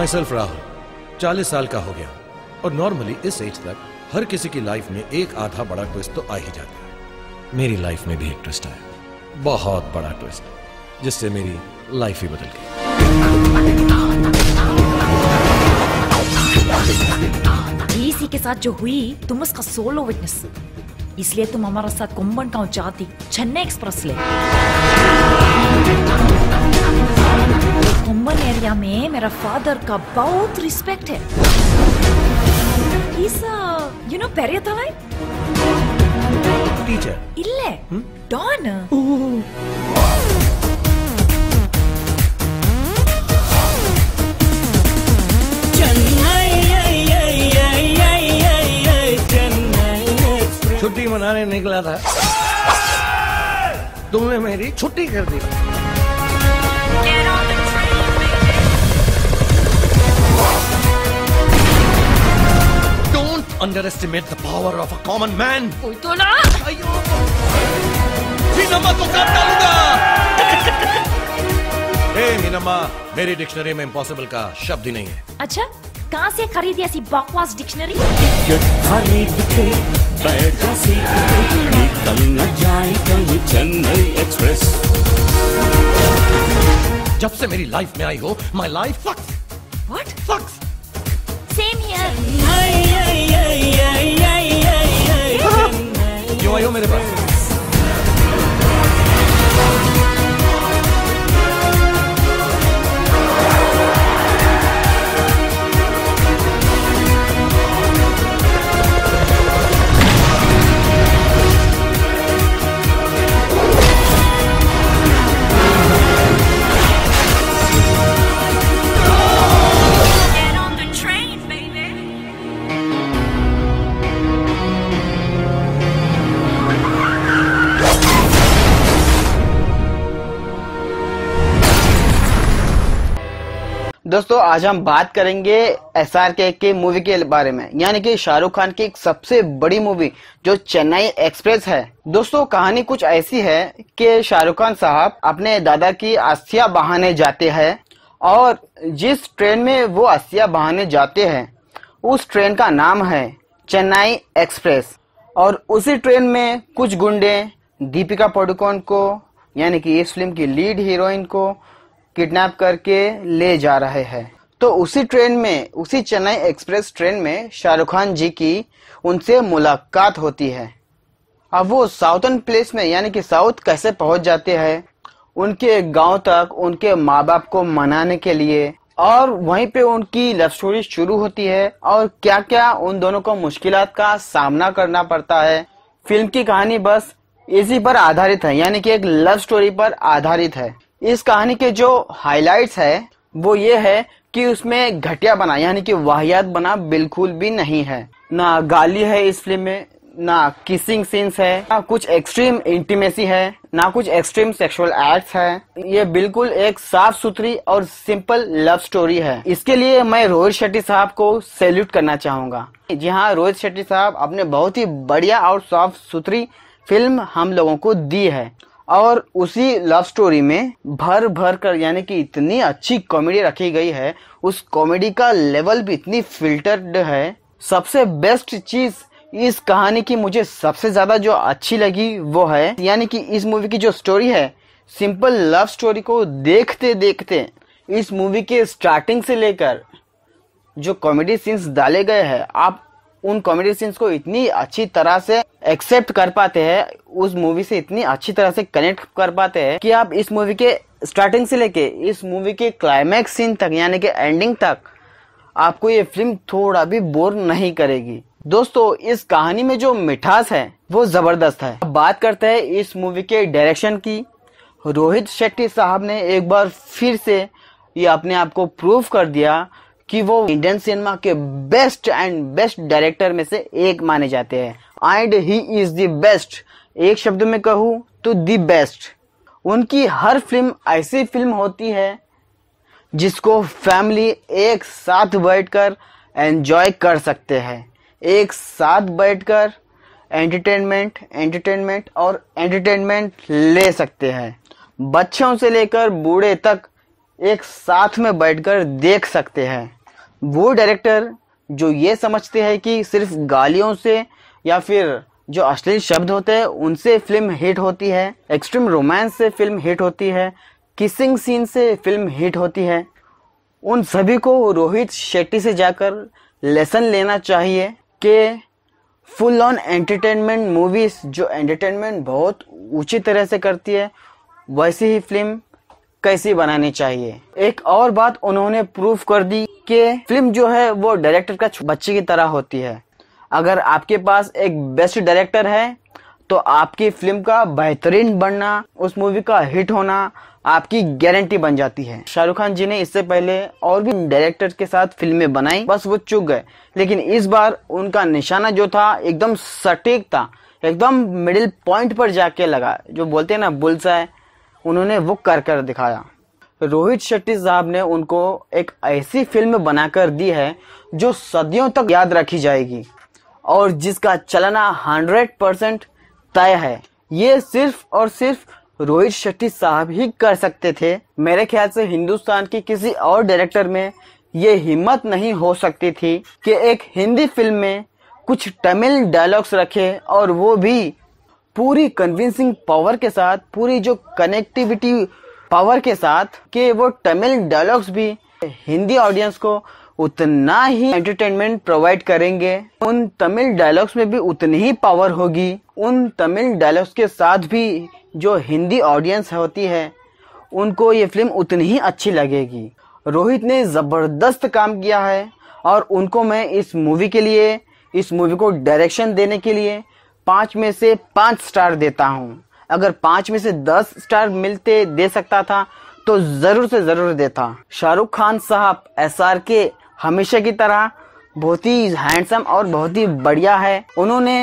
Myself Rahul चालीस साल का हो गया और नॉर्मली इस एज तक हर किसी की लाइफ में एक आधा बड़ा ट्विस्ट तो आ ही जाता है मेरी लाइफ में भी एक ट्विस्ट आया बहुत बड़ा ट्विस्ट जिससे मेरी लाइफ ही बदल गई इसी के साथ जो हुई तुम उसका सोलो विटनेस इसलिए तुम हमारा साथ कुंभन का चाहती चेन्नई एक्सप्रेस ले कोम्बन एरिया में मेरा फादर का बहुत रिस्पेक्ट है यू नो टीचर इल्ले, डॉन hmm? छुट्टी मनाने निकला था तुमने मेरी छुट्टी कर दी underestimate the power of a common man. कोई तो ना। अयो। मीनम्मा तो काट डालूंगा। हे मीनम्मा, मेरी डिक्शनरी में इम्पॉसिबल का शब्द ही नहीं है। अच्छा, कहाँ से खरीदी ऐसी बकवास डिक्शनरी? खरीद के बैठा सीट पे निकल न जाए कहीं चेन्नई एक्सप्रेस। जब से मेरी लाइफ में आई हो, my life fucks. What? Fucks. Same here. Yo, yo me le दोस्तों आज हम बात करेंगे एस आर के के मूवी के बारे में यानी कि शाहरुख खान की एक सबसे बड़ी मूवी जो चेन्नई एक्सप्रेस है दोस्तों कहानी कुछ ऐसी है कि शाहरुख खान साहब अपने दादा की अस्थिया बहाने जाते हैं और जिस ट्रेन में वो अस्थिया बहाने जाते हैं उस ट्रेन का नाम है चेन्नई एक्सप्रेस और उसी ट्रेन में कुछ गुंडे दीपिका पडुकोन को यानी कि इस फिल्म की लीड हीरोइन को किडनैप करके ले जा रहे हैं तो उसी ट्रेन में उसी चेन्नई एक्सप्रेस ट्रेन में शाहरुख खान जी की उनसे मुलाकात होती है अब वो साउथन प्लेस में यानी कि साउथ कैसे पहुंच जाते हैं उनके गांव तक उनके माँ बाप को मनाने के लिए और वहीं पे उनकी लव स्टोरी शुरू होती है और क्या क्या उन दोनों को मुश्किल का सामना करना पड़ता है फिल्म की कहानी बस इसी पर आधारित है यानी कि एक लव स्टोरी पर आधारित है इस कहानी के जो हाइलाइट्स है वो ये है कि उसमें घटिया बना यानी कि वाहियात बना बिल्कुल भी नहीं है ना गाली है इस फिल्म में ना किसिंग सीन्स है ना कुछ एक्सट्रीम इंटीमेसी है ना कुछ एक्सट्रीम सेक्सुअल एक्ट्स है ये बिल्कुल एक साफ सुथरी और सिंपल लव स्टोरी है इसके लिए मैं रोहित शेट्टी साहब को सैल्यूट करना चाहूंगा जी हाँ रोहित शेट्टी साहब अपने बहुत ही बढ़िया और साफ सुथरी फिल्म हम लोगों को दी है और उसी लव स्टोरी में भर भर कर यानी कि इतनी अच्छी कॉमेडी रखी गई है उस कॉमेडी का लेवल भी इतनी फिल्टर्ड है सबसे बेस्ट चीज़ इस कहानी की मुझे सबसे ज़्यादा जो अच्छी लगी वो है यानी कि इस मूवी की जो स्टोरी है सिंपल लव स्टोरी को देखते देखते इस मूवी के स्टार्टिंग से लेकर जो कॉमेडी सीन्स डाले गए हैं आप उन कॉमेडी सीन्स को इतनी अच्छी तरह से एक्सेप्ट कर पाते हैं उस मूवी से इतनी अच्छी तरह से कनेक्ट कर पाते हैं कि आप इस मूवी के स्टार्टिंग से लेके इस मूवी के क्लाइमैक्स सीन तक यानी कि एंडिंग तक आपको ये फिल्म थोड़ा भी बोर नहीं करेगी दोस्तों इस कहानी में जो मिठास है वो जबरदस्त है अब बात करते हैं इस मूवी के डायरेक्शन की रोहित शेट्टी साहब ने एक बार फिर से ये अपने आप को प्रूव कर दिया कि वो इंडियन सिनेमा के बेस्ट एंड बेस्ट डायरेक्टर में से एक माने जाते हैं and he is the best एक शब्द में कहूँ तो दी बेस्ट उनकी हर फिल्म ऐसी फिल्म होती है जिसको फैमिली एक साथ बैठकर एंजॉय कर सकते हैं एक साथ बैठकर एंटरटेनमेंट एंटरटेनमेंट और एंटरटेनमेंट ले सकते हैं बच्चों से लेकर बूढ़े तक एक साथ में बैठकर देख सकते हैं वो डायरेक्टर जो ये समझते हैं कि सिर्फ गालियों से या फिर जो अश्लील शब्द होते हैं उनसे फिल्म हिट होती है एक्सट्रीम रोमांस से फिल्म हिट होती है किसिंग सीन से फिल्म हिट होती है उन सभी को रोहित शेट्टी से जाकर लेसन लेना चाहिए कि फुल ऑन एंटरटेनमेंट मूवीज़ जो एंटरटेनमेंट बहुत ऊँची तरह से करती है वैसी ही फिल्म कैसी बनानी चाहिए एक और बात उन्होंने प्रूफ कर दी कि फिल्म जो है वो डायरेक्टर का बच्चे की तरह होती है अगर आपके पास एक बेस्ट डायरेक्टर है तो आपकी फिल्म का बेहतरीन बनना उस मूवी का हिट होना आपकी गारंटी बन जाती है शाहरुख खान जी ने इससे पहले और भी डायरेक्टर के साथ फिल्में बनाई बस वो चुक गए लेकिन इस बार उनका निशाना जो था एकदम सटीक था एकदम मिडिल पॉइंट पर जाके लगा जो बोलते हैं ना बुलसा है उन्होंने वो कर कर दिखाया रोहित शेट्टी साहब ने उनको एक ऐसी फिल्म बनाकर दी है जो सदियों तक याद रखी जाएगी और जिसका चलना हंड्रेड परसेंट तय है ये सिर्फ और सिर्फ रोहित शेट्टी साहब ही कर सकते थे मेरे ख्याल से हिंदुस्तान के किसी और डायरेक्टर में ये हिम्मत नहीं हो सकती थी कि एक हिंदी फिल्म में कुछ तमिल डायलॉग्स रखे और वो भी पूरी कन्विंसिंग पावर के साथ पूरी जो कनेक्टिविटी पावर के साथ कि वो तमिल डायलॉग्स भी हिंदी ऑडियंस को उतना ही एंटरटेनमेंट प्रोवाइड करेंगे उन तमिल डायलॉग्स में भी उतनी ही पावर होगी उन तमिल डायलॉग्स के साथ भी जो हिंदी ऑडियंस होती है उनको ये फिल्म उतनी ही अच्छी लगेगी रोहित ने ज़बरदस्त काम किया है और उनको मैं इस मूवी के लिए इस मूवी को डायरेक्शन देने के लिए पाँच में से पाँच स्टार देता हूँ अगर पाँच में से दस स्टार मिलते दे सकता था तो ज़रूर से ज़रूर देता शाहरुख खान साहब एस आर के हमेशा की तरह बहुत ही हैंडसम और बहुत ही बढ़िया है उन्होंने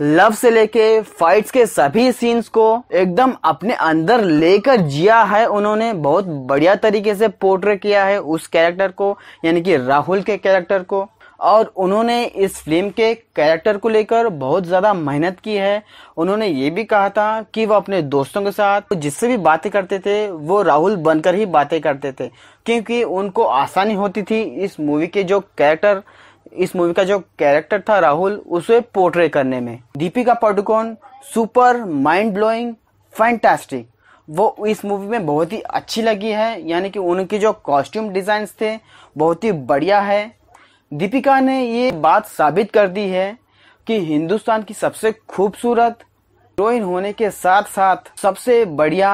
लव से लेके फाइट्स के सभी सीन्स को एकदम अपने अंदर लेकर जिया है उन्होंने बहुत बढ़िया तरीके से पोर्ट्रे किया है उस कैरेक्टर को यानी कि राहुल के कैरेक्टर को और उन्होंने इस फिल्म के कैरेक्टर को लेकर बहुत ज़्यादा मेहनत की है उन्होंने ये भी कहा था कि वो अपने दोस्तों के साथ जिससे भी बातें करते थे वो राहुल बनकर ही बातें करते थे क्योंकि उनको आसानी होती थी इस मूवी के जो कैरेक्टर इस मूवी का जो कैरेक्टर था राहुल उसे पोर्ट्रे करने में Deepika Padukone super mind blowing fantastic वो इस मूवी में बहुत ही अच्छी लगी है यानी कि उनके जो कॉस्ट्यूम डिजाइन थे बहुत ही बढ़िया है दीपिका ने ये बात साबित कर दी है कि हिंदुस्तान की सबसे खूबसूरत हीरोइन होने के साथ साथ सबसे बढ़िया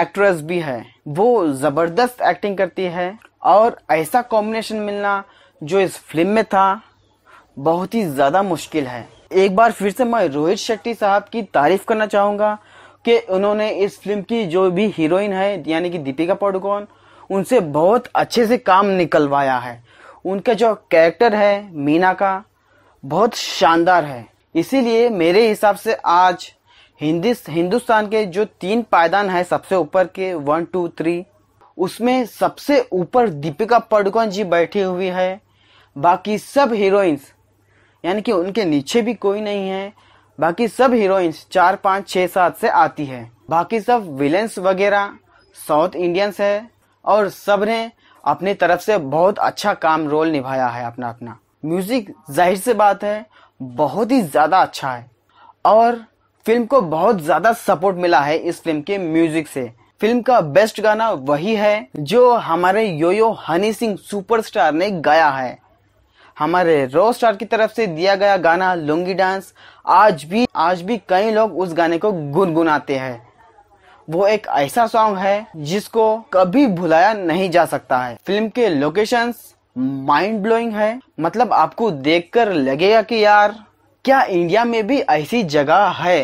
एक्ट्रेस भी है वो जबरदस्त एक्टिंग करती है और ऐसा कॉम्बिनेशन मिलना जो इस फिल्म में था बहुत ही ज़्यादा मुश्किल है एक बार फिर से मैं रोहित शेट्टी साहब की तारीफ करना चाहूंगा कि उन्होंने इस फिल्म की जो भी हीरोइन है यानी कि दीपिका पाडुकोन उनसे बहुत अच्छे से काम निकलवाया है उनका जो कैरेक्टर है मीना का बहुत शानदार है इसीलिए मेरे हिसाब से आज हिंदी हिंदुस्तान के जो तीन पायदान है सबसे ऊपर के वन टू थ्री उसमें सबसे ऊपर दीपिका पडुकोन जी बैठी हुई है बाकी सब हीरोइंस यानी कि उनके नीचे भी कोई नहीं है बाकी सब हीरोइंस चार पाँच छः सात से आती है बाकी सब विलेंस वगैरह साउथ इंडियंस है और सब ने अपनी तरफ से बहुत अच्छा काम रोल निभाया है अपना अपना म्यूजिक जाहिर से बात है बहुत ही ज़्यादा अच्छा है और फिल्म को बहुत ज़्यादा सपोर्ट मिला है इस फिल्म के म्यूजिक से फिल्म का बेस्ट गाना वही है जो हमारे योयो हनी सिंह सुपरस्टार ने गाया है हमारे रो स्टार की तरफ से दिया गया गाना लुंगी डांस आज भी आज भी कई लोग उस गाने को गुनगुनाते हैं वो एक ऐसा सॉन्ग है जिसको कभी भुलाया नहीं जा सकता है फिल्म के लोकेशंस माइंड ब्लोइंग है मतलब आपको देखकर लगेगा कि यार क्या इंडिया में भी ऐसी जगह है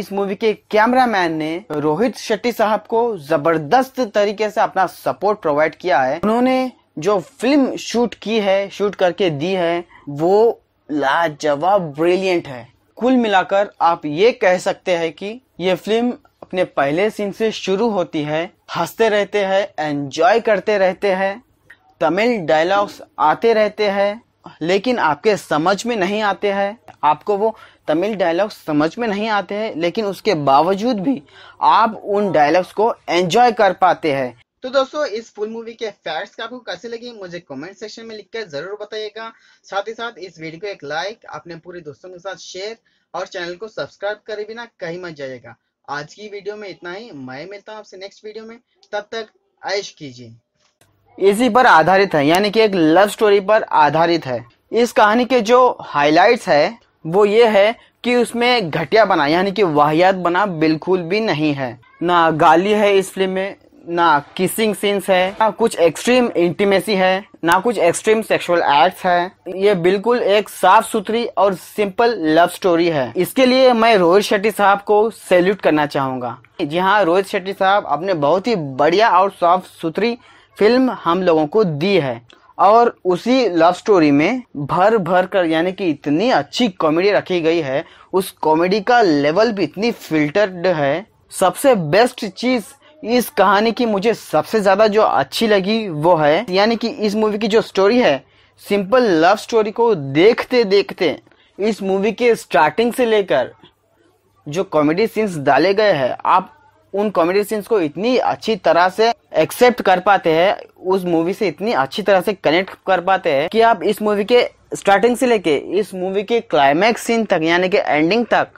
इस मूवी के कैमरामैन ने रोहित शेट्टी साहब को जबरदस्त तरीके से अपना सपोर्ट प्रोवाइड किया है उन्होंने जो फिल्म शूट की है शूट करके दी है वो लाजवाब ब्रिलियंट है कुल मिलाकर आप ये कह सकते हैं कि ये फिल्म अपने पहले सीन से शुरू होती है हंसते रहते हैं एंजॉय करते रहते हैं तमिल डायलॉग्स आते रहते हैं लेकिन आपके समझ में नहीं आते हैं आपको वो तमिल डायलॉग्स समझ में नहीं आते हैं लेकिन उसके बावजूद भी आप उन डायलॉग्स को एंजॉय कर पाते हैं तो दोस्तों इस फुल मूवी के फैक्ट्स आपको कैसे लगी मुझे कमेंट सेक्शन में लिखकर जरूर बताइएगा साथ ही साथ इस वीडियो को एक लाइक अपने पूरे दोस्तों के साथ शेयर और चैनल को सब्सक्राइब करे बिना कहीं मत जाइएगा आज की वीडियो में इतना ही मैं मिलता हूँ आपसे नेक्स्ट वीडियो में तब तक ऐश कीजिए इसी पर आधारित है यानी कि एक लव स्टोरी पर आधारित है इस कहानी के जो हाइलाइट्स है वो ये है कि उसमें घटिया बना यानी कि वाहियात बना बिल्कुल भी नहीं है ना गाली है इस फिल्म में ना किसिंग सीन्स है ना कुछ एक्सट्रीम इंटीमेसी है ना कुछ एक्सट्रीम सेक्सुअल एक्ट्स है ये बिल्कुल एक साफ सुथरी और सिंपल लव स्टोरी है इसके लिए मैं रोहित शेट्टी साहब को सैल्यूट करना चाहूंगा जी हाँ रोहित शेट्टी साहब अपने बहुत ही बढ़िया और साफ सुथरी फिल्म हम लोगों को दी है और उसी लव स्टोरी में भर भर कर यानी कि इतनी अच्छी कॉमेडी रखी गई है उस कॉमेडी का लेवल भी इतनी फिल्टर्ड है सबसे बेस्ट चीज इस कहानी की मुझे सबसे ज़्यादा जो अच्छी लगी वो है यानी कि इस मूवी की जो स्टोरी है सिंपल लव स्टोरी को देखते देखते इस मूवी के स्टार्टिंग से लेकर जो कॉमेडी सीन्स डाले गए हैं आप उन कॉमेडी सीन्स को इतनी अच्छी तरह से एक्सेप्ट कर पाते हैं उस मूवी से इतनी अच्छी तरह से कनेक्ट कर पाते हैं कि आप इस मूवी के स्टार्टिंग से लेके इस मूवी के क्लाइमैक्स सीन तक यानी कि एंडिंग तक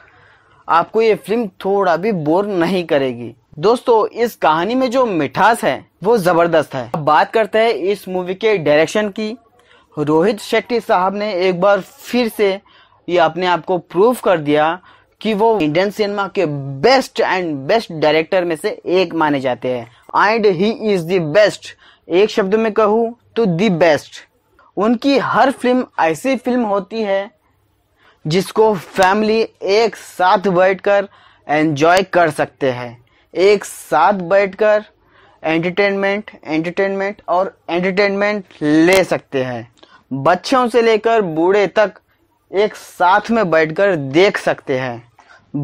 आपको ये फिल्म थोड़ा भी बोर नहीं करेगी दोस्तों इस कहानी में जो मिठास है वो जबरदस्त है अब बात करते हैं इस मूवी के डायरेक्शन की रोहित शेट्टी साहब ने एक बार फिर से ये अपने आप को प्रूव कर दिया कि वो इंडियन सिनेमा के बेस्ट एंड बेस्ट डायरेक्टर में से एक माने जाते हैं and he is the best एक शब्द में कहूँ तो द बेस्ट उनकी हर फिल्म ऐसी फिल्म होती है जिसको फैमिली एक साथ बैठकर एंजॉय कर सकते हैं एक साथ बैठकर एंटरटेनमेंट एंटरटेनमेंट और एंटरटेनमेंट ले सकते हैं बच्चों से लेकर बूढ़े तक एक साथ में बैठकर देख सकते हैं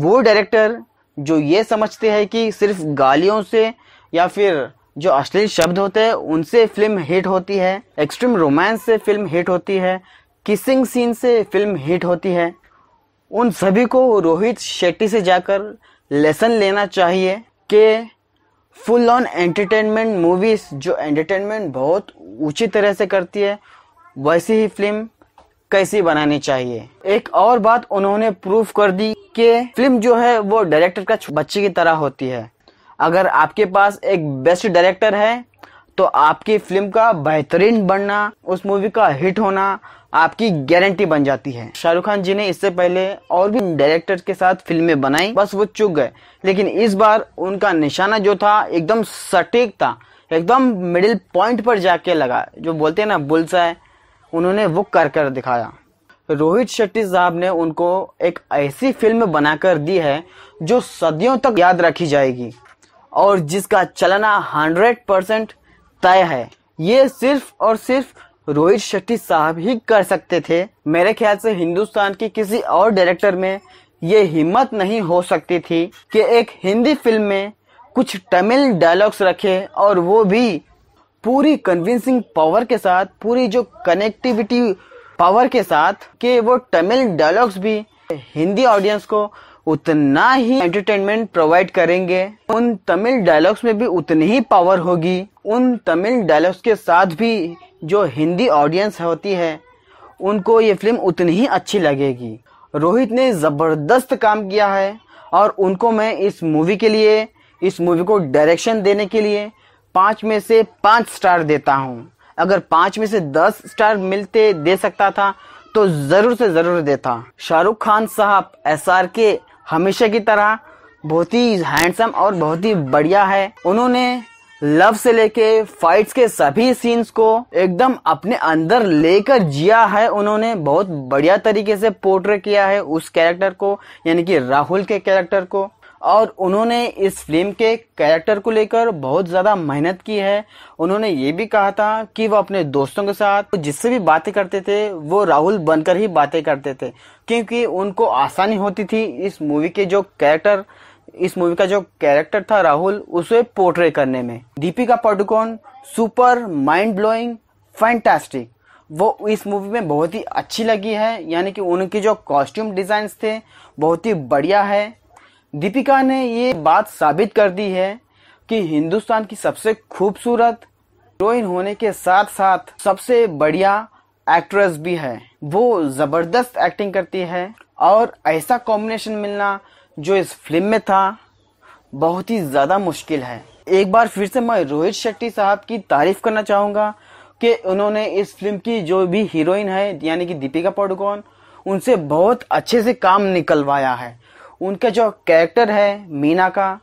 वो डायरेक्टर जो ये समझते हैं कि सिर्फ गालियों से या फिर जो अश्लील शब्द होते हैं उनसे फिल्म हिट होती है एक्सट्रीम रोमांस से फिल्म हिट होती है किसिंग सीन से फिल्म हिट होती है उन सभी को रोहित शेट्टी से जाकर लेसन लेना चाहिए के फुल ऑन एंटरटेनमेंट मूवीज़ जो एंटरटेनमेंट बहुत ऊँची तरह से करती है वैसी ही फिल्म कैसी बनानी चाहिए एक और बात उन्होंने प्रूफ कर दी कि फिल्म जो है वो डायरेक्टर का बच्चे की तरह होती है अगर आपके पास एक बेस्ट डायरेक्टर है तो आपकी फिल्म का बेहतरीन बनना उस मूवी का हिट होना आपकी गारंटी बन जाती है शाहरुख खान जी ने इससे पहले और भी डायरेक्टर के साथ फिल्में बनाई बस वो चुक गए लेकिन इस बार उनका निशाना जो था एकदम सटीक था एकदम मिडिल पॉइंट पर जाके लगा जो बोलते हैं ना बुलसा है उन्होंने वो कर कर दिखाया रोहित शेट्टी साहब ने उनको एक ऐसी फिल्म बनाकर दी है जो सदियों तक याद रखी जाएगी और जिसका चलना हंड्रेड परसेंट तय है ये सिर्फ और सिर्फ रोहित शेट्टी साहब ही कर सकते थे मेरे ख्याल से हिंदुस्तान की किसी और डायरेक्टर में ये हिम्मत नहीं हो सकती थी कि एक हिंदी फिल्म में कुछ तमिल डायलॉग्स रखे और वो भी पूरी कन्विंसिंग पावर के साथ पूरी जो कनेक्टिविटी पावर के साथ कि वो तमिल डायलॉग्स भी हिंदी ऑडियंस को उतना ही एंटरटेनमेंट प्रोवाइड करेंगे उन तमिल डायलॉग्स में भी उतनी ही पावर होगी उन तमिल डायलॉग्स के साथ भी जो हिंदी ऑडियंस होती है उनको ये फिल्म उतनी ही अच्छी लगेगी रोहित ने ज़बरदस्त काम किया है और उनको मैं इस मूवी के लिए इस मूवी को डायरेक्शन देने के लिए पाँच में से पाँच स्टार देता हूँ अगर पाँच में से दस स्टार मिलते दे सकता था तो ज़रूर से ज़रूर देता शाहरुख खान साहब एस आर के हमेशा की तरह बहुत ही हैंडसम और बहुत ही बढ़िया है उन्होंने लव से लेके फाइट्स के सभी सीन्स को एकदम अपने अंदर लेकर जिया है उन्होंने बहुत बढ़िया तरीके से पोर्ट्रे किया है उस कैरेक्टर को यानी कि राहुल के कैरेक्टर को और उन्होंने इस फिल्म के कैरेक्टर को लेकर बहुत ज़्यादा मेहनत की है उन्होंने ये भी कहा था कि वो अपने दोस्तों के साथ जिससे भी बातें करते थे वो राहुल बनकर ही बातें करते थे क्योंकि उनको आसानी होती थी इस मूवी के जो कैरेक्टर इस मूवी का जो कैरेक्टर था राहुल उसे पोर्ट्रे करने में Deepika Padukone super mind blowing fantastic वो इस मूवी में बहुत ही अच्छी लगी है यानी कि उनके जो कॉस्ट्यूम डिज़ाइंस थे बहुत ही बढ़िया है दीपिका ने ये बात साबित कर दी है कि हिंदुस्तान की सबसे खूबसूरत हीरोइन होने के साथ साथ सबसे बढ़िया एक्ट्रेस भी है वो ज़बरदस्त एक्टिंग करती है और ऐसा कॉम्बिनेशन मिलना जो इस फिल्म में था बहुत ही ज़्यादा मुश्किल है एक बार फिर से मैं रोहित शेट्टी साहब की तारीफ करना चाहूँगा कि उन्होंने इस फिल्म की जो भी हीरोइन है यानी कि दीपिका पाडुकोन उनसे बहुत अच्छे से काम निकलवाया है उनका जो कैरेक्टर है मीना का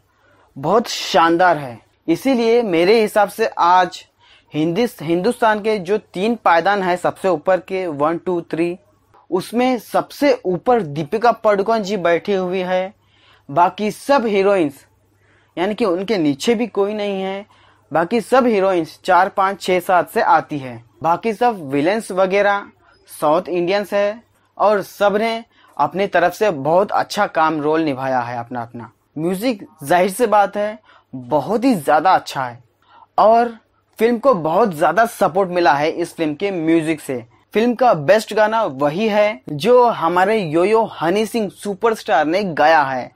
बहुत शानदार है इसीलिए मेरे हिसाब से आज हिंदी हिंदुस्तान के जो तीन पायदान है सबसे ऊपर के वन टू थ्री उसमें सबसे ऊपर दीपिका पाडुकोन जी बैठी हुई है बाकी सब हीरोइंस यानी कि उनके नीचे भी कोई नहीं है बाकी सब हीरोइंस चार पाँच छः सात से आती है बाकी सब विलेंस वगैरह साउथ इंडियंस है और सब ने अपनी तरफ से बहुत अच्छा काम रोल निभाया है अपना अपना म्यूजिक जाहिर से बात है बहुत ही ज़्यादा अच्छा है और फिल्म को बहुत ज़्यादा सपोर्ट मिला है इस फिल्म के म्यूजिक से फिल्म का बेस्ट गाना वही है जो हमारे योयो हनी सिंह सुपरस्टार ने गाया है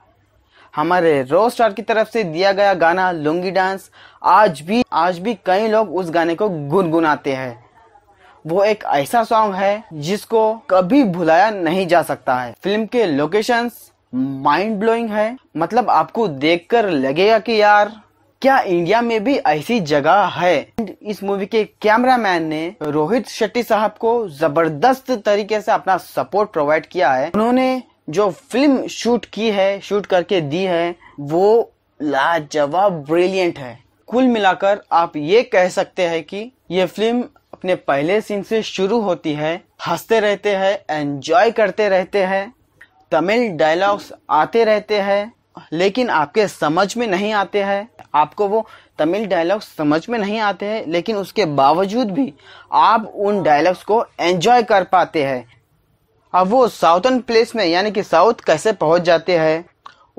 हमारे रॉ स्टार की तरफ से दिया गया गाना लुंगी डांस आज भी आज भी कई लोग उस गाने को गुनगुनाते हैं वो एक ऐसा सॉन्ग है जिसको कभी भुलाया नहीं जा सकता है फिल्म के लोकेशंस माइंड ब्लोइंग है मतलब आपको देखकर लगेगा कि यार क्या इंडिया में भी ऐसी जगह है इस मूवी के कैमरामैन ने रोहित शेट्टी साहब को जबरदस्त तरीके से अपना सपोर्ट प्रोवाइड किया है उन्होंने जो फिल्म शूट की है शूट करके दी है वो लाजवाब ब्रिलियंट है कुल मिलाकर आप ये कह सकते हैं कि ये फिल्म अपने पहले सीन से शुरू होती है हंसते रहते हैं एंजॉय करते रहते हैं तमिल डायलॉग्स आते रहते हैं लेकिन आपके समझ में नहीं आते हैं आपको वो तमिल डायलॉग्स समझ में नहीं आते हैं लेकिन उसके बावजूद भी आप उन डायलॉग्स को एंजॉय कर पाते हैं अब वो साउथन प्लेस में यानी कि साउथ कैसे पहुंच जाते हैं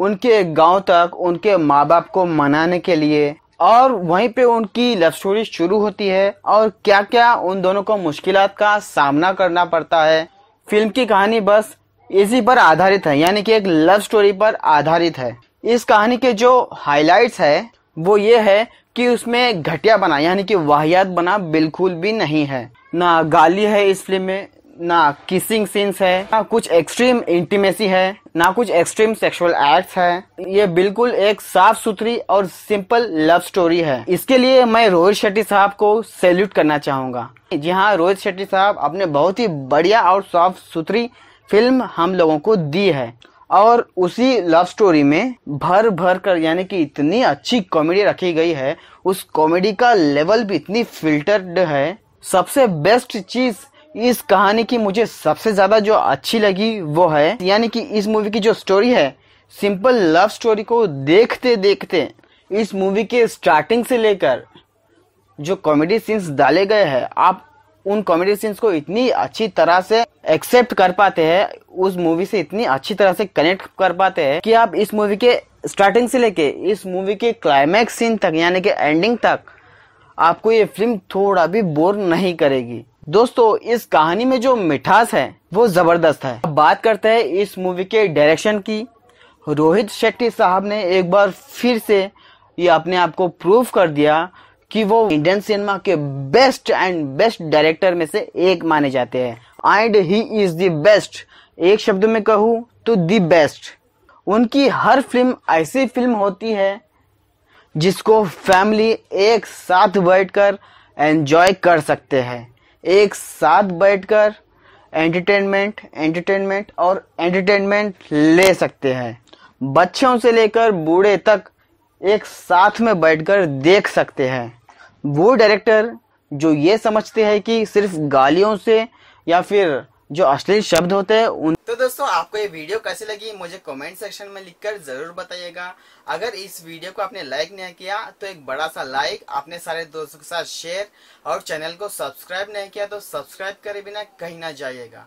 उनके गांव तक उनके माँ बाप को मनाने के लिए और वहीं पे उनकी लव स्टोरी शुरू होती है और क्या क्या उन दोनों को मुश्किल का सामना करना पड़ता है फिल्म की कहानी बस इसी पर आधारित है यानी कि एक लव स्टोरी पर आधारित है इस कहानी के जो हाइलाइट्स है वो ये है कि उसमें घटिया बना यानी कि वाहियात बना बिल्कुल भी नहीं है ना गाली है इस फिल्म में ना किसिंग सीन्स है ना कुछ एक्सट्रीम इंटीमेसी है ना कुछ एक्सट्रीम सेक्सुअल एक्ट्स है ये बिल्कुल एक साफ सुथरी और सिंपल लव स्टोरी है इसके लिए मैं रोहित शेट्टी साहब को सैल्यूट करना चाहूंगा जी हाँ रोहित शेट्टी साहब अपने बहुत ही बढ़िया और साफ सुथरी फिल्म हम लोगों को दी है और उसी लव स्टोरी में भर भर कर यानी कि इतनी अच्छी कॉमेडी रखी गई है उस कॉमेडी का लेवल भी इतनी फिल्टर्ड है सबसे बेस्ट चीज़ इस कहानी की मुझे सबसे ज़्यादा जो अच्छी लगी वो है यानी कि इस मूवी की जो स्टोरी है सिंपल लव स्टोरी को देखते देखते इस मूवी के स्टार्टिंग से लेकर जो कॉमेडी सीन्स डाले गए हैं आप उन कॉमेडी सीन्स को इतनी अच्छी तरह से एक्सेप्ट कर पाते हैं उस मूवी से इतनी अच्छी तरह से कनेक्ट कर पाते हैं कि आप इस मूवी के स्टार्टिंग से लेके इस मूवी के क्लाइमैक्स सीन तक यानी कि एंडिंग तक आपको ये फिल्म थोड़ा भी बोर नहीं करेगी दोस्तों इस कहानी में जो मिठास है वो ज़बरदस्त है अब बात करते हैं इस मूवी के डायरेक्शन की रोहित शेट्टी साहब ने एक बार फिर से ये अपने आप को प्रूव कर दिया कि वो इंडियन सिनेमा के बेस्ट एंड बेस्ट डायरेक्टर में से एक माने जाते हैं and he is the best एक शब्द में कहूँ तो द बेस्ट उनकी हर फिल्म ऐसी फिल्म होती है जिसको फैमिली एक साथ बैठकर एंजॉय कर सकते हैं एक साथ बैठकर एंटरटेनमेंट एंटरटेनमेंट और एंटरटेनमेंट ले सकते हैं बच्चों से लेकर बूढ़े तक एक साथ में बैठकर देख सकते हैं वो डायरेक्टर जो ये समझते हैं कि सिर्फ गालियों से या फिर जो अश्लील शब्द होते हैं उन तो दोस्तों आपको ये वीडियो कैसी लगी मुझे कमेंट सेक्शन में लिखकर जरूर बताइएगा अगर इस वीडियो को आपने लाइक नहीं किया तो एक बड़ा सा लाइक अपने सारे दोस्तों के साथ शेयर और चैनल को सब्सक्राइब नहीं किया तो सब्सक्राइब करे बिना कहीं ना जाइएगा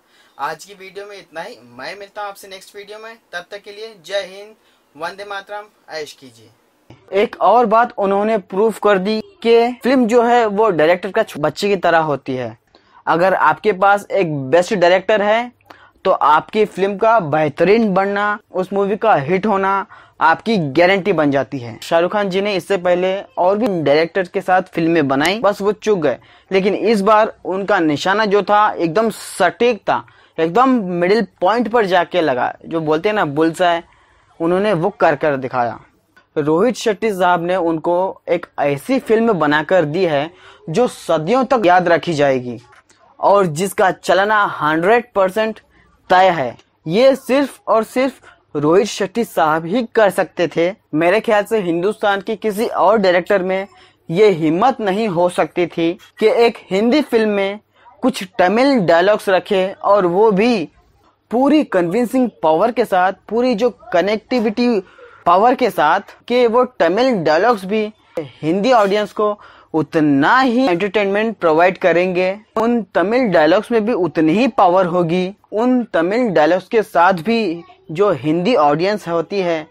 आज की वीडियो में इतना ही मैं मिलता हूँ आपसे नेक्स्ट वीडियो में तब तक के लिए जय हिंद वंदे मातरम ऐश कीजिए एक और बात उन्होंने प्रूफ कर दी कि फिल्म जो है वो डायरेक्टर का बच्चे की तरह होती है अगर आपके पास एक बेस्ट डायरेक्टर है तो आपकी फिल्म का बेहतरीन बनना उस मूवी का हिट होना आपकी गारंटी बन जाती है शाहरुख खान जी ने इससे पहले और भी डायरेक्टर के साथ फिल्में बनाई बस वो चुक गए लेकिन इस बार उनका निशाना जो था एकदम सटीक था एकदम मिडिल पॉइंट पर जाके लगा जो बोलते हैं ना बुलसा है उन्होंने वो कर कर दिखाया रोहित शेट्टी साहब ने उनको एक ऐसी फिल्म बनाकर दी है जो सदियों तक याद रखी जाएगी और जिसका चलना हंड्रेड परसेंट तय है ये सिर्फ और सिर्फ रोहित शेट्टी साहब ही कर सकते थे मेरे ख्याल से हिंदुस्तान की किसी और डायरेक्टर में ये हिम्मत नहीं हो सकती थी कि एक हिंदी फिल्म में कुछ तमिल डायलॉग्स रखे और वो भी पूरी कन्विंसिंग पावर के साथ पूरी जो कनेक्टिविटी पावर के साथ कि वो तमिल डायलॉग्स भी हिंदी ऑडियंस को उतना ही एंटरटेनमेंट प्रोवाइड करेंगे उन तमिल डायलॉग्स में भी उतनी ही पावर होगी उन तमिल डायलॉग्स के साथ भी जो हिंदी ऑडियंस होती है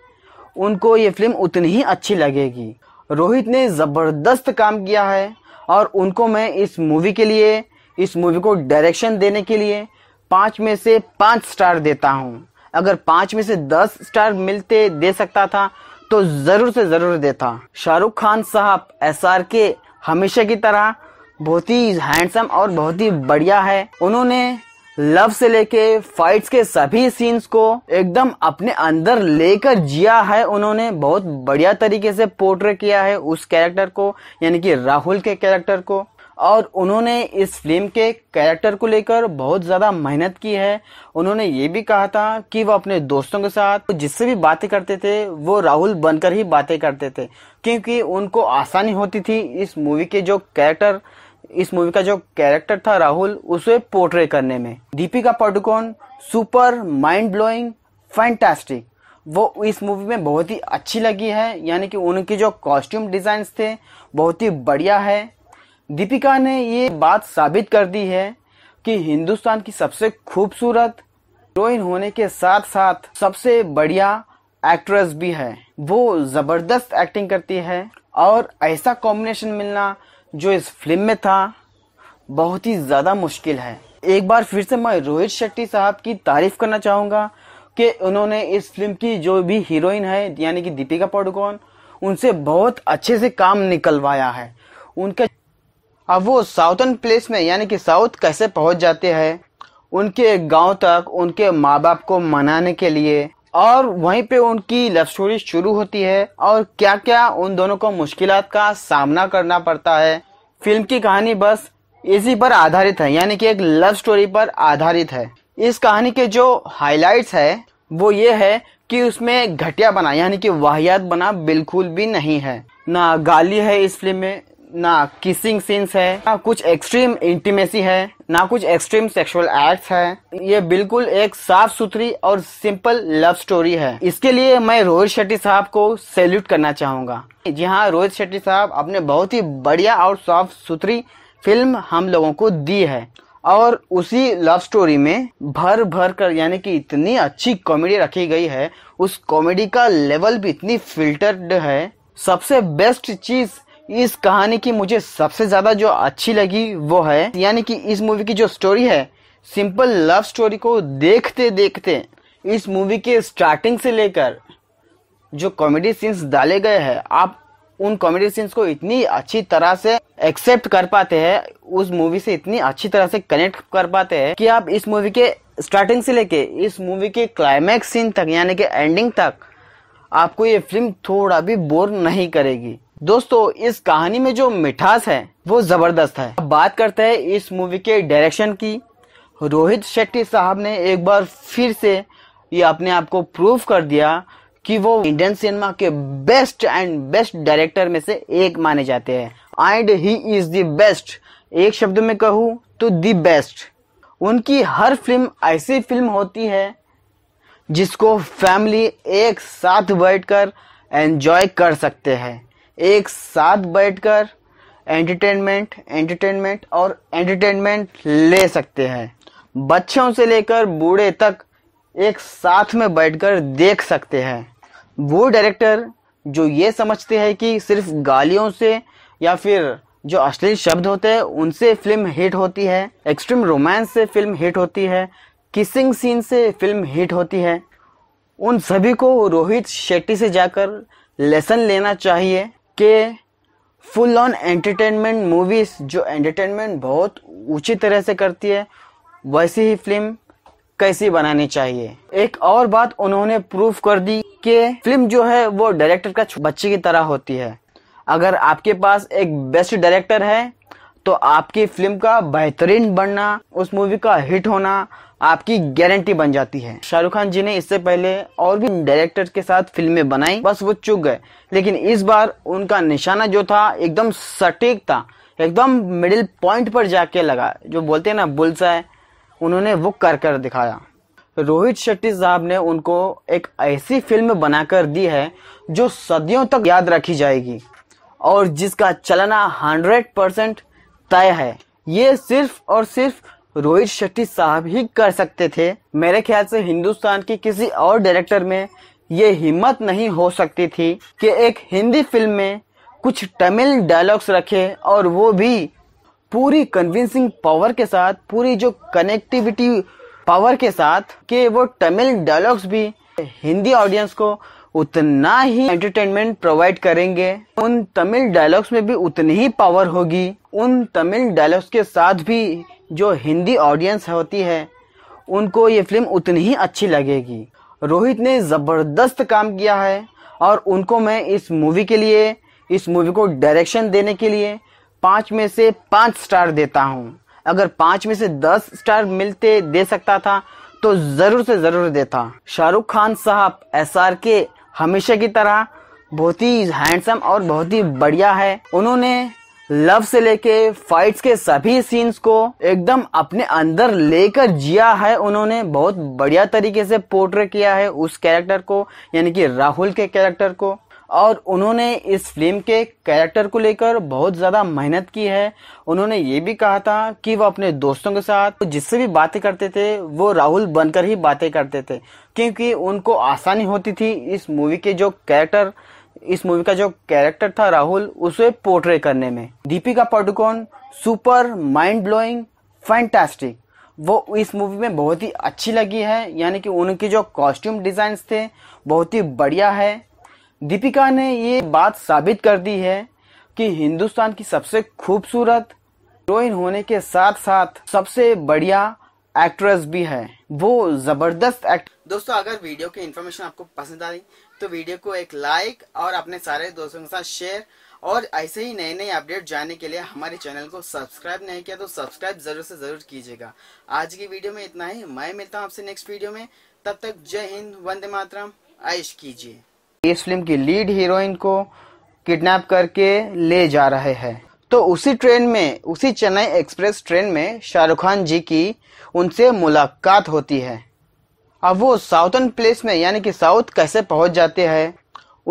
उनको ये फिल्म उतनी ही अच्छी लगेगी रोहित ने ज़बरदस्त काम किया है और उनको मैं इस मूवी के लिए इस मूवी को डायरेक्शन देने के लिए पाँच में से पाँच स्टार देता हूँ अगर पाँच में से दस स्टार मिलते दे सकता था तो ज़रूर से ज़रूर देता शाहरुख खान साहब एस आर के हमेशा की तरह बहुत ही हैंडसम और बहुत ही बढ़िया है उन्होंने लव से लेके फाइट्स के सभी सीन्स को एकदम अपने अंदर लेकर जिया है उन्होंने बहुत बढ़िया तरीके से पोर्ट्रे किया है उस कैरेक्टर को यानी कि राहुल के कैरेक्टर को और उन्होंने इस फिल्म के कैरेक्टर को लेकर बहुत ज़्यादा मेहनत की है उन्होंने ये भी कहा था कि वो अपने दोस्तों के साथ जिससे भी बातें करते थे वो राहुल बनकर ही बातें करते थे क्योंकि उनको आसानी होती थी इस मूवी के जो कैरेक्टर इस मूवी का जो कैरेक्टर था राहुल उसे पोर्ट्रे करने में Deepika Padukone super mind blowing fantastic वो इस मूवी में बहुत ही अच्छी लगी है यानी कि उनके जो कॉस्ट्यूम डिज़ाइंस थे बहुत ही बढ़िया है दीपिका ने ये बात साबित कर दी है कि हिंदुस्तान की सबसे खूबसूरत हीरोइन होने के साथ साथ सबसे बढ़िया एक्ट्रेस भी है वो जबरदस्त एक्टिंग करती है और ऐसा कॉम्बिनेशन मिलना जो इस फिल्म में था बहुत ही ज़्यादा मुश्किल है एक बार फिर से मैं रोहित शेट्टी साहब की तारीफ करना चाहूंगा कि उन्होंने इस फिल्म की जो भी हीरोइन है यानी कि दीपिका पाडुकोन उनसे बहुत अच्छे से काम निकलवाया है उनका अब वो साउथन प्लेस में यानी कि साउथ कैसे पहुंच जाते हैं उनके गांव तक उनके माँ बाप को मनाने के लिए और वहीं पे उनकी लव स्टोरी शुरू होती है और क्या क्या उन दोनों को मुश्किल का सामना करना पड़ता है फिल्म की कहानी बस इसी पर आधारित है यानी कि एक लव स्टोरी पर आधारित है इस कहानी के जो हाइलाइट्स है वो ये है कि उसमें घटिया बना यानी कि वाहियात बना बिल्कुल भी नहीं है ना गाली है इस फिल्म में ना किसिंग सीन्स है ना कुछ एक्सट्रीम इंटीमेसी है ना कुछ एक्सट्रीम सेक्सुअल एक्ट्स है ये बिल्कुल एक साफ सुथरी और सिंपल लव स्टोरी है इसके लिए मैं रोहित शेट्टी साहब को सैल्यूट करना चाहूंगा जी हाँ रोहित शेट्टी साहब अपने बहुत ही बढ़िया और साफ सुथरी फिल्म हम लोगों को दी है और उसी लव स्टोरी में भर भर कर यानी कि इतनी अच्छी कॉमेडी रखी गई है उस कॉमेडी का लेवल भी इतनी फिल्टर्ड है सबसे बेस्ट चीज इस कहानी की मुझे सबसे ज़्यादा जो अच्छी लगी वो है यानी कि इस मूवी की जो स्टोरी है सिंपल लव स्टोरी को देखते देखते इस मूवी के स्टार्टिंग से लेकर जो कॉमेडी सीन्स डाले गए हैं आप उन कॉमेडी सीन्स को इतनी अच्छी तरह से एक्सेप्ट कर पाते हैं उस मूवी से इतनी अच्छी तरह से कनेक्ट कर पाते हैं कि आप इस मूवी के स्टार्टिंग से लेके इस मूवी के क्लाइमैक्स सीन तक यानी कि एंडिंग तक आपको ये फिल्म थोड़ा भी बोर नहीं करेगी दोस्तों इस कहानी में जो मिठास है वो जबरदस्त है अब बात करते हैं इस मूवी के डायरेक्शन की रोहित शेट्टी साहब ने एक बार फिर से ये अपने आप को प्रूव कर दिया कि वो इंडियन सिनेमा के बेस्ट एंड बेस्ट डायरेक्टर में से एक माने जाते हैं and he is the best एक शब्द में कहूँ तो द बेस्ट उनकी हर फिल्म ऐसी फिल्म होती है जिसको फैमिली एक साथ बैठकर एंजॉय कर सकते हैं एक साथ बैठकर एंटरटेनमेंट एंटरटेनमेंट और एंटरटेनमेंट ले सकते हैं बच्चों से लेकर बूढ़े तक एक साथ में बैठकर देख सकते हैं वो डायरेक्टर जो ये समझते हैं कि सिर्फ गालियों से या फिर जो अश्लील शब्द होते हैं उनसे फिल्म हिट होती है एक्सट्रीम रोमांस से फिल्म हिट होती है किसिंग सीन से फिल्म हिट होती है उन सभी को रोहित शेट्टी से जाकर लेसन लेना चाहिए के फुल ऑन एंटरटेनमेंट मूवीज़ जो एंटरटेनमेंट बहुत ऊँची तरह से करती है वैसी ही फिल्म कैसी बनानी चाहिए एक और बात उन्होंने प्रूफ कर दी कि फिल्म जो है वो डायरेक्टर का बच्चे की तरह होती है अगर आपके पास एक बेस्ट डायरेक्टर है तो आपकी फिल्म का बेहतरीन बनना उस मूवी का हिट होना आपकी गारंटी बन जाती है शाहरुख खान जी ने इससे पहले और भी डायरेक्टर के साथ फिल्में बनाई बस वो चुक गए लेकिन इस बार उनका निशाना जो था एकदम सटीक था एकदम मिडिल पॉइंट पर जाके लगा जो बोलते हैं ना बुलसा है उन्होंने वो कर कर दिखाया रोहित शेट्टी साहब ने उनको एक ऐसी फिल्म बनाकर दी है जो सदियों तक याद रखी जाएगी और जिसका चलना हंड्रेड परसेंट तय है ये सिर्फ और सिर्फ रोहित शेट्टी साहब ही कर सकते थे मेरे ख्याल से हिंदुस्तान की किसी और डायरेक्टर में ये हिम्मत नहीं हो सकती थी कि एक हिंदी फिल्म में कुछ तमिल डायलॉग्स रखे और वो भी पूरी कन्विंसिंग पावर के साथ पूरी जो कनेक्टिविटी पावर के साथ कि वो तमिल डायलॉग्स भी हिंदी ऑडियंस को उतना ही एंटरटेनमेंट प्रोवाइड करेंगे उन तमिल डायलॉग्स में भी उतनी ही पावर होगी उन तमिल डायलॉग्स के साथ भी जो हिंदी ऑडियंस होती है उनको ये फिल्म उतनी ही अच्छी लगेगी रोहित ने ज़बरदस्त काम किया है और उनको मैं इस मूवी के लिए इस मूवी को डायरेक्शन देने के लिए पाँच में से पाँच स्टार देता हूँ अगर पाँच में से दस स्टार मिलते दे सकता था तो ज़रूर से ज़रूर देता शाहरुख खान साहब एस आर के हमेशा की तरह बहुत ही हैंडसम और बहुत ही बढ़िया है उन्होंने लव से लेके फाइट्स के सभी सीन्स को एकदम अपने अंदर लेकर जिया है उन्होंने बहुत बढ़िया तरीके से पोर्ट्रे किया है उस कैरेक्टर को यानी कि राहुल के कैरेक्टर को और उन्होंने इस फिल्म के कैरेक्टर को लेकर बहुत ज़्यादा मेहनत की है उन्होंने ये भी कहा था कि वो अपने दोस्तों के साथ जिससे भी बातें करते थे वो राहुल बनकर ही बातें करते थे क्योंकि उनको आसानी होती थी इस मूवी के जो कैरेक्टर इस मूवी का जो कैरेक्टर था राहुल उसे पोर्ट्रे करने में Deepika Padukone super mind blowing fantastic वो इस मूवी में बहुत ही अच्छी लगी है यानी कि उनके जो कॉस्ट्यूम डिज़ाइंस थे बहुत ही बढ़िया है दीपिका ने ये बात साबित कर दी है कि हिंदुस्तान की सबसे खूबसूरत हीरोइन होने के साथ साथ सबसे बढ़िया एक्ट्रेस भी है वो जबरदस्त एक्ट दोस्तों अगर वीडियो की इन्फॉर्मेशन आपको पसंद आ रही तो वीडियो को एक लाइक और अपने सारे दोस्तों के साथ शेयर और ऐसे ही नए नए अपडेट जानने के लिए हमारे चैनल को सब्सक्राइब नहीं किया तो सब्सक्राइब जरूर से जरूर कीजिएगा आज की वीडियो में इतना ही मैं मिलता हूँ आपसे नेक्स्ट वीडियो में तब तक जय हिंद वंदे मातरम आयश कीजिए इस फिल्म की लीड हीरोइन को किडनैप करके ले जा रहे हैं तो उसी ट्रेन में उसी चेन्नई एक्सप्रेस ट्रेन में शाहरुख खान जी की उनसे मुलाकात होती है अब वो साउथन प्लेस में यानी कि साउथ कैसे पहुंच जाते हैं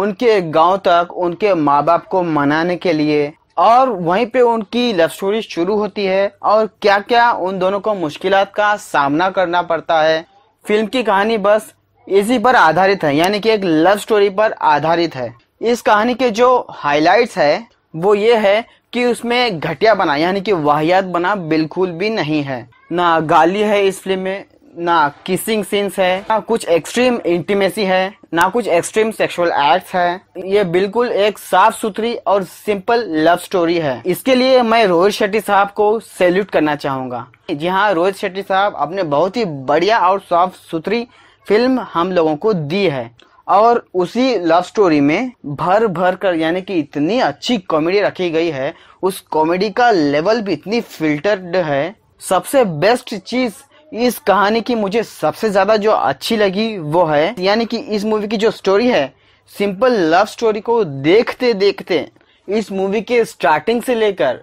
उनके गांव तक उनके माँ बाप को मनाने के लिए और वहीं पे उनकी लव स्टोरी शुरू होती है और क्या क्या उन दोनों को मुश्किल का सामना करना पड़ता है फिल्म की कहानी बस इसी पर आधारित है यानी कि एक लव स्टोरी पर आधारित है इस कहानी के जो हाइलाइट्स है वो ये है कि उसमें घटिया बना यानी कि वाहियात बना बिल्कुल भी नहीं है ना गाली है इस फिल्म में ना किसिंग सीन्स है ना कुछ एक्सट्रीम इंटीमेसी है ना कुछ एक्सट्रीम सेक्सुअल एक्ट्स है ये बिल्कुल एक साफ सुथरी और सिंपल लव स्टोरी है इसके लिए मैं रोहित शेट्टी साहब को सैल्यूट करना चाहूंगा जी हाँ रोहित शेट्टी साहब अपने बहुत ही बढ़िया और साफ सुथरी फिल्म हम लोगों को दी है और उसी लव स्टोरी में भर भर कर यानी कि इतनी अच्छी कॉमेडी रखी गई है उस कॉमेडी का लेवल भी इतनी फिल्टर्ड है सबसे बेस्ट चीज इस कहानी की मुझे सबसे ज़्यादा जो अच्छी लगी वो है यानी कि इस मूवी की जो स्टोरी है सिंपल लव स्टोरी को देखते देखते इस मूवी के स्टार्टिंग से लेकर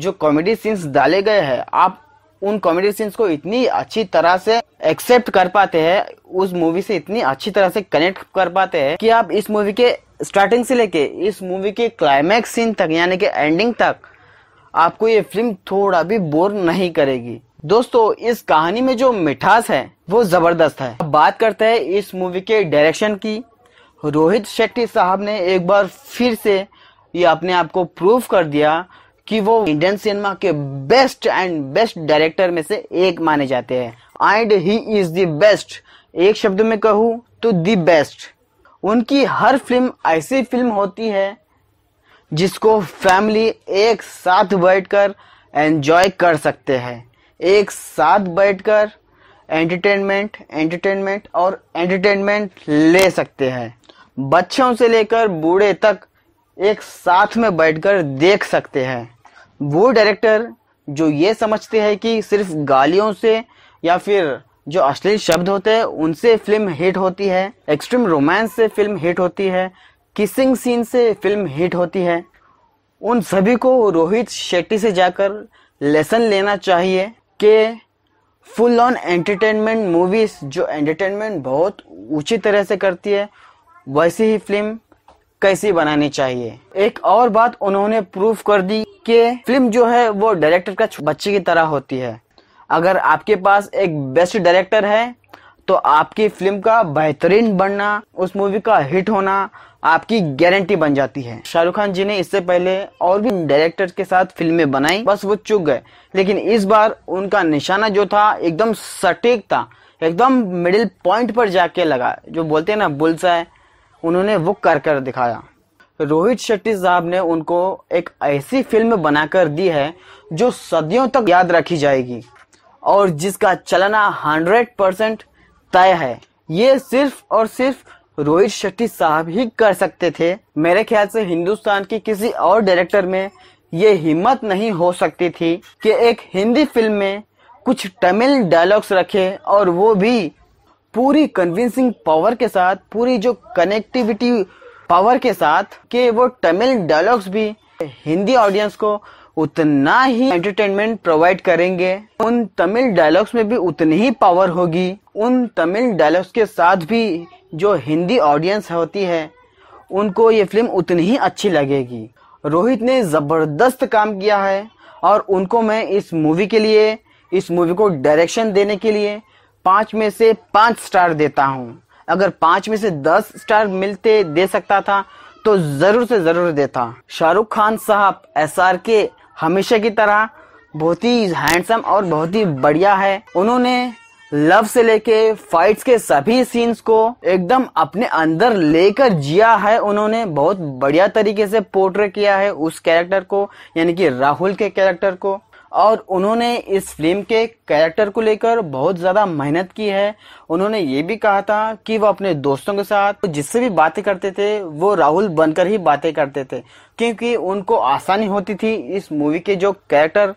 जो कॉमेडी सीन्स डाले गए हैं आप उन कॉमेडी सीन्स को इतनी अच्छी तरह से एक्सेप्ट कर पाते हैं उस मूवी से इतनी अच्छी तरह से कनेक्ट कर पाते हैं कि आप इस मूवी के स्टार्टिंग से लेके इस मूवी के क्लाइमैक्स सीन तक यानी कि एंडिंग तक आपको ये फिल्म थोड़ा भी बोर नहीं करेगी दोस्तों इस कहानी में जो मिठास है वो जबरदस्त है अब बात करते हैं इस मूवी के डायरेक्शन की रोहित शेट्टी साहब ने एक बार फिर से ये अपने आप को प्रूव कर दिया कि वो इंडियन सिनेमा के बेस्ट एंड बेस्ट डायरेक्टर में से एक माने जाते हैं and he is the best एक शब्द में कहूँ तो दी बेस्ट उनकी हर फिल्म ऐसी फिल्म होती है जिसको फैमिली एक साथ बैठकर एंजॉय कर सकते हैं एक साथ बैठकर एंटरटेनमेंट एंटरटेनमेंट और एंटरटेनमेंट ले सकते हैं बच्चों से लेकर बूढ़े तक एक साथ में बैठकर देख सकते हैं वो डायरेक्टर जो ये समझते हैं कि सिर्फ गालियों से या फिर जो अश्लील शब्द होते हैं उनसे फिल्म हिट होती है एक्सट्रीम रोमांस से फिल्म हिट होती है किसिंग सीन से फिल्म हिट होती है उन सभी को रोहित शेट्टी से जाकर लेसन लेना चाहिए के फुल ऑन एंटरटेनमेंट मूवीज़ जो एंटरटेनमेंट बहुत ऊँची तरह से करती है वैसी ही फिल्म कैसी बनानी चाहिए एक और बात उन्होंने प्रूफ कर दी कि फिल्म जो है वो डायरेक्टर का बच्चे की तरह होती है अगर आपके पास एक बेस्ट डायरेक्टर है तो आपकी फिल्म का बेहतरीन बनना उस मूवी का हिट होना आपकी गारंटी बन जाती है शाहरुख खान जी ने इससे पहले और भी डायरेक्टर के साथ फिल्में बनाई बस वो चुक गए लेकिन इस बार उनका निशाना जो था एकदम सटीक था एकदम मिडिल पॉइंट पर जाके लगा जो बोलते हैं ना बुलसा है उन्होंने वो कर कर दिखाया रोहित शेट्टी साहब ने उनको एक ऐसी फिल्म बनाकर दी है जो सदियों तक याद रखी जाएगी और जिसका चलना हंड्रेड परसेंट तय है ये सिर्फ और सिर्फ रोहित शेट्टी साहब ही कर सकते थे मेरे ख्याल से हिंदुस्तान की किसी और डायरेक्टर में ये हिम्मत नहीं हो सकती थी कि एक हिंदी फिल्म में कुछ तमिल डायलॉग्स रखे और वो भी पूरी कन्विंसिंग पावर के साथ पूरी जो कनेक्टिविटी पावर के साथ कि वो तमिल डायलॉग्स भी हिंदी ऑडियंस को उतना ही एंटरटेनमेंट प्रोवाइड करेंगे उन तमिल डायलॉग्स में भी उतनी ही पावर होगी उन तमिल डायलॉग्स के साथ भी जो हिंदी ऑडियंस होती है उनको ये फिल्म उतनी ही अच्छी लगेगी रोहित ने ज़बरदस्त काम किया है और उनको मैं इस मूवी के लिए इस मूवी को डायरेक्शन देने के लिए पाँच में से पाँच स्टार देता हूँ अगर पाँच में से दस स्टार मिलते दे सकता था तो ज़रूर से ज़रूर देता शाहरुख खान साहब एस आर के हमेशा की तरह बहुत ही हैंडसम और बहुत ही बढ़िया है उन्होंने लव से लेके फाइट्स के सभी सीन्स को एकदम अपने अंदर लेकर जिया है उन्होंने बहुत बढ़िया तरीके से पोर्ट्रे किया है उस कैरेक्टर को यानी कि राहुल के कैरेक्टर को और उन्होंने इस फिल्म के कैरेक्टर को लेकर बहुत ज़्यादा मेहनत की है उन्होंने ये भी कहा था कि वो अपने दोस्तों के साथ जिससे भी बातें करते थे वो राहुल बनकर ही बातें करते थे क्योंकि उनको आसानी होती थी इस मूवी के जो कैरेक्टर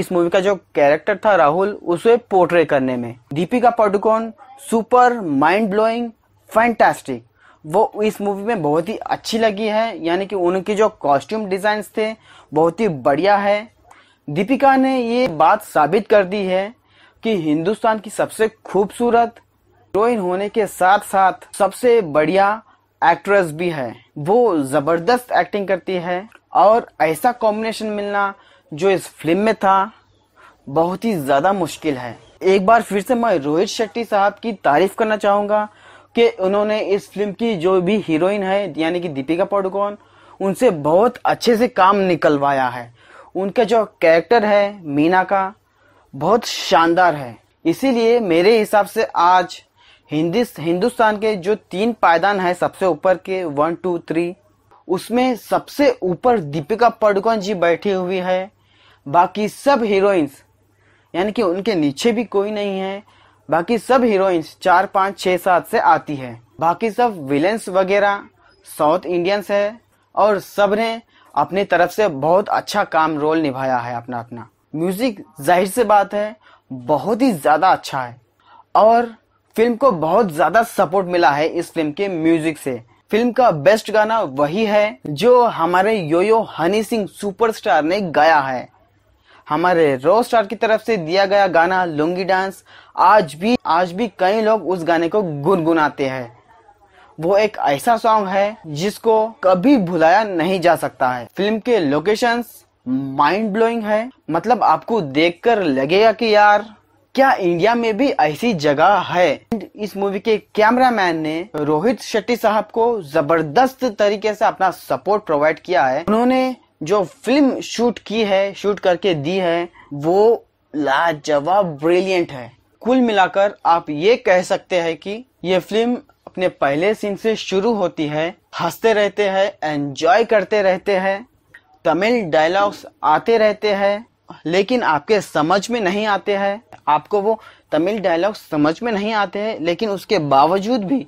इस मूवी का जो कैरेक्टर था राहुल उसे पोर्ट्रे करने में Deepika Padukone super mind blowing fantastic वो इस मूवी में बहुत ही अच्छी लगी है यानी कि उनके जो कॉस्ट्यूम डिजाइन थे बहुत ही बढ़िया है दीपिका ने ये बात साबित कर दी है कि हिंदुस्तान की सबसे खूबसूरत हीरोइन होने के साथ साथ सबसे बढ़िया एक्ट्रेस भी है वो जबरदस्त एक्टिंग करती है और ऐसा कॉम्बिनेशन मिलना जो इस फिल्म में था बहुत ही ज़्यादा मुश्किल है एक बार फिर से मैं रोहित शेट्टी साहब की तारीफ करना चाहूंगा कि उन्होंने इस फिल्म की जो भी हीरोइन है यानी कि दीपिका पाडुकोन उनसे बहुत अच्छे से काम निकलवाया है उनका जो कैरेक्टर है मीना का बहुत शानदार है इसीलिए मेरे हिसाब से आज हिंदी हिंदुस्तान के जो तीन पायदान है सबसे ऊपर के वन टू थ्री उसमें सबसे ऊपर दीपिका पडुकोन जी बैठी हुई है बाकी सब हीरोइंस यानी कि उनके नीचे भी कोई नहीं है बाकी सब हीरोइंस चार पाँच छः सात से आती है बाकी सब विलेंस वगैरह साउथ इंडियंस है और सब ने अपनी तरफ से बहुत अच्छा काम रोल निभाया है अपना अपना म्यूजिक जाहिर से बात है बहुत ही ज़्यादा अच्छा है और फिल्म को बहुत ज़्यादा सपोर्ट मिला है इस फिल्म के म्यूजिक से फिल्म का बेस्ट गाना वही है जो हमारे योयो हनी सिंह सुपरस्टार ने गाया है हमारे रो स्टार की तरफ से दिया गया गाना लुंगी डांस आज भी आज भी कई लोग उस गाने को गुनगुनाते हैं वो एक ऐसा सॉन्ग है जिसको कभी भुलाया नहीं जा सकता है फिल्म के लोकेशन माइंड ब्लोइंग है मतलब आपको देखकर लगेगा कि यार क्या इंडिया में भी ऐसी जगह है इस मूवी के कैमरामैन ने रोहित शेट्टी साहब को जबरदस्त तरीके से अपना सपोर्ट प्रोवाइड किया है उन्होंने जो फिल्म शूट की है शूट करके दी है वो लाजवाब ब्रिलियंट है कुल मिलाकर आप ये कह सकते हैं कि ये फिल्म अपने पहले सीन से शुरू होती है हंसते रहते हैं एंजॉय करते रहते हैं तमिल डायलॉग्स आते रहते हैं लेकिन आपके समझ में नहीं आते हैं आपको वो तमिल डायलॉग्स समझ में नहीं आते हैं लेकिन उसके बावजूद भी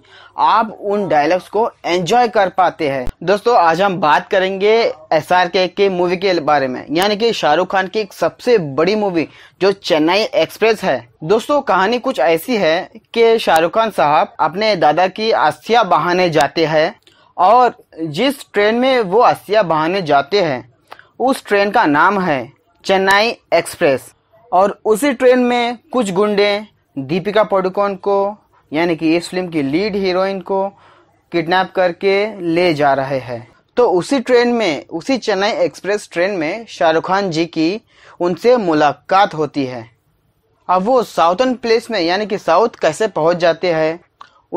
आप उन डायलॉग्स को एंजॉय कर पाते हैं दोस्तों आज हम बात करेंगे एस आर के, के मूवी के बारे में यानी कि शाहरुख खान की एक सबसे बड़ी मूवी जो चेन्नई एक्सप्रेस है दोस्तों कहानी कुछ ऐसी है कि शाहरुख खान साहब अपने दादा की अस्थिया बहाने जाते हैं और जिस ट्रेन में वो अस्थिया बहाने जाते हैं उस ट्रेन का नाम है चेन्नई एक्सप्रेस और उसी ट्रेन में कुछ गुंडे दीपिका पाडुकोण को यानी कि इस फिल्म की लीड हीरोइन को किडनैप करके ले जा रहे हैं तो उसी ट्रेन में उसी चेन्नई एक्सप्रेस ट्रेन में शाहरुख खान जी की उनसे मुलाकात होती है अब वो साउथर्न प्लेस में यानी कि साउथ कैसे पहुंच जाते हैं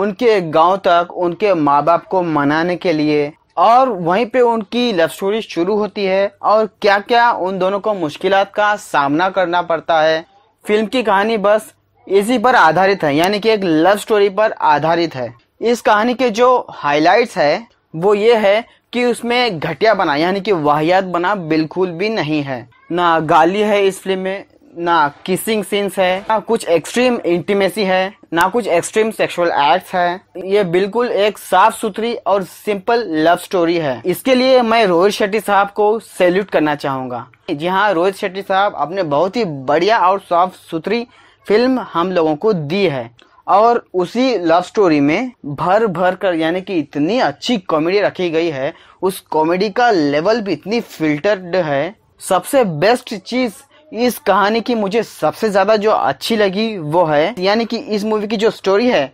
उनके गांव तक उनके माँ बाप को मनाने के लिए और वहीं पे उनकी लव स्टोरी शुरू होती है और क्या क्या उन दोनों को मुश्किल का सामना करना पड़ता है फिल्म की कहानी बस इसी पर आधारित है यानी कि एक लव स्टोरी पर आधारित है इस कहानी के जो हाइलाइट्स है वो ये है कि उसमें घटिया बना यानी कि वाहियात बना बिल्कुल भी नहीं है ना गाली है इस फिल्म में ना किसिंग सीन्स है ना कुछ एक्सट्रीम इंटीमेसी है ना कुछ एक्सट्रीम सेक्सुअल एक्ट्स है ये बिल्कुल एक साफ सुथरी और सिंपल लव स्टोरी है इसके लिए मैं रोहित शेट्टी साहब को सैल्यूट करना चाहूंगा जी हाँ रोहित शेट्टी साहब अपने बहुत ही बढ़िया और साफ सुथरी फिल्म हम लोगों को दी है और उसी लव स्टोरी में भर भर कर यानी कि इतनी अच्छी कॉमेडी रखी गई है उस कॉमेडी का लेवल भी इतनी फिल्टर्ड है सबसे बेस्ट चीज इस कहानी की मुझे सबसे ज़्यादा जो अच्छी लगी वो है यानी कि इस मूवी की जो स्टोरी है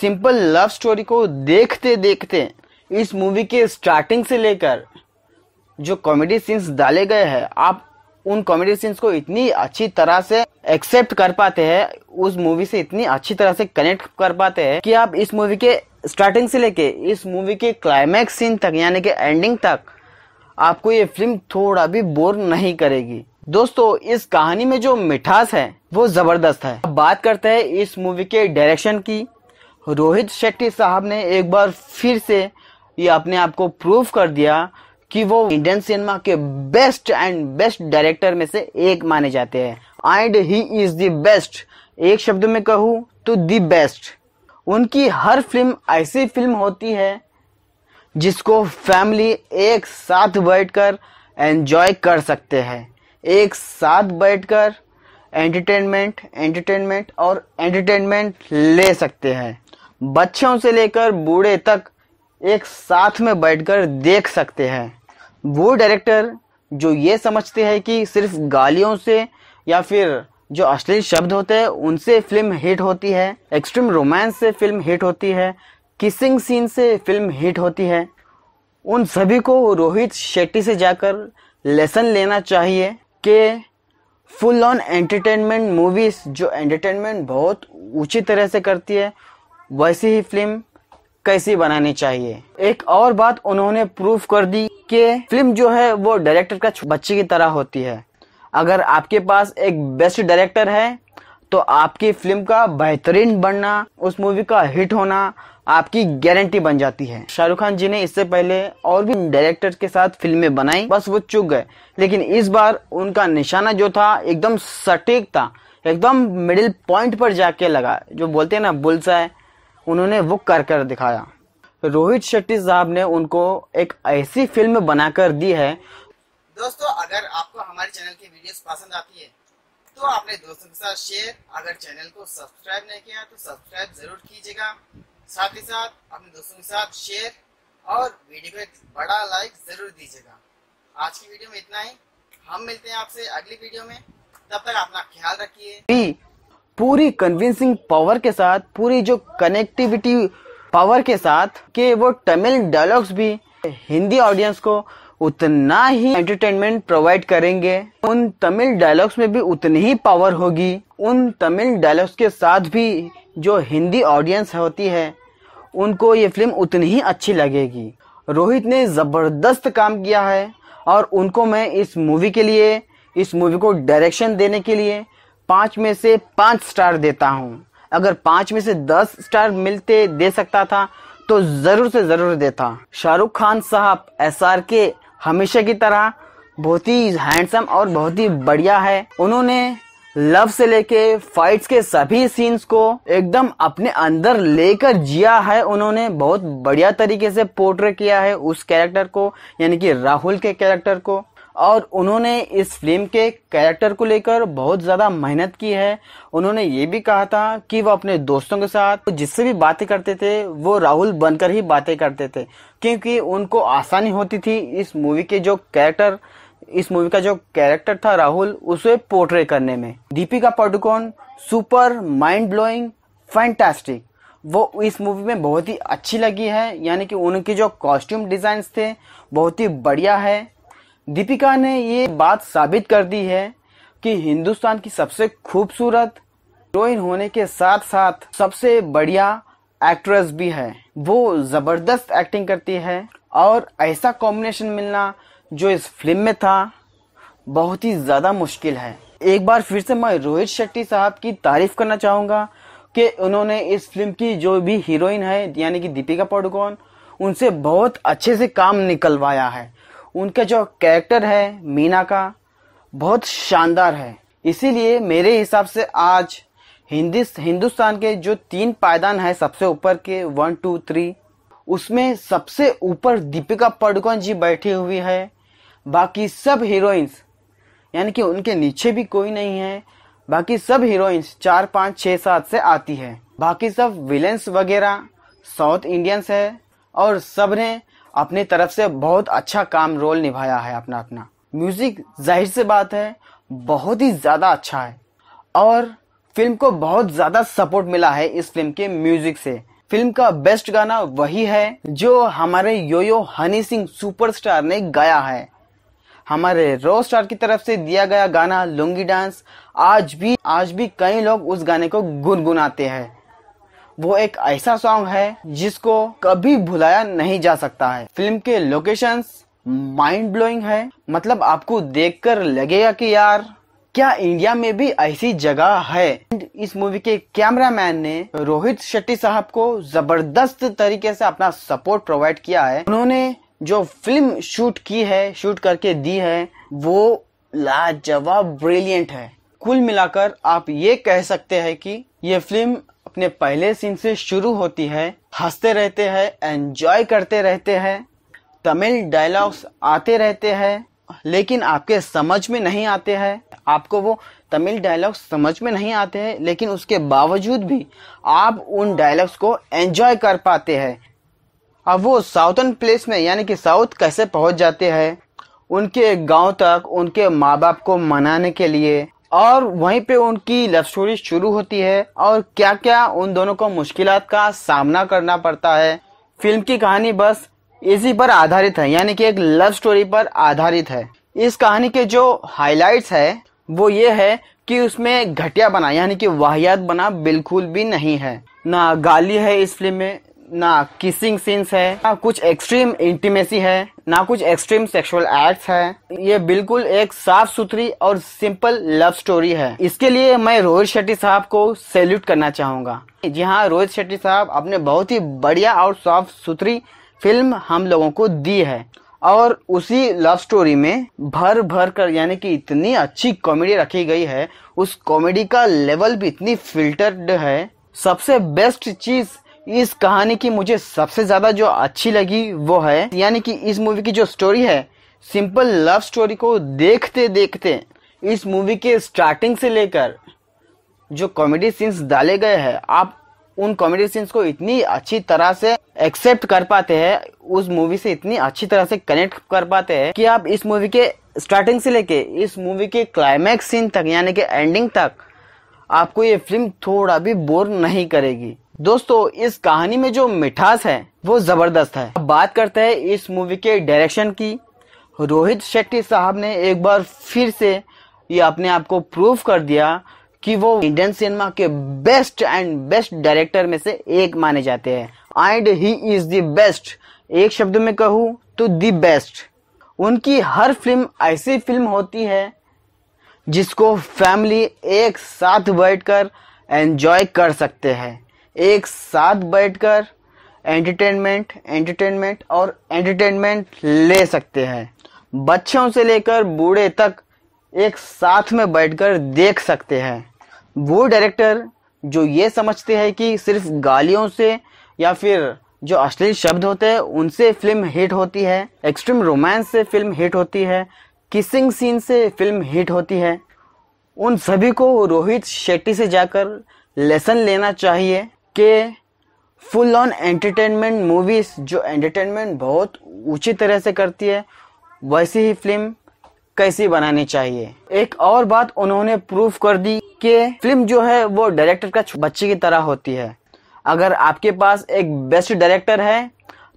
सिंपल लव स्टोरी को देखते देखते इस मूवी के स्टार्टिंग से लेकर जो कॉमेडी सीन्स डाले गए हैं आप उन कॉमेडी सीन्स को इतनी अच्छी तरह से एक्सेप्ट कर पाते हैं उस मूवी से इतनी अच्छी तरह से कनेक्ट कर पाते हैं कि आप इस मूवी के स्टार्टिंग से लेके इस मूवी के क्लाइमैक्स सीन तक यानी कि एंडिंग तक आपको ये फिल्म थोड़ा भी बोर नहीं करेगी दोस्तों इस कहानी में जो मिठास है वो जबरदस्त है अब बात करते हैं इस मूवी के डायरेक्शन की रोहित शेट्टी साहब ने एक बार फिर से ये अपने आप को प्रूव कर दिया कि वो इंडियन सिनेमा के बेस्ट एंड बेस्ट डायरेक्टर में से एक माने जाते हैं and he is the best एक शब्द में कहूँ तो द बेस्ट उनकी हर फिल्म ऐसी फिल्म होती है जिसको फैमिली एक साथ बैठकर एंजॉय कर सकते हैं एक साथ बैठकर एंटरटेनमेंट एंटरटेनमेंट और एंटरटेनमेंट ले सकते हैं बच्चों से लेकर बूढ़े तक एक साथ में बैठकर देख सकते हैं वो डायरेक्टर जो ये समझते हैं कि सिर्फ गालियों से या फिर जो अश्लील शब्द होते हैं उनसे फिल्म हिट होती है एक्सट्रीम रोमांस से फिल्म हिट होती है किसिंग सीन से फिल्म हिट होती है उन सभी को रोहित शेट्टी से जाकर लेसन लेना चाहिए के फुल ऑन एंटरटेनमेंट मूवीज़ जो एंटरटेनमेंट बहुत ऊँची तरह से करती है वैसी ही फिल्म कैसी बनानी चाहिए एक और बात उन्होंने प्रूफ कर दी कि फिल्म जो है वो डायरेक्टर का बच्चे की तरह होती है अगर आपके पास एक बेस्ट डायरेक्टर है तो आपकी फिल्म का बेहतरीन बनना उस मूवी का हिट होना आपकी गारंटी बन जाती है शाहरुख खान जी ने इससे पहले और भी डायरेक्टर के साथ फिल्में बनाई बस वो चुक गए लेकिन इस बार उनका निशाना जो था एकदम सटीक था एकदम मिडिल पॉइंट पर जाके लगा जो बोलते हैं ना बुलसा है उन्होंने वो कर कर दिखाया रोहित शेट्टी साहब ने उनको एक ऐसी फिल्म बनाकर दी है दोस्तों अगर आपको हमारे चैनल की वीडियोस पसंद आती है तो आपने दोस्तों के साथ शेयर अगर चैनल को सब्सक्राइब नहीं किया तो सब्सक्राइब जरूर कीजिएगा साथ ही साथ अपने दोस्तों के साथ शेयर और वीडियो को एक बड़ा लाइक जरूर दीजिएगा आज की वीडियो में इतना ही हम मिलते हैं आपसे अगली वीडियो में तब तक अपना ख्याल रखिए पूरी कन्विंसिंग पावर के साथ पूरी जो कनेक्टिविटी पावर के साथ के वो तमिल डायलॉग्स भी हिंदी ऑडियंस को उतना ही एंटरटेनमेंट प्रोवाइड करेंगे उन तमिल डायलॉग्स में भी उतनी ही पावर होगी उन तमिल डायलॉग्स के साथ भी जो हिंदी ऑडियंस होती है उनको ये फिल्म उतनी ही अच्छी लगेगी रोहित ने ज़बरदस्त काम किया है और उनको मैं इस मूवी के लिए इस मूवी को डायरेक्शन देने के लिए पाँच में से पाँच स्टार देता हूँ अगर पाँच में से दस स्टार मिलते दे सकता था तो ज़रूर से ज़रूर देता शाहरुख खान साहब एस आर के हमेशा की तरह बहुत ही हैंडसम और बहुत ही बढ़िया है उन्होंने लव से लेके फाइट्स के सभी सीन्स को एकदम अपने अंदर लेकर जिया है उन्होंने बहुत बढ़िया तरीके से पोर्ट्रे किया है उस कैरेक्टर को यानी कि राहुल के कैरेक्टर को और उन्होंने इस फिल्म के कैरेक्टर को लेकर बहुत ज़्यादा मेहनत की है उन्होंने ये भी कहा था कि वो अपने दोस्तों के साथ जिससे भी बातें करते थे वो राहुल बनकर ही बातें करते थे क्योंकि उनको आसानी होती थी इस मूवी के जो कैरेक्टर इस मूवी का जो कैरेक्टर था राहुल उसे पोर्ट्रे करने में Deepika Padukone super mind blowing fantastic वो इस मूवी में बहुत ही अच्छी लगी है यानी कि उनके जो कॉस्ट्यूम डिज़ाइंस थे बहुत ही बढ़िया है दीपिका ने ये बात साबित कर दी है कि हिंदुस्तान की सबसे खूबसूरत हीरोइन होने के साथ साथ सबसे बढ़िया एक्ट्रेस भी है वो ज़बरदस्त एक्टिंग करती है और ऐसा कॉम्बिनेशन मिलना जो इस फिल्म में था बहुत ही ज़्यादा मुश्किल है एक बार फिर से मैं रोहित शेट्टी साहब की तारीफ करना चाहूँगा कि उन्होंने इस फिल्म की जो भी हीरोइन है यानी कि दीपिका पाडुकोन उनसे बहुत अच्छे से काम निकलवाया है उनका जो कैरेक्टर है मीना का बहुत शानदार है इसीलिए मेरे हिसाब से आज हिंदी हिंदुस्तान के जो तीन पायदान है सबसे ऊपर के वन टू थ्री उसमें सबसे ऊपर दीपिका पाडुकोन जी बैठी हुई है बाकी सब हीरोइंस यानी कि उनके नीचे भी कोई नहीं है बाकी सब हीरोइंस चार पाँच छः सात से आती है बाकी सब विलेंस वगैरह साउथ इंडियंस है और सब ने अपनी तरफ से बहुत अच्छा काम रोल निभाया है अपना अपना म्यूजिक जाहिर से बात है बहुत ही ज़्यादा अच्छा है और फिल्म को बहुत ज़्यादा सपोर्ट मिला है इस फिल्म के म्यूजिक से फिल्म का बेस्ट गाना वही है जो हमारे योयो हनी सिंह सुपरस्टार ने गाया है हमारे रॉ स्टार की तरफ से दिया गया गाना लुंगी डांस आज भी आज भी कई लोग उस गाने को गुनगुनाते हैं वो एक ऐसा सॉन्ग है जिसको कभी भुलाया नहीं जा सकता है फिल्म के लोकेशंस माइंड ब्लोइंग है मतलब आपको देखकर लगेगा कि यार क्या इंडिया में भी ऐसी जगह है इस मूवी के कैमरामैन ने रोहित शेट्टी साहब को जबरदस्त तरीके से अपना सपोर्ट प्रोवाइड किया है उन्होंने जो फिल्म शूट की है शूट करके दी है वो लाजवाब ब्रिलियंट है कुल मिलाकर आप ये कह सकते हैं कि ये फिल्म अपने पहले सीन से शुरू होती है हंसते रहते हैं एंजॉय करते रहते हैं तमिल डायलॉग्स आते रहते हैं लेकिन आपके समझ में नहीं आते हैं आपको वो तमिल डायलॉग्स समझ में नहीं आते हैं लेकिन उसके बावजूद भी आप उन डायलॉग्स को एंजॉय कर पाते हैं अब वो साउथन प्लेस में यानी कि साउथ कैसे पहुंच जाते हैं उनके गांव तक उनके माँ बाप को मनाने के लिए और वहीं पे उनकी लव स्टोरी शुरू होती है और क्या क्या उन दोनों को मुश्किल का सामना करना पड़ता है फिल्म की कहानी बस इसी पर आधारित है यानी कि एक लव स्टोरी पर आधारित है इस कहानी के जो हाइलाइट्स है वो ये है कि उसमें घटिया बना यानी कि वाहियात बना बिल्कुल भी नहीं है ना गाली है इस फिल्म में ना किसिंग सीन्स है ना कुछ एक्सट्रीम इंटीमेसी है ना कुछ एक्सट्रीम सेक्सुअल एक्ट्स है ये बिल्कुल एक साफ सुथरी और सिंपल लव स्टोरी है इसके लिए मैं रोहित शेट्टी साहब को सैल्यूट करना चाहूंगा जी हाँ रोहित शेट्टी साहब अपने बहुत ही बढ़िया और साफ सुथरी फिल्म हम लोगों को दी है और उसी लव स्टोरी में भर भर कर यानी कि इतनी अच्छी कॉमेडी रखी गई है उस कॉमेडी का लेवल भी इतनी फिल्टर्ड है सबसे बेस्ट चीज इस कहानी की मुझे सबसे ज़्यादा जो अच्छी लगी वो है यानी कि इस मूवी की जो स्टोरी है सिंपल लव स्टोरी को देखते देखते इस मूवी के स्टार्टिंग से लेकर जो कॉमेडी सीन्स डाले गए हैं आप उन कॉमेडी सीन्स को इतनी अच्छी तरह से एक्सेप्ट कर पाते हैं उस मूवी से इतनी अच्छी तरह से कनेक्ट कर पाते हैं कि आप इस मूवी के स्टार्टिंग से लेके इस मूवी के क्लाइमैक्स सीन तक यानी कि एंडिंग तक आपको ये फिल्म थोड़ा भी बोर नहीं करेगी दोस्तों इस कहानी में जो मिठास है वो ज़बरदस्त है अब बात करते हैं इस मूवी के डायरेक्शन की रोहित शेट्टी साहब ने एक बार फिर से ये अपने आप को प्रूव कर दिया कि वो इंडियन सिनेमा के बेस्ट एंड बेस्ट डायरेक्टर में से एक माने जाते हैं and he is the best एक शब्द में कहूँ तो द बेस्ट उनकी हर फिल्म ऐसी फिल्म होती है जिसको फैमिली एक साथ बैठकर एंजॉय कर सकते हैं एक साथ बैठकर एंटरटेनमेंट एंटरटेनमेंट और एंटरटेनमेंट ले सकते हैं बच्चों से लेकर बूढ़े तक एक साथ में बैठकर देख सकते हैं वो डायरेक्टर जो ये समझते हैं कि सिर्फ गालियों से या फिर जो अश्लील शब्द होते हैं उनसे फिल्म हिट होती है एक्सट्रीम रोमांस से फिल्म हिट होती है किसिंग सीन से फिल्म हिट होती है उन सभी को रोहित शेट्टी से जाकर लेसन लेना चाहिए के फुल ऑन एंटरटेनमेंट मूवीज़ जो एंटरटेनमेंट बहुत ऊँची तरह से करती है वैसी ही फिल्म कैसी बनानी चाहिए एक और बात उन्होंने प्रूफ कर दी कि फिल्म जो है वो डायरेक्टर का बच्चे की तरह होती है अगर आपके पास एक बेस्ट डायरेक्टर है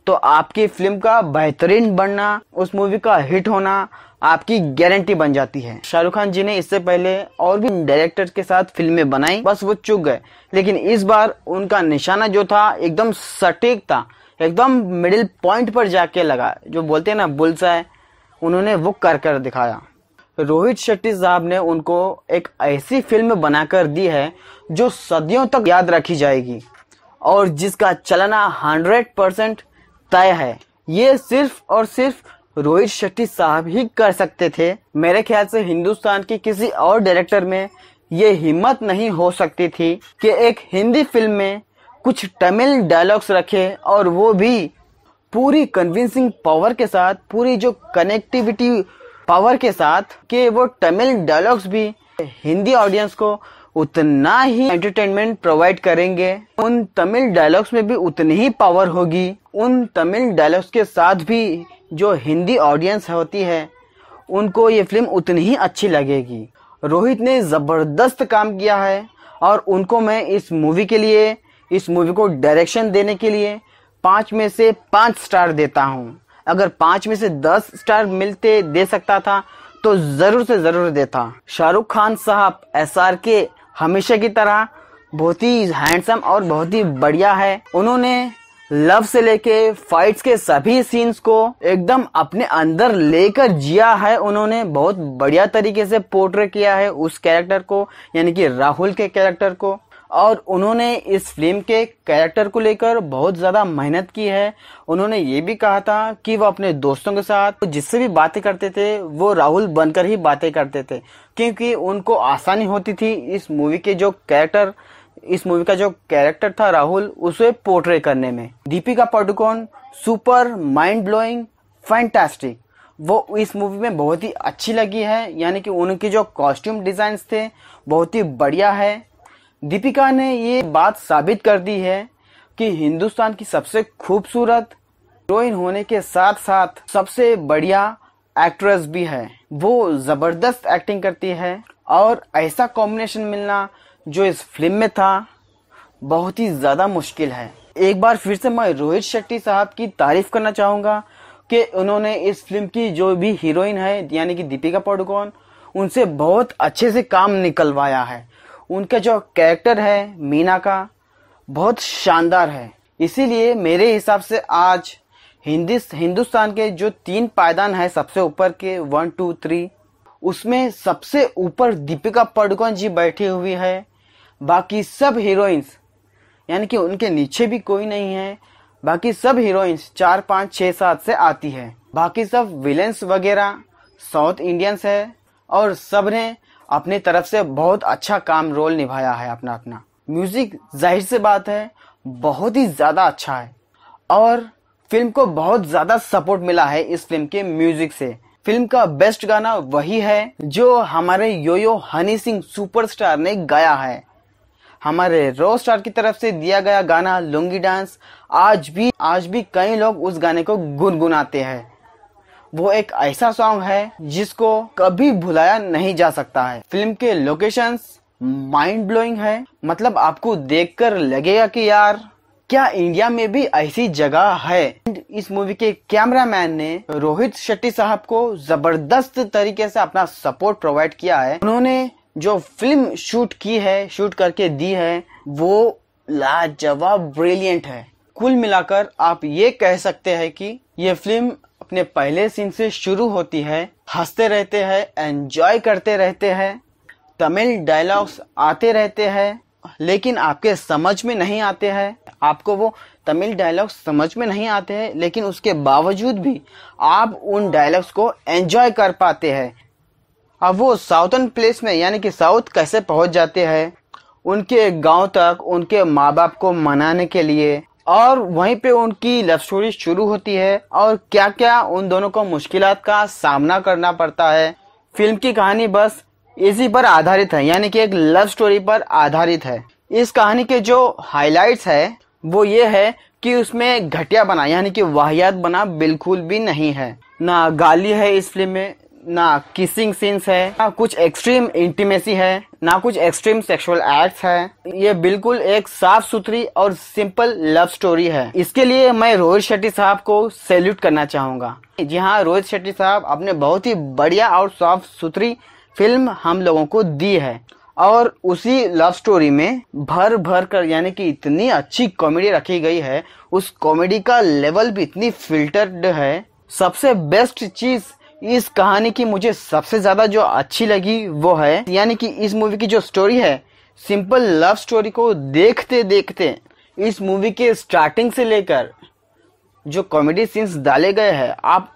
तो आपकी फिल्म का बेहतरीन बनना उस मूवी का हिट होना आपकी गारंटी बन जाती है शाहरुख खान जी ने इससे पहले और भी डायरेक्टर के साथ फिल्में बनाई बस वो चुक गए लेकिन इस बार उनका निशाना जो था एकदम सटीक था एकदम मिडिल पॉइंट पर जाके लगा जो बोलते हैं ना बुलसा है उन्होंने वो कर कर दिखाया रोहित शेट्टी साहब ने उनको एक ऐसी फिल्म बनाकर दी है जो सदियों तक याद रखी जाएगी और जिसका चलना हंड्रेड परसेंट तय है ये सिर्फ और सिर्फ रोहित शेट्टी साहब ही कर सकते थे मेरे ख्याल से हिंदुस्तान की किसी और डायरेक्टर में ये हिम्मत नहीं हो सकती थी कि एक हिंदी फिल्म में कुछ तमिल डायलॉग्स रखे और वो भी पूरी कन्विंसिंग पावर के साथ पूरी जो कनेक्टिविटी पावर के साथ कि वो तमिल डायलॉग्स भी हिंदी ऑडियंस को उतना ही एंटरटेनमेंट प्रोवाइड करेंगे उन तमिल डायलॉग्स में भी उतनी ही पावर होगी उन तमिल डायलॉग्स के साथ भी जो हिंदी ऑडियंस होती है उनको ये फिल्म उतनी ही अच्छी लगेगी रोहित ने ज़बरदस्त काम किया है और उनको मैं इस मूवी के लिए इस मूवी को डायरेक्शन देने के लिए पाँच में से पाँच स्टार देता हूँ अगर पाँच में से दस स्टार मिलते दे सकता था तो ज़रूर से ज़रूर देता शाहरुख खान साहब एस आर के हमेशा की तरह बहुत ही हैंडसम और बहुत ही बढ़िया है उन्होंने लव से लेके फाइट्स के सभी सीन्स को एकदम अपने अंदर लेकर जिया है उन्होंने बहुत बढ़िया तरीके से पोर्ट्रे किया है उस कैरेक्टर को यानी कि राहुल के कैरेक्टर को और उन्होंने इस फिल्म के कैरेक्टर को लेकर बहुत ज़्यादा मेहनत की है उन्होंने ये भी कहा था कि वो अपने दोस्तों के साथ जिससे भी बातें करते थे वो राहुल बनकर ही बातें करते थे क्योंकि उनको आसानी होती थी इस मूवी के जो कैरेक्टर इस मूवी का जो कैरेक्टर था राहुल उसे पोर्ट्रे करने में Deepika Padukone super mind blowing fantastic वो इस मूवी में बहुत ही अच्छी लगी है यानी कि उनके जो कॉस्ट्यूम डिज़ाइंस थे बहुत ही बढ़िया है दीपिका ने ये बात साबित कर दी है कि हिंदुस्तान की सबसे खूबसूरत हीरोइन होने के साथ साथ सबसे बढ़िया एक्ट्रेस भी है वो ज़बरदस्त एक्टिंग करती है और ऐसा कॉम्बिनेशन मिलना जो इस फिल्म में था बहुत ही ज़्यादा मुश्किल है एक बार फिर से मैं रोहित शेट्टी साहब की तारीफ करना चाहूँगा कि उन्होंने इस फिल्म की जो भी हीरोइन है यानी कि दीपिका पाडुकोन उनसे बहुत अच्छे से काम निकलवाया है उनका जो कैरेक्टर है मीना का बहुत शानदार है इसीलिए मेरे हिसाब से आज हिंदी हिंदुस्तान के जो तीन पायदान है सबसे ऊपर के वन टू थ्री उसमें सबसे ऊपर दीपिका पाडुकोन जी बैठी हुई है बाकी सब हीरोइंस यानी कि उनके नीचे भी कोई नहीं है बाकी सब हीरोइंस चार पाँच छः सात से आती है बाकी सब विलेंस वगैरह साउथ इंडियंस है और सब ने अपनी तरफ से बहुत अच्छा काम रोल निभाया है अपना अपना म्यूजिक जाहिर से बात है बहुत ही ज़्यादा अच्छा है और फिल्म को बहुत ज़्यादा सपोर्ट मिला है इस फिल्म के म्यूजिक से फिल्म का बेस्ट गाना वही है जो हमारे योयो हनी सिंह सुपरस्टार ने गाया है हमारे रो स्टार की तरफ से दिया गया गाना लुंगी डांस आज भी आज भी कई लोग उस गाने को गुनगुनाते हैं वो एक ऐसा सॉन्ग है जिसको कभी भुलाया नहीं जा सकता है फिल्म के लोकेशंस माइंड ब्लोइंग है मतलब आपको देखकर लगेगा कि यार क्या इंडिया में भी ऐसी जगह है इस मूवी के कैमरामैन ने रोहित शेट्टी साहब को जबरदस्त तरीके से अपना सपोर्ट प्रोवाइड किया है उन्होंने जो फिल्म शूट की है शूट करके दी है वो लाजवाब ब्रिलियंट है कुल मिलाकर आप ये कह सकते हैं कि ये फिल्म अपने पहले सीन से शुरू होती है हंसते रहते हैं एंजॉय करते रहते हैं तमिल डायलॉग्स आते रहते हैं लेकिन आपके समझ में नहीं आते हैं आपको वो तमिल डायलॉग्स समझ में नहीं आते हैं लेकिन उसके बावजूद भी आप उन डायलॉग्स को एंजॉय कर पाते हैं अब वो साउथन प्लेस में यानी कि साउथ कैसे पहुंच जाते हैं उनके गांव तक उनके माँ बाप को मनाने के लिए और वहीं पे उनकी लव स्टोरी शुरू होती है और क्या क्या उन दोनों को मुश्किल का सामना करना पड़ता है फिल्म की कहानी बस इसी पर आधारित है यानी कि एक लव स्टोरी पर आधारित है इस कहानी के जो हाइलाइट्स है वो ये है कि उसमें घटिया बना यानी कि वाहियात बना बिल्कुल भी नहीं है ना गाली है इस फिल्म में ना किसिंग सीन्स है ना कुछ एक्सट्रीम इंटीमेसी है ना कुछ एक्सट्रीम सेक्सुअल एक्ट्स है ये बिल्कुल एक साफ सुथरी और सिंपल लव स्टोरी है इसके लिए मैं रोहित शेट्टी साहब को सैल्यूट करना चाहूंगा जी हाँ रोहित शेट्टी साहब अपने बहुत ही बढ़िया और साफ सुथरी फिल्म हम लोगों को दी है और उसी लव स्टोरी में भर भर कर यानी कि इतनी अच्छी कॉमेडी रखी गई है उस कॉमेडी का लेवल भी इतनी फिल्टर्ड है सबसे बेस्ट चीज इस कहानी की मुझे सबसे ज़्यादा जो अच्छी लगी वो है यानी कि इस मूवी की जो स्टोरी है सिंपल लव स्टोरी को देखते देखते इस मूवी के स्टार्टिंग से लेकर जो कॉमेडी सीन्स डाले गए हैं आप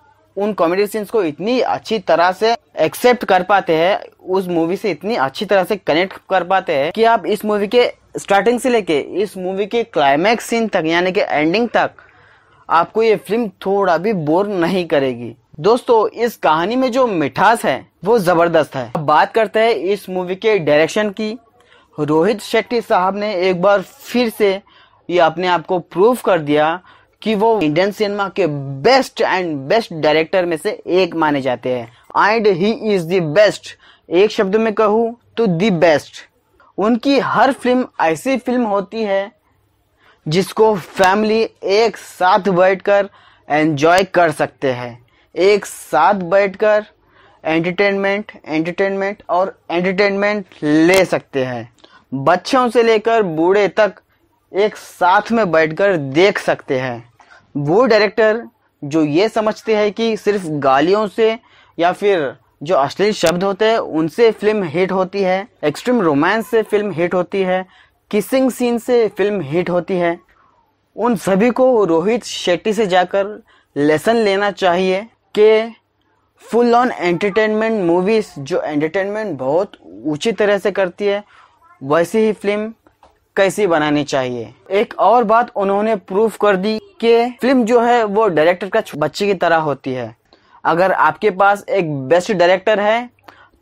उन कॉमेडी सीन्स को इतनी अच्छी तरह से एक्सेप्ट कर पाते हैं उस मूवी से इतनी अच्छी तरह से कनेक्ट कर पाते हैं कि आप इस मूवी के स्टार्टिंग से लेके इस मूवी के क्लाइमैक्स सीन तक यानी कि एंडिंग तक आपको ये फिल्म थोड़ा भी बोर नहीं करेगी दोस्तों इस कहानी में जो मिठास है वो जबरदस्त है अब बात करते हैं इस मूवी के डायरेक्शन की रोहित शेट्टी साहब ने एक बार फिर से ये अपने आप को प्रूव कर दिया कि वो इंडियन सिनेमा के बेस्ट एंड बेस्ट डायरेक्टर में से एक माने जाते हैं and he is the best एक शब्द में कहूँ तो द बेस्ट उनकी हर फिल्म ऐसी फिल्म होती है जिसको फैमिली एक साथ बैठकर एंजॉय कर सकते हैं एक साथ बैठकर एंटरटेनमेंट एंटरटेनमेंट और एंटरटेनमेंट ले सकते हैं बच्चों से लेकर बूढ़े तक एक साथ में बैठकर देख सकते हैं वो डायरेक्टर जो ये समझते हैं कि सिर्फ गालियों से या फिर जो अश्लील शब्द होते हैं उनसे फिल्म हिट होती है एक्सट्रीम रोमांस से फिल्म हिट होती है किसिंग सीन से फिल्म हिट होती है उन सभी को रोहित शेट्टी से जाकर लेसन लेना चाहिए के फुल ऑन एंटरटेनमेंट मूवीज़ जो एंटरटेनमेंट बहुत ऊँची तरह से करती है वैसी ही फिल्म कैसी बनानी चाहिए एक और बात उन्होंने प्रूफ कर दी कि फिल्म जो है वो डायरेक्टर का बच्चे की तरह होती है अगर आपके पास एक बेस्ट डायरेक्टर है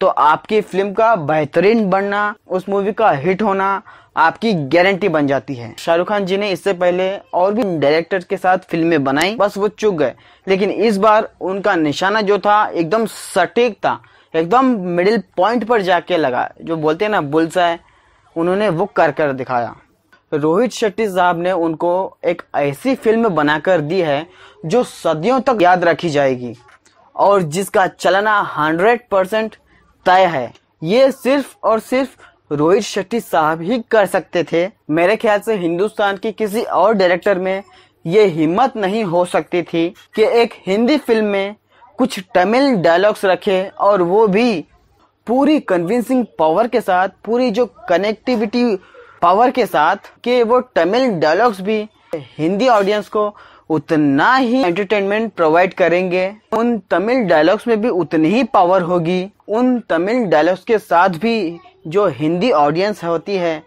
तो आपकी फिल्म का बेहतरीन बनना उस मूवी का हिट होना आपकी गारंटी बन जाती है शाहरुख खान जी ने इससे पहले और भी डायरेक्टर के साथ फिल्में बनाई बस वो चुक गए लेकिन इस बार उनका निशाना जो था एकदम सटीक था एकदम मिडिल पॉइंट पर जाके लगा जो बोलते हैं ना बुलसा है उन्होंने वो कर कर दिखाया रोहित शेट्टी साहब ने उनको एक ऐसी फिल्म बनाकर दी है जो सदियों तक याद रखी जाएगी और जिसका चलना हंड्रेड परसेंट तय है ये सिर्फ और सिर्फ रोहित शेट्टी साहब ही कर सकते थे मेरे ख्याल से हिंदुस्तान की किसी और डायरेक्टर में ये हिम्मत नहीं हो सकती थी कि एक हिंदी फिल्म में कुछ तमिल डायलॉग्स रखे और वो भी पूरी कन्विंसिंग पावर के साथ पूरी जो कनेक्टिविटी पावर के साथ कि वो तमिल डायलॉग्स भी हिंदी ऑडियंस को उतना ही एंटरटेनमेंट प्रोवाइड करेंगे उन तमिल डायलॉग्स में भी उतनी ही पावर होगी उन तमिल डायलॉग्स के साथ भी जो हिंदी ऑडियंस होती है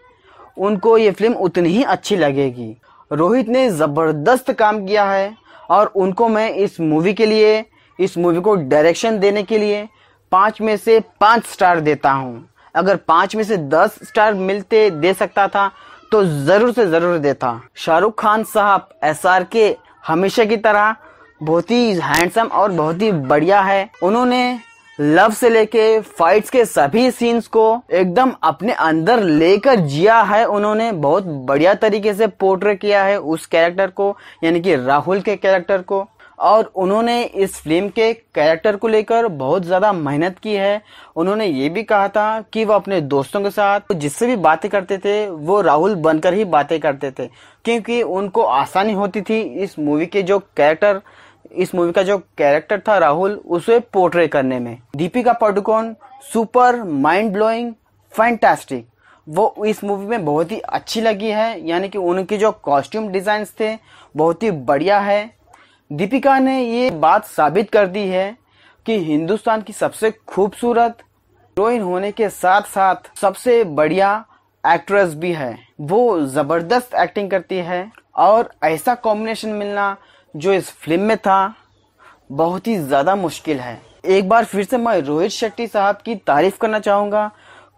उनको ये फिल्म उतनी ही अच्छी लगेगी रोहित ने ज़बरदस्त काम किया है और उनको मैं इस मूवी के लिए इस मूवी को डायरेक्शन देने के लिए पाँच में से पाँच स्टार देता हूँ अगर पाँच में से दस स्टार मिलते दे सकता था तो ज़रूर से ज़रूर देता शाहरुख खान साहब एस आर के हमेशा की तरह बहुत ही हैंडसम और बहुत ही बढ़िया है उन्होंने लव से लेके फाइट्स के सभी सीन्स को एकदम अपने अंदर लेकर जिया है उन्होंने बहुत बढ़िया तरीके से पोर्ट्रे किया है उस कैरेक्टर को यानी कि राहुल के कैरेक्टर को और उन्होंने इस फिल्म के कैरेक्टर को लेकर बहुत ज़्यादा मेहनत की है उन्होंने ये भी कहा था कि वो अपने दोस्तों के साथ जिससे भी बातें करते थे वो राहुल बनकर ही बातें करते थे क्योंकि उनको आसानी होती थी इस मूवी के जो कैरेक्टर इस मूवी का जो कैरेक्टर था राहुल उसे पोर्ट्रे करने में Deepika Padukone super mind blowing fantastic वो इस मूवी में बहुत ही अच्छी लगी है यानी कि उनके जो कॉस्ट्यूम डिज़ाइंस थे बहुत ही बढ़िया है दीपिका ने ये बात साबित कर दी है कि हिंदुस्तान की सबसे खूबसूरत हीरोइन होने के साथ साथ सबसे बढ़िया एक्ट्रेस भी है वो ज़बरदस्त एक्टिंग करती है और ऐसा कॉम्बिनेशन मिलना जो इस फिल्म में था बहुत ही ज़्यादा मुश्किल है एक बार फिर से मैं रोहित शेट्टी साहब की तारीफ करना चाहूँगा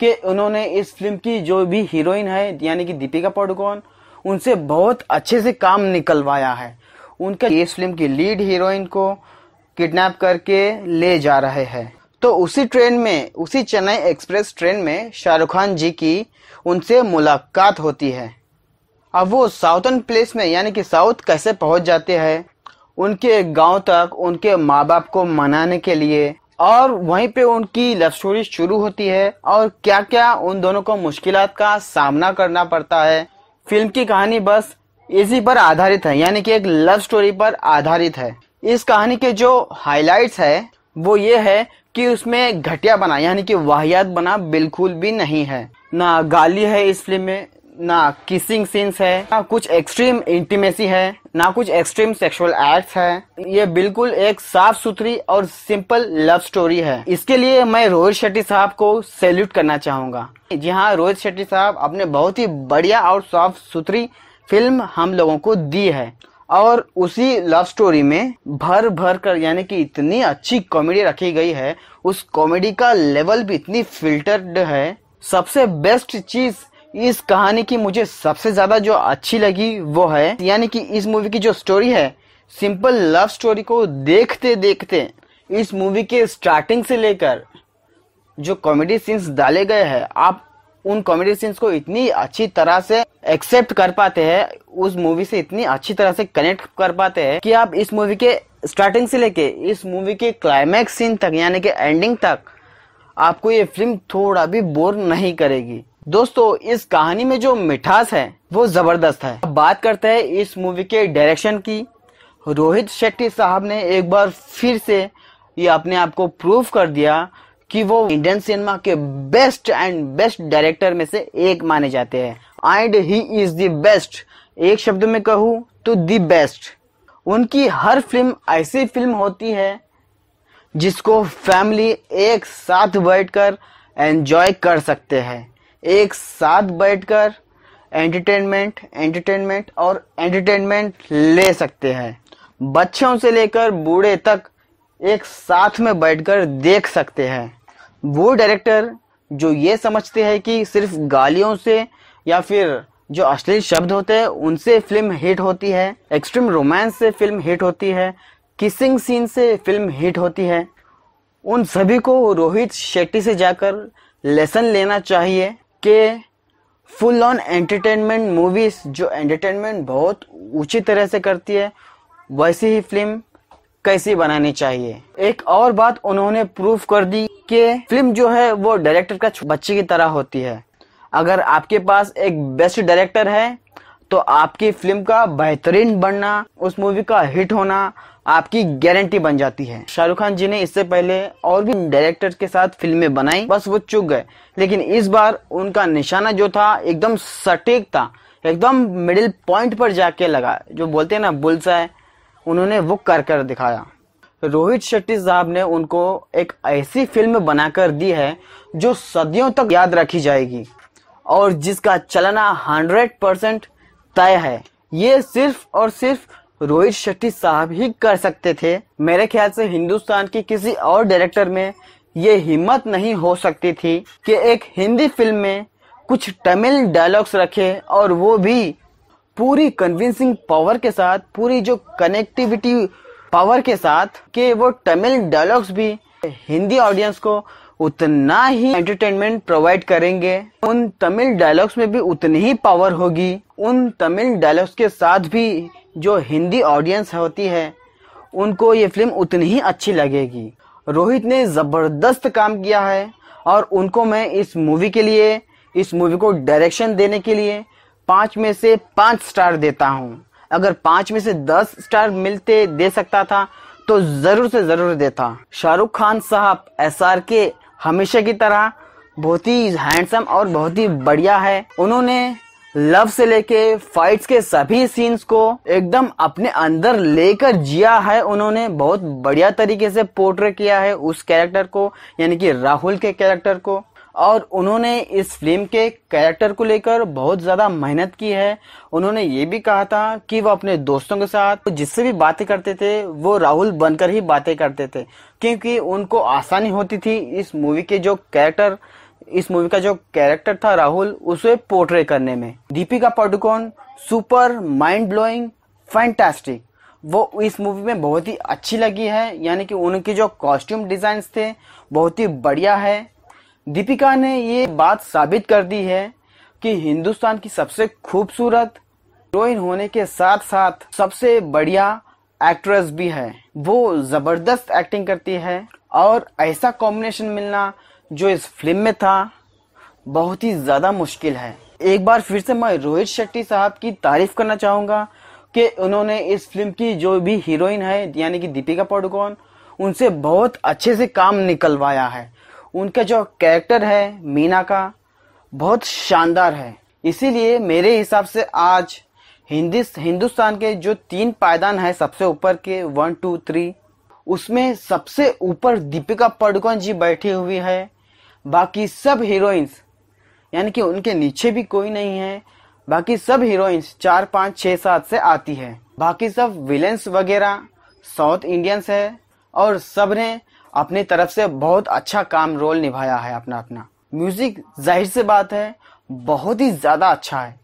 कि उन्होंने इस फिल्म की जो भी हीरोइन है यानी कि दीपिका पाडुकोन उनसे बहुत अच्छे से काम निकलवाया है उनका इस फिल्म की लीड हीरोइन को किडनैप करके ले जा रहे हैं तो उसी ट्रेन में उसी चेन्नई एक्सप्रेस ट्रेन में शाहरुख खान जी की उनसे मुलाकात होती है अब वो साउथन प्लेस में यानी कि साउथ कैसे पहुंच जाते हैं उनके गांव तक उनके माँ बाप को मनाने के लिए और वहीं पे उनकी लव स्टोरी शुरू होती है और क्या क्या उन दोनों को मुश्किल का सामना करना पड़ता है फिल्म की कहानी बस इसी पर आधारित है यानी कि एक लव स्टोरी पर आधारित है इस कहानी के जो हाइलाइट्स है वो ये है कि उसमें घटिया बना यानी कि वाहियात बना बिल्कुल भी नहीं है ना गाली है इस फिल्म में ना किसिंग सीन्स है ना कुछ एक्सट्रीम इंटीमेसी है ना कुछ एक्सट्रीम सेक्सुअल एक्ट्स है ये बिल्कुल एक साफ सुथरी और सिंपल लव स्टोरी है इसके लिए मैं रोहित शेट्टी साहब को सैल्यूट करना चाहूंगा जी हाँ रोहित शेट्टी साहब अपने बहुत ही बढ़िया और साफ सुथरी फिल्म हम लोगों को दी है और उसी लव स्टोरी में भर भर कर यानी कि इतनी अच्छी कॉमेडी रखी गई है उस कॉमेडी का लेवल भी इतनी फिल्टर्ड है सबसे बेस्ट चीज इस कहानी की मुझे सबसे ज़्यादा जो अच्छी लगी वो है यानी कि इस मूवी की जो स्टोरी है सिंपल लव स्टोरी को देखते देखते इस मूवी के स्टार्टिंग से लेकर जो कॉमेडी सीन्स डाले गए हैं आप उन कॉमेडी सीन्स को इतनी अच्छी तरह से एक्सेप्ट कर पाते हैं उस मूवी से इतनी अच्छी तरह से कनेक्ट कर पाते हैं कि आप इस मूवी के स्टार्टिंग से लेके इस मूवी के क्लाइमैक्स सीन तक यानी कि एंडिंग तक आपको ये फिल्म थोड़ा भी बोर नहीं करेगी दोस्तों इस कहानी में जो मिठास है वो जबरदस्त है अब बात करते हैं इस मूवी के डायरेक्शन की रोहित शेट्टी साहब ने एक बार फिर से ये अपने आप को प्रूव कर दिया कि वो इंडियन सिनेमा के बेस्ट एंड बेस्ट डायरेक्टर में से एक माने जाते हैं and he is the best एक शब्द में कहूँ तो दी बेस्ट उनकी हर फिल्म ऐसी फिल्म होती है जिसको फैमिली एक साथ बैठकर एंजॉय कर सकते हैं एक साथ बैठकर एंटरटेनमेंट एंटरटेनमेंट और एंटरटेनमेंट ले सकते हैं बच्चों से लेकर बूढ़े तक एक साथ में बैठकर देख सकते हैं वो डायरेक्टर जो ये समझते हैं कि सिर्फ गालियों से या फिर जो अश्लील शब्द होते हैं उनसे फिल्म हिट होती है एक्सट्रीम रोमांस से फिल्म हिट होती है किसिंग सीन से फिल्म हिट होती है उन सभी को रोहित शेट्टी से जाकर लेसन लेना चाहिए के फुल ऑन एंटरटेनमेंट मूवीज जो एंटरटेनमेंट बहुत ऊंची तरह से करती है वैसी ही फिल्म कैसी बनानी चाहिए एक और बात उन्होंने प्रूफ कर दी कि फिल्म जो है वो डायरेक्टर का बच्चे की तरह होती है अगर आपके पास एक बेस्ट डायरेक्टर है तो आपकी फिल्म का बेहतरीन बनना उस मूवी का हिट होना आपकी गारंटी बन जाती है शाहरुख खान जी ने इससे पहले और भी डायरेक्टर के साथ फिल्में बनाई बस वो चुक गए लेकिन इस बार उनका निशाना जो था एकदम सटीक था एकदम मिडिल पॉइंट पर जाके लगा जो बोलते हैं ना बुलसा है उन्होंने वो कर कर दिखाया रोहित शेट्टी साहब ने उनको एक ऐसी फिल्म बनाकर दी है जो सदियों तक याद रखी जाएगी और जिसका चलना हंड्रेड परसेंट तय है ये सिर्फ और सिर्फ रोहित शेट्टी साहब ही कर सकते थे मेरे ख्याल से हिंदुस्तान की किसी और डायरेक्टर में ये हिम्मत नहीं हो सकती थी कि एक हिंदी फिल्म में कुछ तमिल डायलॉग्स रखे और वो भी पूरी कन्विंसिंग पावर के साथ पूरी जो कनेक्टिविटी पावर के साथ कि वो तमिल डायलॉग्स भी हिंदी ऑडियंस को उतना ही एंटरटेनमेंट प्रोवाइड करेंगे उन तमिल डायलॉग्स में भी उतनी ही पावर होगी उन तमिल डायलॉग्स के साथ भी जो हिंदी ऑडियंस होती है उनको ये फिल्म उतनी ही अच्छी लगेगी रोहित ने ज़बरदस्त काम किया है और उनको मैं इस मूवी के लिए इस मूवी को डायरेक्शन देने के लिए पाँच में से पाँच स्टार देता हूँ अगर पाँच में से दस स्टार मिलते दे सकता था तो ज़रूर से ज़रूर देता शाहरुख खान साहब एस आर के हमेशा की तरह बहुत ही हैंडसम और बहुत ही बढ़िया है उन्होंने लव से लेके फाइट्स के सभी सीन्स को एकदम अपने अंदर लेकर जिया है उन्होंने बहुत बढ़िया तरीके से पोर्ट्रे किया है उस कैरेक्टर को यानी कि राहुल के कैरेक्टर को और उन्होंने इस फिल्म के कैरेक्टर को लेकर बहुत ज़्यादा मेहनत की है उन्होंने ये भी कहा था कि वो अपने दोस्तों के साथ जिससे भी बातें करते थे वो राहुल बनकर ही बातें करते थे क्योंकि उनको आसानी होती थी इस मूवी के जो कैरेक्टर इस मूवी का जो कैरेक्टर था राहुल उसे पोर्ट्रे करने में Deepika Padukone super mind blowing fantastic वो इस मूवी में बहुत ही अच्छी लगी है यानी कि उनके जो कॉस्ट्यूम डिजाइन थे बहुत ही बढ़िया है दीपिका ने ये बात साबित कर दी है कि हिंदुस्तान की सबसे खूबसूरत हीरोइन होने के साथ साथ सबसे बढ़िया एक्ट्रेस भी है वो जबरदस्त एक्टिंग करती है और ऐसा कॉम्बिनेशन मिलना जो इस फिल्म में था बहुत ही ज़्यादा मुश्किल है एक बार फिर से मैं रोहित शेट्टी साहब की तारीफ करना चाहूँगा कि उन्होंने इस फिल्म की जो भी हीरोइन है यानी कि दीपिका पाडुकोन उनसे बहुत अच्छे से काम निकलवाया है उनका जो कैरेक्टर है मीना का बहुत शानदार है इसीलिए मेरे हिसाब से आज हिंदी हिंदुस्तान के जो तीन पायदान है सबसे ऊपर के वन टू थ्री उसमें सबसे ऊपर दीपिका पाडुकोन जी बैठी हुई है बाकी सब हीरोइंस यानी कि उनके नीचे भी कोई नहीं है बाकी सब हीरोइंस चार पाँच छः सात से आती है बाकी सब विलेंस वगैरह साउथ इंडियंस है और सब ने अपनी तरफ से बहुत अच्छा काम रोल निभाया है अपना अपना म्यूजिक जाहिर से बात है बहुत ही ज़्यादा अच्छा है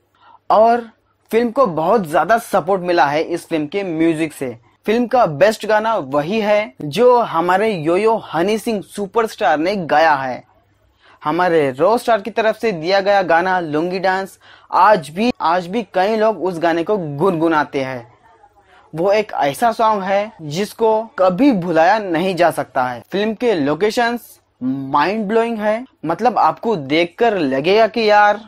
और फिल्म को बहुत ज़्यादा सपोर्ट मिला है इस फिल्म के म्यूजिक से फिल्म का बेस्ट गाना वही है जो हमारे योयो हनी सिंह सुपरस्टार ने गाया है हमारे रो स्टार की तरफ से दिया गया गाना लुंगी डांस आज भी आज भी कई लोग उस गाने को गुनगुनाते हैं वो एक ऐसा सॉन्ग है जिसको कभी भुलाया नहीं जा सकता है फिल्म के लोकेशंस माइंड ब्लोइंग है मतलब आपको देखकर लगेगा कि यार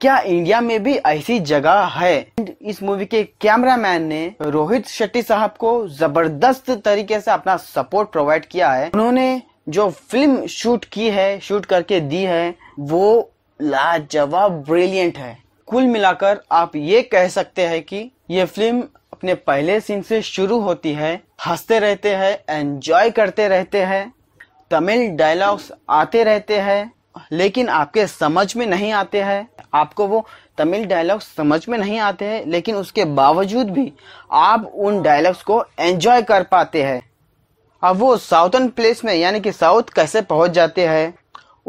क्या इंडिया में भी ऐसी जगह है इस मूवी के कैमरामैन ने रोहित शेट्टी साहब को जबरदस्त तरीके से अपना सपोर्ट प्रोवाइड किया है उन्होंने जो फिल्म शूट की है शूट करके दी है वो लाजवाब ब्रिलियंट है कुल मिलाकर आप ये कह सकते हैं कि ये फिल्म अपने पहले सीन से शुरू होती है हंसते रहते हैं एंजॉय करते रहते हैं तमिल डायलॉग्स आते रहते हैं लेकिन आपके समझ में नहीं आते हैं आपको वो तमिल डायलॉग्स समझ में नहीं आते हैं लेकिन उसके बावजूद भी आप उन डायलॉग्स को एंजॉय कर पाते हैं अब वो साउथन प्लेस में यानी कि साउथ कैसे पहुंच जाते हैं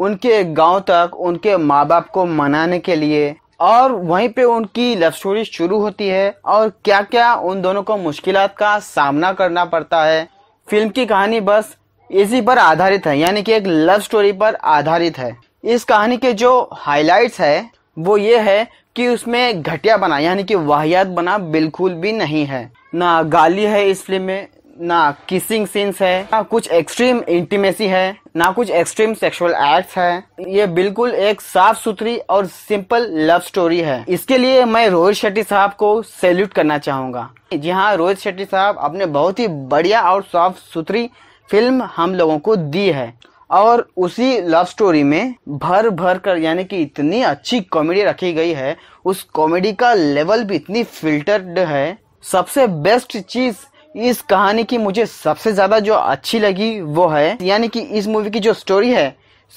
उनके गांव तक उनके माँ बाप को मनाने के लिए और वहीं पे उनकी लव स्टोरी शुरू होती है और क्या क्या उन दोनों को मुश्किल का सामना करना पड़ता है फिल्म की कहानी बस इसी पर आधारित है यानी कि एक लव स्टोरी पर आधारित है इस कहानी के जो हाइलाइट्स है वो ये है कि उसमें घटिया बना यानी कि वाहियात बना बिल्कुल भी नहीं है ना गाली है इस फिल्म में ना किसिंग सीन्स है ना कुछ एक्सट्रीम इंटीमेसी है ना कुछ एक्सट्रीम सेक्सुअल एक्ट्स है ये बिल्कुल एक साफ सुथरी और सिंपल लव स्टोरी है इसके लिए मैं रोहित शेट्टी साहब को सैल्यूट करना चाहूंगा जी हाँ रोहित शेट्टी साहब अपने बहुत ही बढ़िया और साफ सुथरी फिल्म हम लोगों को दी है और उसी लव स्टोरी में भर भर कर यानी कि इतनी अच्छी कॉमेडी रखी गई है उस कॉमेडी का लेवल भी इतनी फिल्टर्ड है सबसे बेस्ट चीज इस कहानी की मुझे सबसे ज़्यादा जो अच्छी लगी वो है यानी कि इस मूवी की जो स्टोरी है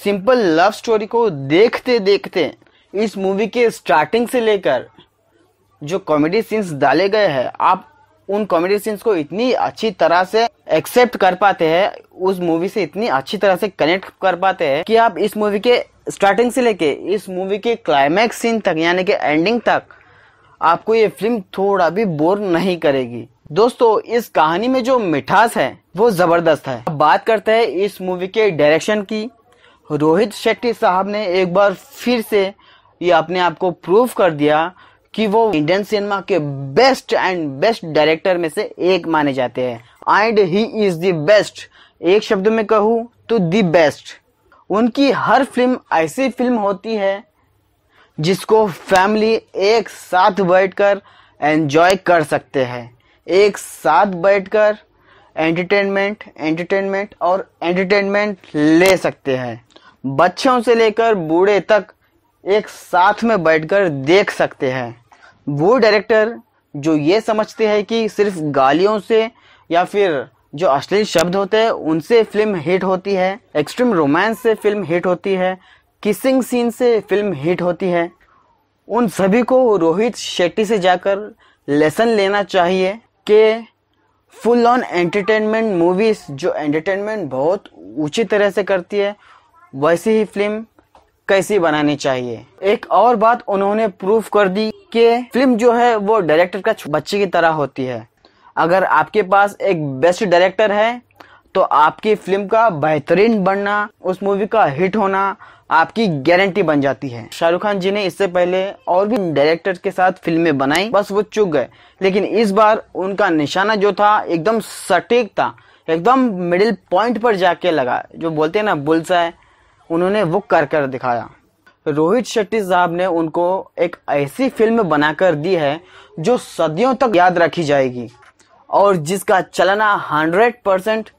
सिंपल लव स्टोरी को देखते देखते इस मूवी के स्टार्टिंग से लेकर जो कॉमेडी सीन्स डाले गए हैं आप उन कॉमेडी सीन्स को इतनी अच्छी तरह से एक्सेप्ट कर पाते हैं उस मूवी से इतनी अच्छी तरह से कनेक्ट कर पाते हैं कि आप इस मूवी के स्टार्टिंग से लेके इस मूवी के क्लाइमैक्स सीन तक यानी कि एंडिंग तक आपको ये फिल्म थोड़ा भी बोर नहीं करेगी दोस्तों इस कहानी में जो मिठास है वो जबरदस्त है अब बात करते हैं इस मूवी के डायरेक्शन की रोहित शेट्टी साहब ने एक बार फिर से ये अपने आप को प्रूव कर दिया कि वो इंडियन सिनेमा के बेस्ट एंड बेस्ट डायरेक्टर में से एक माने जाते हैं and he is the best एक शब्द में कहूँ तो द बेस्ट उनकी हर फिल्म ऐसी फिल्म होती है जिसको फैमिली एक साथ बैठकर एंजॉय कर सकते हैं एक साथ बैठकर एंटरटेनमेंट एंटरटेनमेंट और एंटरटेनमेंट ले सकते हैं बच्चों से लेकर बूढ़े तक एक साथ में बैठकर देख सकते हैं वो डायरेक्टर जो ये समझते हैं कि सिर्फ गालियों से या फिर जो अश्लील शब्द होते हैं उनसे फिल्म हिट होती है एक्सट्रीम रोमांस से फिल्म हिट होती है किसिंग सीन से फिल्म हिट होती है उन सभी को रोहित शेट्टी से जाकर लेसन लेना चाहिए के फुल ऑन एंटरटेनमेंट मूवीज़ जो एंटरटेनमेंट बहुत ऊँची तरह से करती है वैसी ही फिल्म कैसी बनानी चाहिए एक और बात उन्होंने प्रूफ कर दी कि फिल्म जो है वो डायरेक्टर का बच्चे की तरह होती है अगर आपके पास एक बेस्ट डायरेक्टर है तो आपकी फिल्म का बेहतरीन बनना उस मूवी का हिट होना आपकी गारंटी बन जाती है शाहरुख खान जी ने इससे पहले और भी डायरेक्टर के साथ फिल्में बनाई बस वो चुक गए लेकिन इस बार उनका निशाना जो था एकदम सटीक था एकदम मिडिल पॉइंट पर जाके लगा जो बोलते हैं ना बुलसा है उन्होंने वो कर कर दिखाया रोहित शेट्टी साहब ने उनको एक ऐसी फिल्म बनाकर दी है जो सदियों तक याद रखी जाएगी और जिसका चलना हंड्रेड परसेंट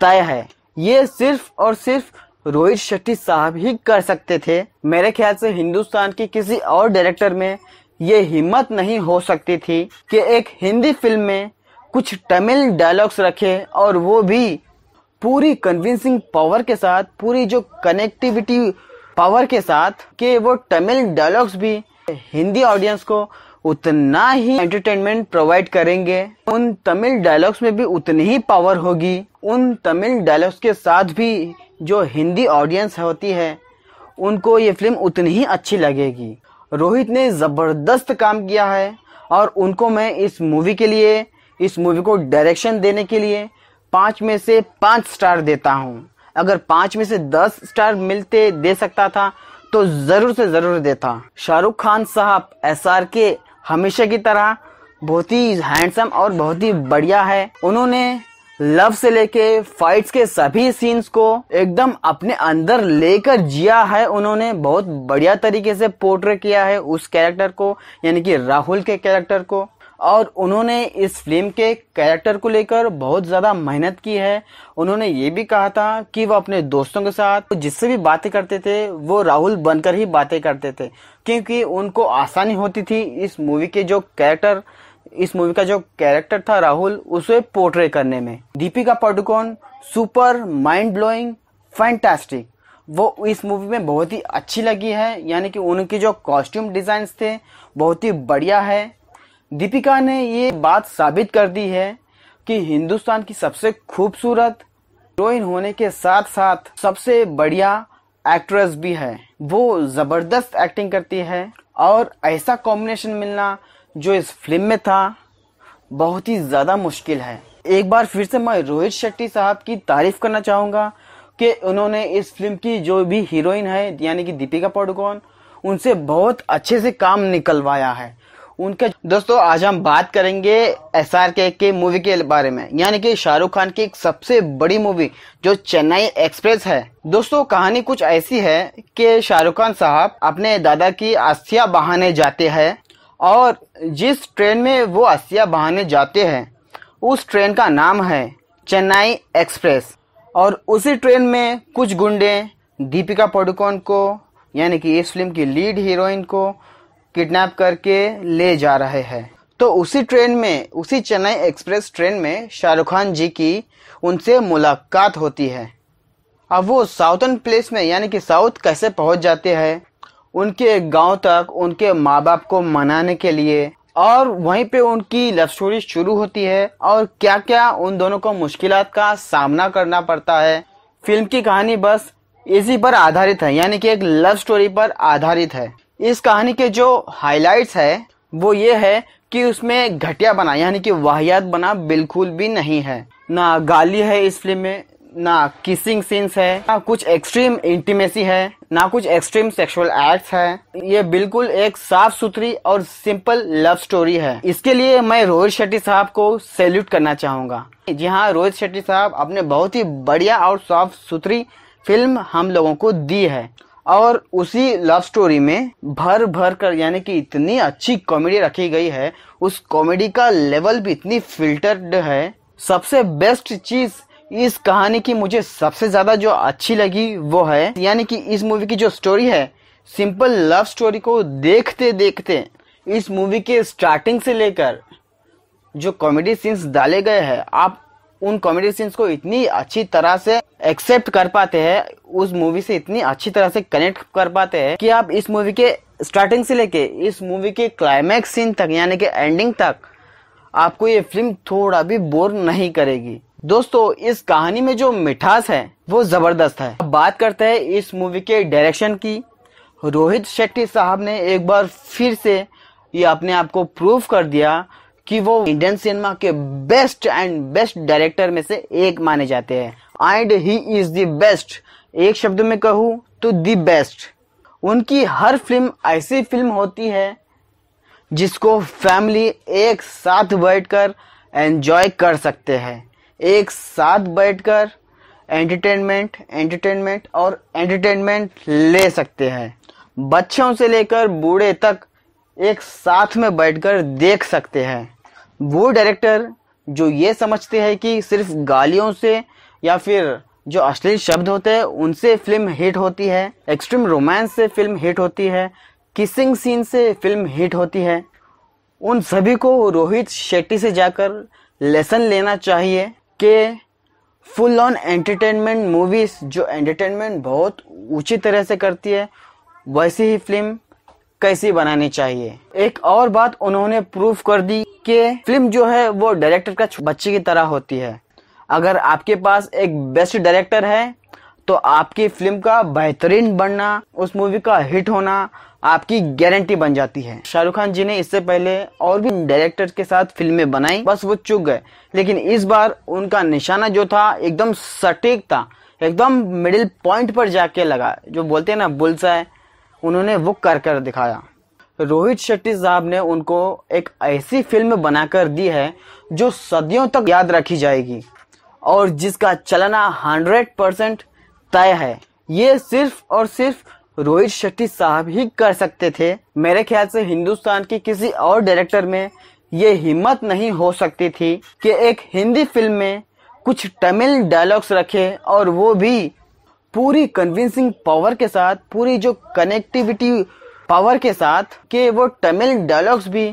तय है ये सिर्फ और सिर्फ रोहित शेट्टी साहब ही कर सकते थे मेरे ख्याल से हिंदुस्तान की किसी और डायरेक्टर में ये हिम्मत नहीं हो सकती थी कि एक हिंदी फिल्म में कुछ तमिल डायलॉग्स रखे और वो भी पूरी कन्विंसिंग पावर के साथ पूरी जो कनेक्टिविटी पावर के साथ कि वो तमिल डायलॉग्स भी हिंदी ऑडियंस को उतना ही एंटरटेनमेंट प्रोवाइड करेंगे उन तमिल डायलॉग्स में भी उतनी ही पावर होगी उन तमिल डायलॉग्स के साथ भी जो हिंदी ऑडियंस होती है उनको ये फिल्म उतनी ही अच्छी लगेगी रोहित ने ज़बरदस्त काम किया है और उनको मैं इस मूवी के लिए इस मूवी को डायरेक्शन देने के लिए पाँच में से पाँच स्टार देता हूँ अगर पाँच में से दस स्टार मिलते दे सकता था तो ज़रूर से ज़रूर देता शाहरुख खान साहब एस आर के हमेशा की तरह बहुत ही हैंडसम और बहुत ही बढ़िया है उन्होंने लव से लेके फाइट्स के सभी सीन्स को एकदम अपने अंदर लेकर जिया है उन्होंने बहुत बढ़िया तरीके से पोर्ट्रे किया है उस कैरेक्टर को यानी कि राहुल के कैरेक्टर को और उन्होंने इस फिल्म के कैरेक्टर को लेकर बहुत ज़्यादा मेहनत की है उन्होंने ये भी कहा था कि वो अपने दोस्तों के साथ जिससे भी बातें करते थे वो राहुल बनकर ही बातें करते थे क्योंकि उनको आसानी होती थी इस मूवी के जो कैरेक्टर इस मूवी का जो कैरेक्टर था राहुल उसे पोर्ट्रे करने में Deepika Padukone super mind blowing fantastic वो इस मूवी में बहुत ही अच्छी लगी है यानी कि उनके जो कॉस्ट्यूम डिज़ाइंस थे बहुत ही बढ़िया है दीपिका ने ये बात साबित कर दी है कि हिंदुस्तान की सबसे खूबसूरत हीरोइन होने के साथ साथ सबसे बढ़िया एक्ट्रेस भी है वो ज़बरदस्त एक्टिंग करती है और ऐसा कॉम्बिनेशन मिलना जो इस फिल्म में था बहुत ही ज़्यादा मुश्किल है एक बार फिर से मैं रोहित शेट्टी साहब की तारीफ करना चाहूँगा कि उन्होंने इस फिल्म की जो भी हीरोइन है यानी कि दीपिका पाडुकोन उनसे बहुत अच्छे से काम निकलवाया है उनके दोस्तों आज हम बात करेंगे एस आर के, के मूवी के बारे में यानी कि शाहरुख खान की एक सबसे बड़ी मूवी जो चेन्नई एक्सप्रेस है दोस्तों कहानी कुछ ऐसी है कि शाहरुख खान साहब अपने दादा की अस्थिया बहाने जाते हैं और जिस ट्रेन में वो आसिया बहाने जाते हैं उस ट्रेन का नाम है चेन्नई एक्सप्रेस और उसी ट्रेन में कुछ गुंडे दीपिका पाडुकोण को यानी कि इस फिल्म की लीड हीरोइन को किडनैप करके ले जा रहे हैं तो उसी ट्रेन में उसी चेन्नई एक्सप्रेस ट्रेन में शाहरुख खान जी की उनसे मुलाकात होती है अब वो साउथर्न प्लेस में यानी कि साउथ कैसे पहुंच जाते हैं उनके गांव तक उनके माँ बाप को मनाने के लिए और वहीं पे उनकी लव स्टोरी शुरू होती है और क्या क्या उन दोनों को मुश्किल का सामना करना पड़ता है फिल्म की कहानी बस इसी पर आधारित है यानी कि एक लव स्टोरी पर आधारित है इस कहानी के जो हाइलाइट्स है वो ये है कि उसमें घटिया बना यानी कि वाहियात बना बिल्कुल भी नहीं है ना गाली है इस फिल्म में ना किसिंग सीन्स है ना कुछ एक्सट्रीम इंटीमेसी है ना कुछ एक्सट्रीम सेक्सुअल एक्ट्स है ये बिल्कुल एक साफ सुथरी और सिंपल लव स्टोरी है इसके लिए मैं रोहित शेट्टी साहब को सैल्यूट करना चाहूंगा जी हाँ रोहित शेट्टी साहब अपने बहुत ही बढ़िया और साफ सुथरी फिल्म हम लोगों को दी है और उसी लव स्टोरी में भर भर कर यानी कि इतनी अच्छी कॉमेडी रखी गई है उस कॉमेडी का लेवल भी इतनी फिल्टर्ड है सबसे बेस्ट चीज़ इस कहानी की मुझे सबसे ज़्यादा जो अच्छी लगी वो है यानी कि इस मूवी की जो स्टोरी है सिंपल लव स्टोरी को देखते देखते इस मूवी के स्टार्टिंग से लेकर जो कॉमेडी सीन्स डाले गए हैं आप उन कॉमेडी सीन्स को इतनी अच्छी तरह से एक्सेप्ट कर पाते हैं उस मूवी से इतनी अच्छी तरह से कनेक्ट कर पाते हैं कि आप इस मूवी के स्टार्टिंग से लेके इस मूवी के क्लाइमैक्स सीन तक यानी कि एंडिंग तक आपको ये फिल्म थोड़ा भी बोर नहीं करेगी दोस्तों इस कहानी में जो मिठास है वो ज़बरदस्त है अब बात करते हैं इस मूवी के डायरेक्शन की रोहित शेट्टी साहब ने एक बार फिर से ये अपने आप को प्रूव कर दिया कि वो इंडियन सिनेमा के बेस्ट एंड बेस्ट डायरेक्टर में से एक माने जाते हैं and he is the best एक शब्द में कहूँ तो द बेस्ट उनकी हर फिल्म ऐसी फिल्म होती है जिसको फैमिली एक साथ बैठकर एंजॉय कर सकते हैं एक साथ बैठकर एंटरटेनमेंट एंटरटेनमेंट और एंटरटेनमेंट ले सकते हैं बच्चों से लेकर बूढ़े तक एक साथ में बैठकर देख सकते हैं वो डायरेक्टर जो ये समझते हैं कि सिर्फ गालियों से या फिर जो अश्लील शब्द होते हैं उनसे फिल्म हिट होती है एक्सट्रीम रोमांस से फिल्म हिट होती है किसिंग सीन से फिल्म हिट होती है उन सभी को रोहित शेट्टी से जाकर लेसन लेना चाहिए के फुल ऑन एंटरटेनमेंट मूवीज़ जो एंटरटेनमेंट बहुत ऊँची तरह से करती है वैसी ही फिल्म कैसी बनानी चाहिए एक और बात उन्होंने प्रूव कर दी कि फिल्म जो है वो डायरेक्टर का बच्चे की तरह होती है अगर आपके पास एक बेस्ट डायरेक्टर है तो आपकी फिल्म का बेहतरीन बनना उस मूवी का हिट होना आपकी गारंटी बन जाती है शाहरुख खान जी ने इससे पहले और भी डायरेक्टर के साथ फिल्में बनाई बस वो चुक गए लेकिन इस बार उनका निशाना जो था एकदम सटीक था एकदम मिडिल पॉइंट पर जाके लगा जो बोलते हैं ना बुलसा है उन्होंने वो कर कर दिखाया रोहित शेट्टी साहब ने उनको एक ऐसी फिल्म बनाकर दी है जो सदियों तक याद रखी जाएगी और जिसका चलना हंड्रेड परसेंट तय है ये सिर्फ और सिर्फ रोहित शेट्टी साहब ही कर सकते थे मेरे ख्याल से हिंदुस्तान के किसी और डायरेक्टर में ये हिम्मत नहीं हो सकती थी कि एक हिंदी फिल्म में कुछ तमिल डायलॉग्स रखे और वो भी पूरी कन्विंसिंग पावर के साथ पूरी जो कनेक्टिविटी पावर के साथ के वो तमिल डायलॉग्स भी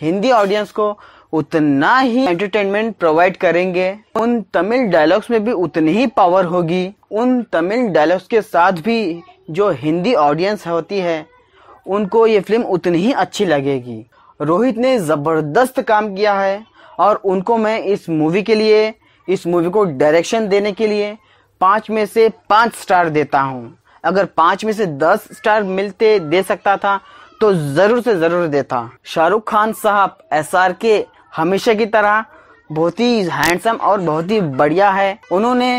हिंदी ऑडियंस को उतना ही एंटरटेनमेंट प्रोवाइड करेंगे उन तमिल डायलॉग्स में भी उतनी ही पावर होगी उन तमिल डायलॉग्स के साथ भी जो हिंदी ऑडियंस होती है उनको ये फिल्म उतनी ही अच्छी लगेगी रोहित ने ज़बरदस्त काम किया है और उनको मैं इस मूवी के लिए इस मूवी को डायरेक्शन देने के लिए पाँच में से पाँच स्टार देता हूँ अगर पाँच में से दस स्टार मिलते दे सकता था तो ज़रूर से ज़रूर देता शाहरुख खान साहब एस आर के हमेशा की तरह बहुत ही हैंडसम और बहुत ही बढ़िया है उन्होंने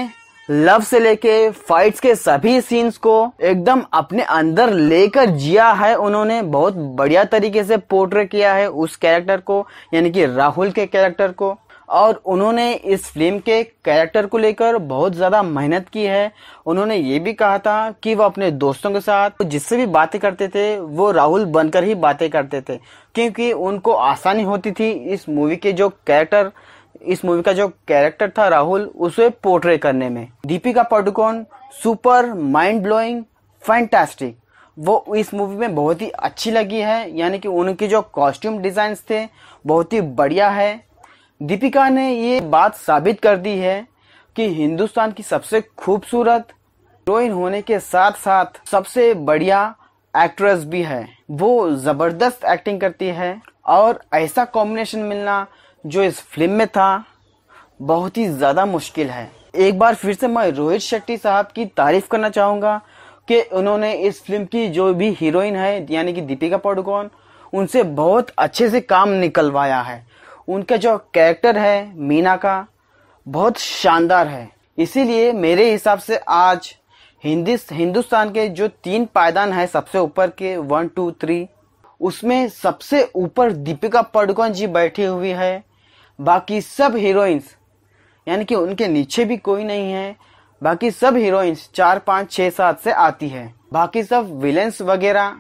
लव से लेके फाइट्स के सभी सीन्स को एकदम अपने अंदर लेकर जिया है उन्होंने बहुत बढ़िया तरीके से पोर्ट्रे किया है उस कैरेक्टर को यानी कि राहुल के कैरेक्टर को और उन्होंने इस फिल्म के कैरेक्टर को लेकर बहुत ज़्यादा मेहनत की है उन्होंने ये भी कहा था कि वो अपने दोस्तों के साथ जिससे भी बातें करते थे वो राहुल बनकर ही बातें करते थे क्योंकि उनको आसानी होती थी इस मूवी के जो कैरेक्टर इस मूवी का जो कैरेक्टर था राहुल उसे पोर्ट्रे करने में Deepika Padukone super mind blowing fantastic वो इस मूवी में बहुत ही अच्छी लगी है यानी कि उनके जो कॉस्ट्यूम डिज़ाइंस थे बहुत ही बढ़िया है दीपिका ने ये बात साबित कर दी है कि हिंदुस्तान की सबसे खूबसूरत हीरोइन होने के साथ साथ सबसे बढ़िया एक्ट्रेस भी है वो ज़बरदस्त एक्टिंग करती है और ऐसा कॉम्बिनेशन मिलना जो इस फिल्म में था बहुत ही ज़्यादा मुश्किल है एक बार फिर से मैं रोहित शेट्टी साहब की तारीफ करना चाहूँगा कि उन्होंने इस फिल्म की जो भी हीरोइन है यानी कि दीपिका पाडुकोन उनसे बहुत अच्छे से काम निकलवाया है उनका जो कैरेक्टर है मीना का बहुत शानदार है इसीलिए मेरे हिसाब से आज हिंदी हिंदुस्तान के जो तीन पायदान है सबसे ऊपर के वन टू थ्री उसमें सबसे ऊपर दीपिका पाडुकोण जी बैठी हुई है बाकी सब हीरोइंस यानी कि उनके नीचे भी कोई नहीं है बाकी सब हीरोइंस चार पाँच छः सात से आती है बाकी सब विलेंस वगैरह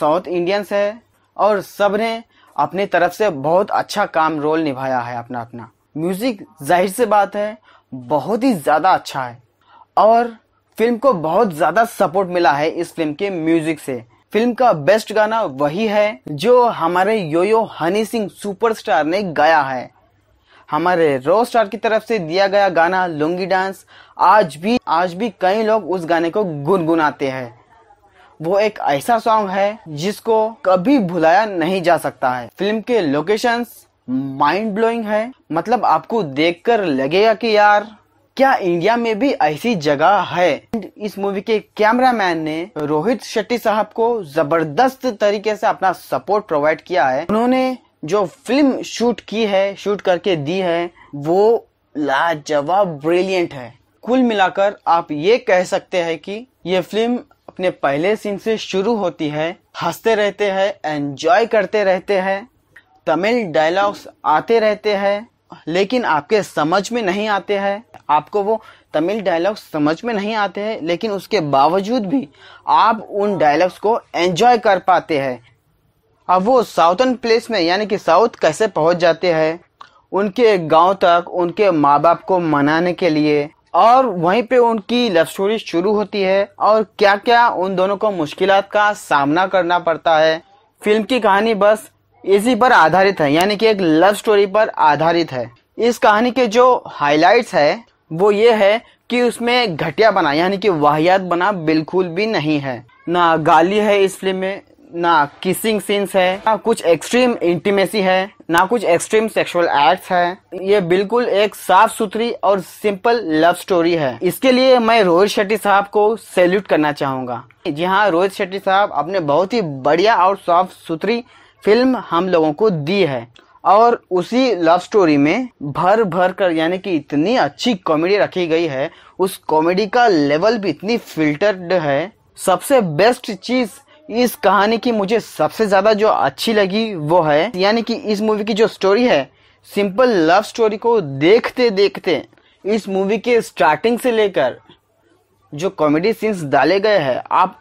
साउथ इंडियंस है और सब ने अपने तरफ से बहुत अच्छा काम रोल निभाया है अपना अपना म्यूजिक जाहिर से बात है बहुत ही ज़्यादा अच्छा है और फिल्म को बहुत ज़्यादा सपोर्ट मिला है इस फिल्म के म्यूजिक से फिल्म का बेस्ट गाना वही है जो हमारे योयो हनी सिंह सुपरस्टार ने गाया है हमारे रो स्टार की तरफ से दिया गया गाना लुंगी डांस आज भी आज भी कई लोग उस गाने को गुनगुनाते हैं वो एक ऐसा सॉन्ग है जिसको कभी भुलाया नहीं जा सकता है फिल्म के लोकेशंस माइंड ब्लोइंग है मतलब आपको देखकर लगेगा कि यार क्या इंडिया में भी ऐसी जगह है इस मूवी के कैमरामैन ने रोहित शेट्टी साहब को जबरदस्त तरीके से अपना सपोर्ट प्रोवाइड किया है उन्होंने जो फिल्म शूट की है शूट करके दी है वो लाजवाब ब्रिलियंट है कुल मिलाकर आप ये कह सकते हैं कि ये फिल्म अपने पहले सीन से शुरू होती है हंसते रहते हैं एंजॉय करते रहते हैं तमिल डायलॉग्स आते रहते हैं लेकिन आपके समझ में नहीं आते हैं आपको वो तमिल डायलॉग्स समझ में नहीं आते हैं लेकिन उसके बावजूद भी आप उन डायलॉग्स को एंजॉय कर पाते हैं अब वो साउथन प्लेस में यानी कि साउथ कैसे पहुंच जाते हैं उनके गांव तक उनके माँ बाप को मनाने के लिए और वहीं पे उनकी लव स्टोरी शुरू होती है और क्या क्या उन दोनों को मुश्किल का सामना करना पड़ता है फिल्म की कहानी बस इसी पर आधारित है यानी कि एक लव स्टोरी पर आधारित है इस कहानी के जो हाइलाइट्स है वो ये है कि उसमें घटिया बना यानी कि वाहियात बना बिल्कुल भी नहीं है ना गाली है इस फिल्म में ना किसिंग सीन्स है ना कुछ एक्सट्रीम इंटीमेसी है ना कुछ एक्सट्रीम सेक्सुअल एक्ट्स है ये बिल्कुल एक साफ सुथरी और सिंपल लव स्टोरी है इसके लिए मैं रोहित शेट्टी साहब को सैल्यूट करना चाहूंगा जी हाँ रोहित शेट्टी साहब अपने बहुत ही बढ़िया और साफ सुथरी फिल्म हम लोगों को दी है और उसी लव स्टोरी में भर भर कर यानी कि इतनी अच्छी कॉमेडी रखी गई है उस कॉमेडी का लेवल भी इतनी फिल्टर्ड है सबसे बेस्ट चीज इस कहानी की मुझे सबसे ज़्यादा जो अच्छी लगी वो है यानी कि इस मूवी की जो स्टोरी है सिंपल लव स्टोरी को देखते देखते इस मूवी के स्टार्टिंग से लेकर जो कॉमेडी सीन्स डाले गए हैं आप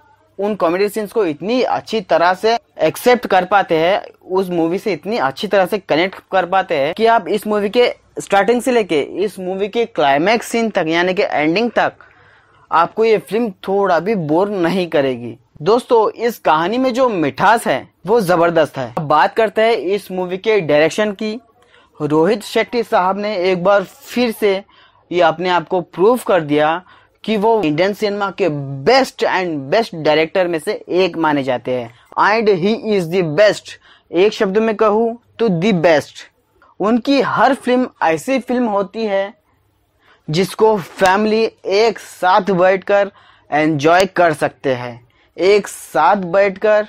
उन कॉमेडी सीन्स को इतनी अच्छी तरह से एक्सेप्ट कर पाते हैं उस मूवी से इतनी अच्छी तरह से कनेक्ट कर पाते हैं कि आप इस मूवी के स्टार्टिंग से लेके इस मूवी के क्लाइमैक्स सीन तक यानी कि एंडिंग तक आपको ये फिल्म थोड़ा भी बोर नहीं करेगी दोस्तों इस कहानी में जो मिठास है वो जबरदस्त है अब बात करते हैं इस मूवी के डायरेक्शन की रोहित शेट्टी साहब ने एक बार फिर से ये अपने आप को प्रूव कर दिया कि वो इंडियन सिनेमा के बेस्ट एंड बेस्ट डायरेक्टर में से एक माने जाते हैं and he is the best एक शब्द में कहूँ तो द बेस्ट उनकी हर फिल्म ऐसी फिल्म होती है जिसको फैमिली एक साथ बैठकर एंजॉय कर सकते हैं एक साथ बैठकर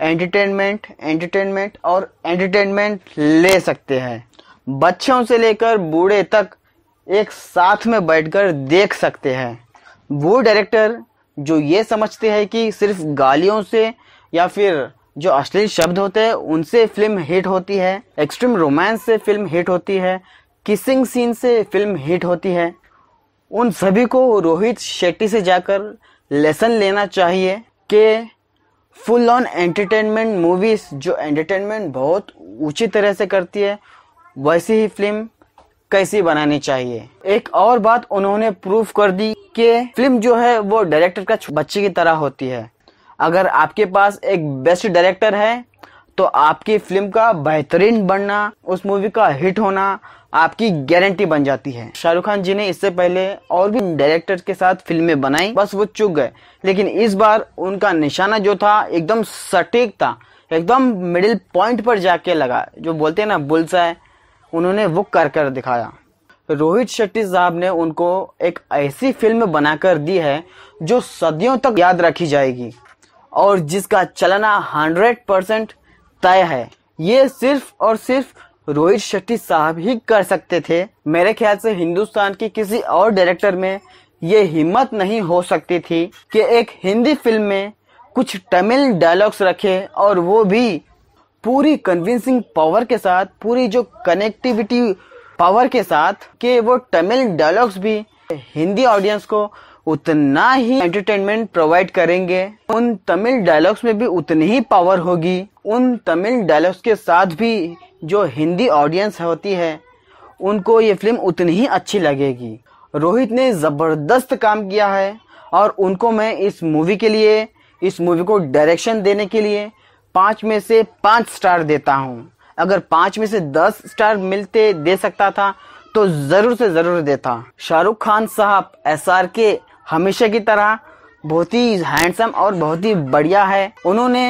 एंटरटेनमेंट एंटरटेनमेंट और एंटरटेनमेंट ले सकते हैं बच्चों से लेकर बूढ़े तक एक साथ में बैठकर देख सकते हैं वो डायरेक्टर जो ये समझते हैं कि सिर्फ गालियों से या फिर जो अश्लील शब्द होते हैं उनसे फिल्म हिट होती है एक्सट्रीम रोमांस से फिल्म हिट होती है किसिंग सीन से फिल्म हिट होती है उन सभी को रोहित शेट्टी से जाकर लेसन लेना चाहिए के फुल ऑन एंटरटेनमेंट मूवीज़ जो एंटरटेनमेंट बहुत ऊँची तरह से करती है वैसी ही फिल्म कैसी बनानी चाहिए एक और बात उन्होंने प्रूफ कर दी कि फिल्म जो है वो डायरेक्टर का बच्चे की तरह होती है अगर आपके पास एक बेस्ट डायरेक्टर है तो आपकी फिल्म का बेहतरीन बनना उस मूवी का हिट होना आपकी गारंटी बन जाती है शाहरुख खान जी ने इससे पहले और भी डायरेक्टर के साथ फिल्में बनाई बस वो चुक गए लेकिन इस बार उनका निशाना जो था एकदम सटीक था एकदम मिडिल पॉइंट पर जाके लगा जो बोलते हैं ना बुलसा है उन्होंने वो कर कर दिखाया रोहित शेट्टी साहब ने उनको एक ऐसी फिल्म बनाकर दी है जो सदियों तक याद रखी जाएगी और जिसका चलना हंड्रेड परसेंट तय है ये सिर्फ और सिर्फ रोहित शेट्टी साहब ही कर सकते थे मेरे ख्याल से हिंदुस्तान की किसी और डायरेक्टर में ये हिम्मत नहीं हो सकती थी कि एक हिंदी फिल्म में कुछ तमिल डायलॉग्स रखे और वो भी पूरी कन्विंसिंग पावर के साथ पूरी जो कनेक्टिविटी पावर के साथ कि वो तमिल डायलॉग्स भी हिंदी ऑडियंस को उतना ही एंटरटेनमेंट प्रोवाइड करेंगे उन तमिल डायलॉग्स में भी उतनी ही पावर होगी उन तमिल डायलॉग्स के साथ भी जो हिंदी ऑडियंस होती है उनको ये फिल्म उतनी ही अच्छी लगेगी रोहित ने ज़बरदस्त काम किया है और उनको मैं इस मूवी के लिए इस मूवी को डायरेक्शन देने के लिए पाँच में से पाँच स्टार देता हूँ अगर पाँच में से दस स्टार मिलते दे सकता था तो ज़रूर से ज़रूर देता शाहरुख खान साहब एस आर के हमेशा की तरह बहुत ही हैंडसम और बहुत ही बढ़िया है उन्होंने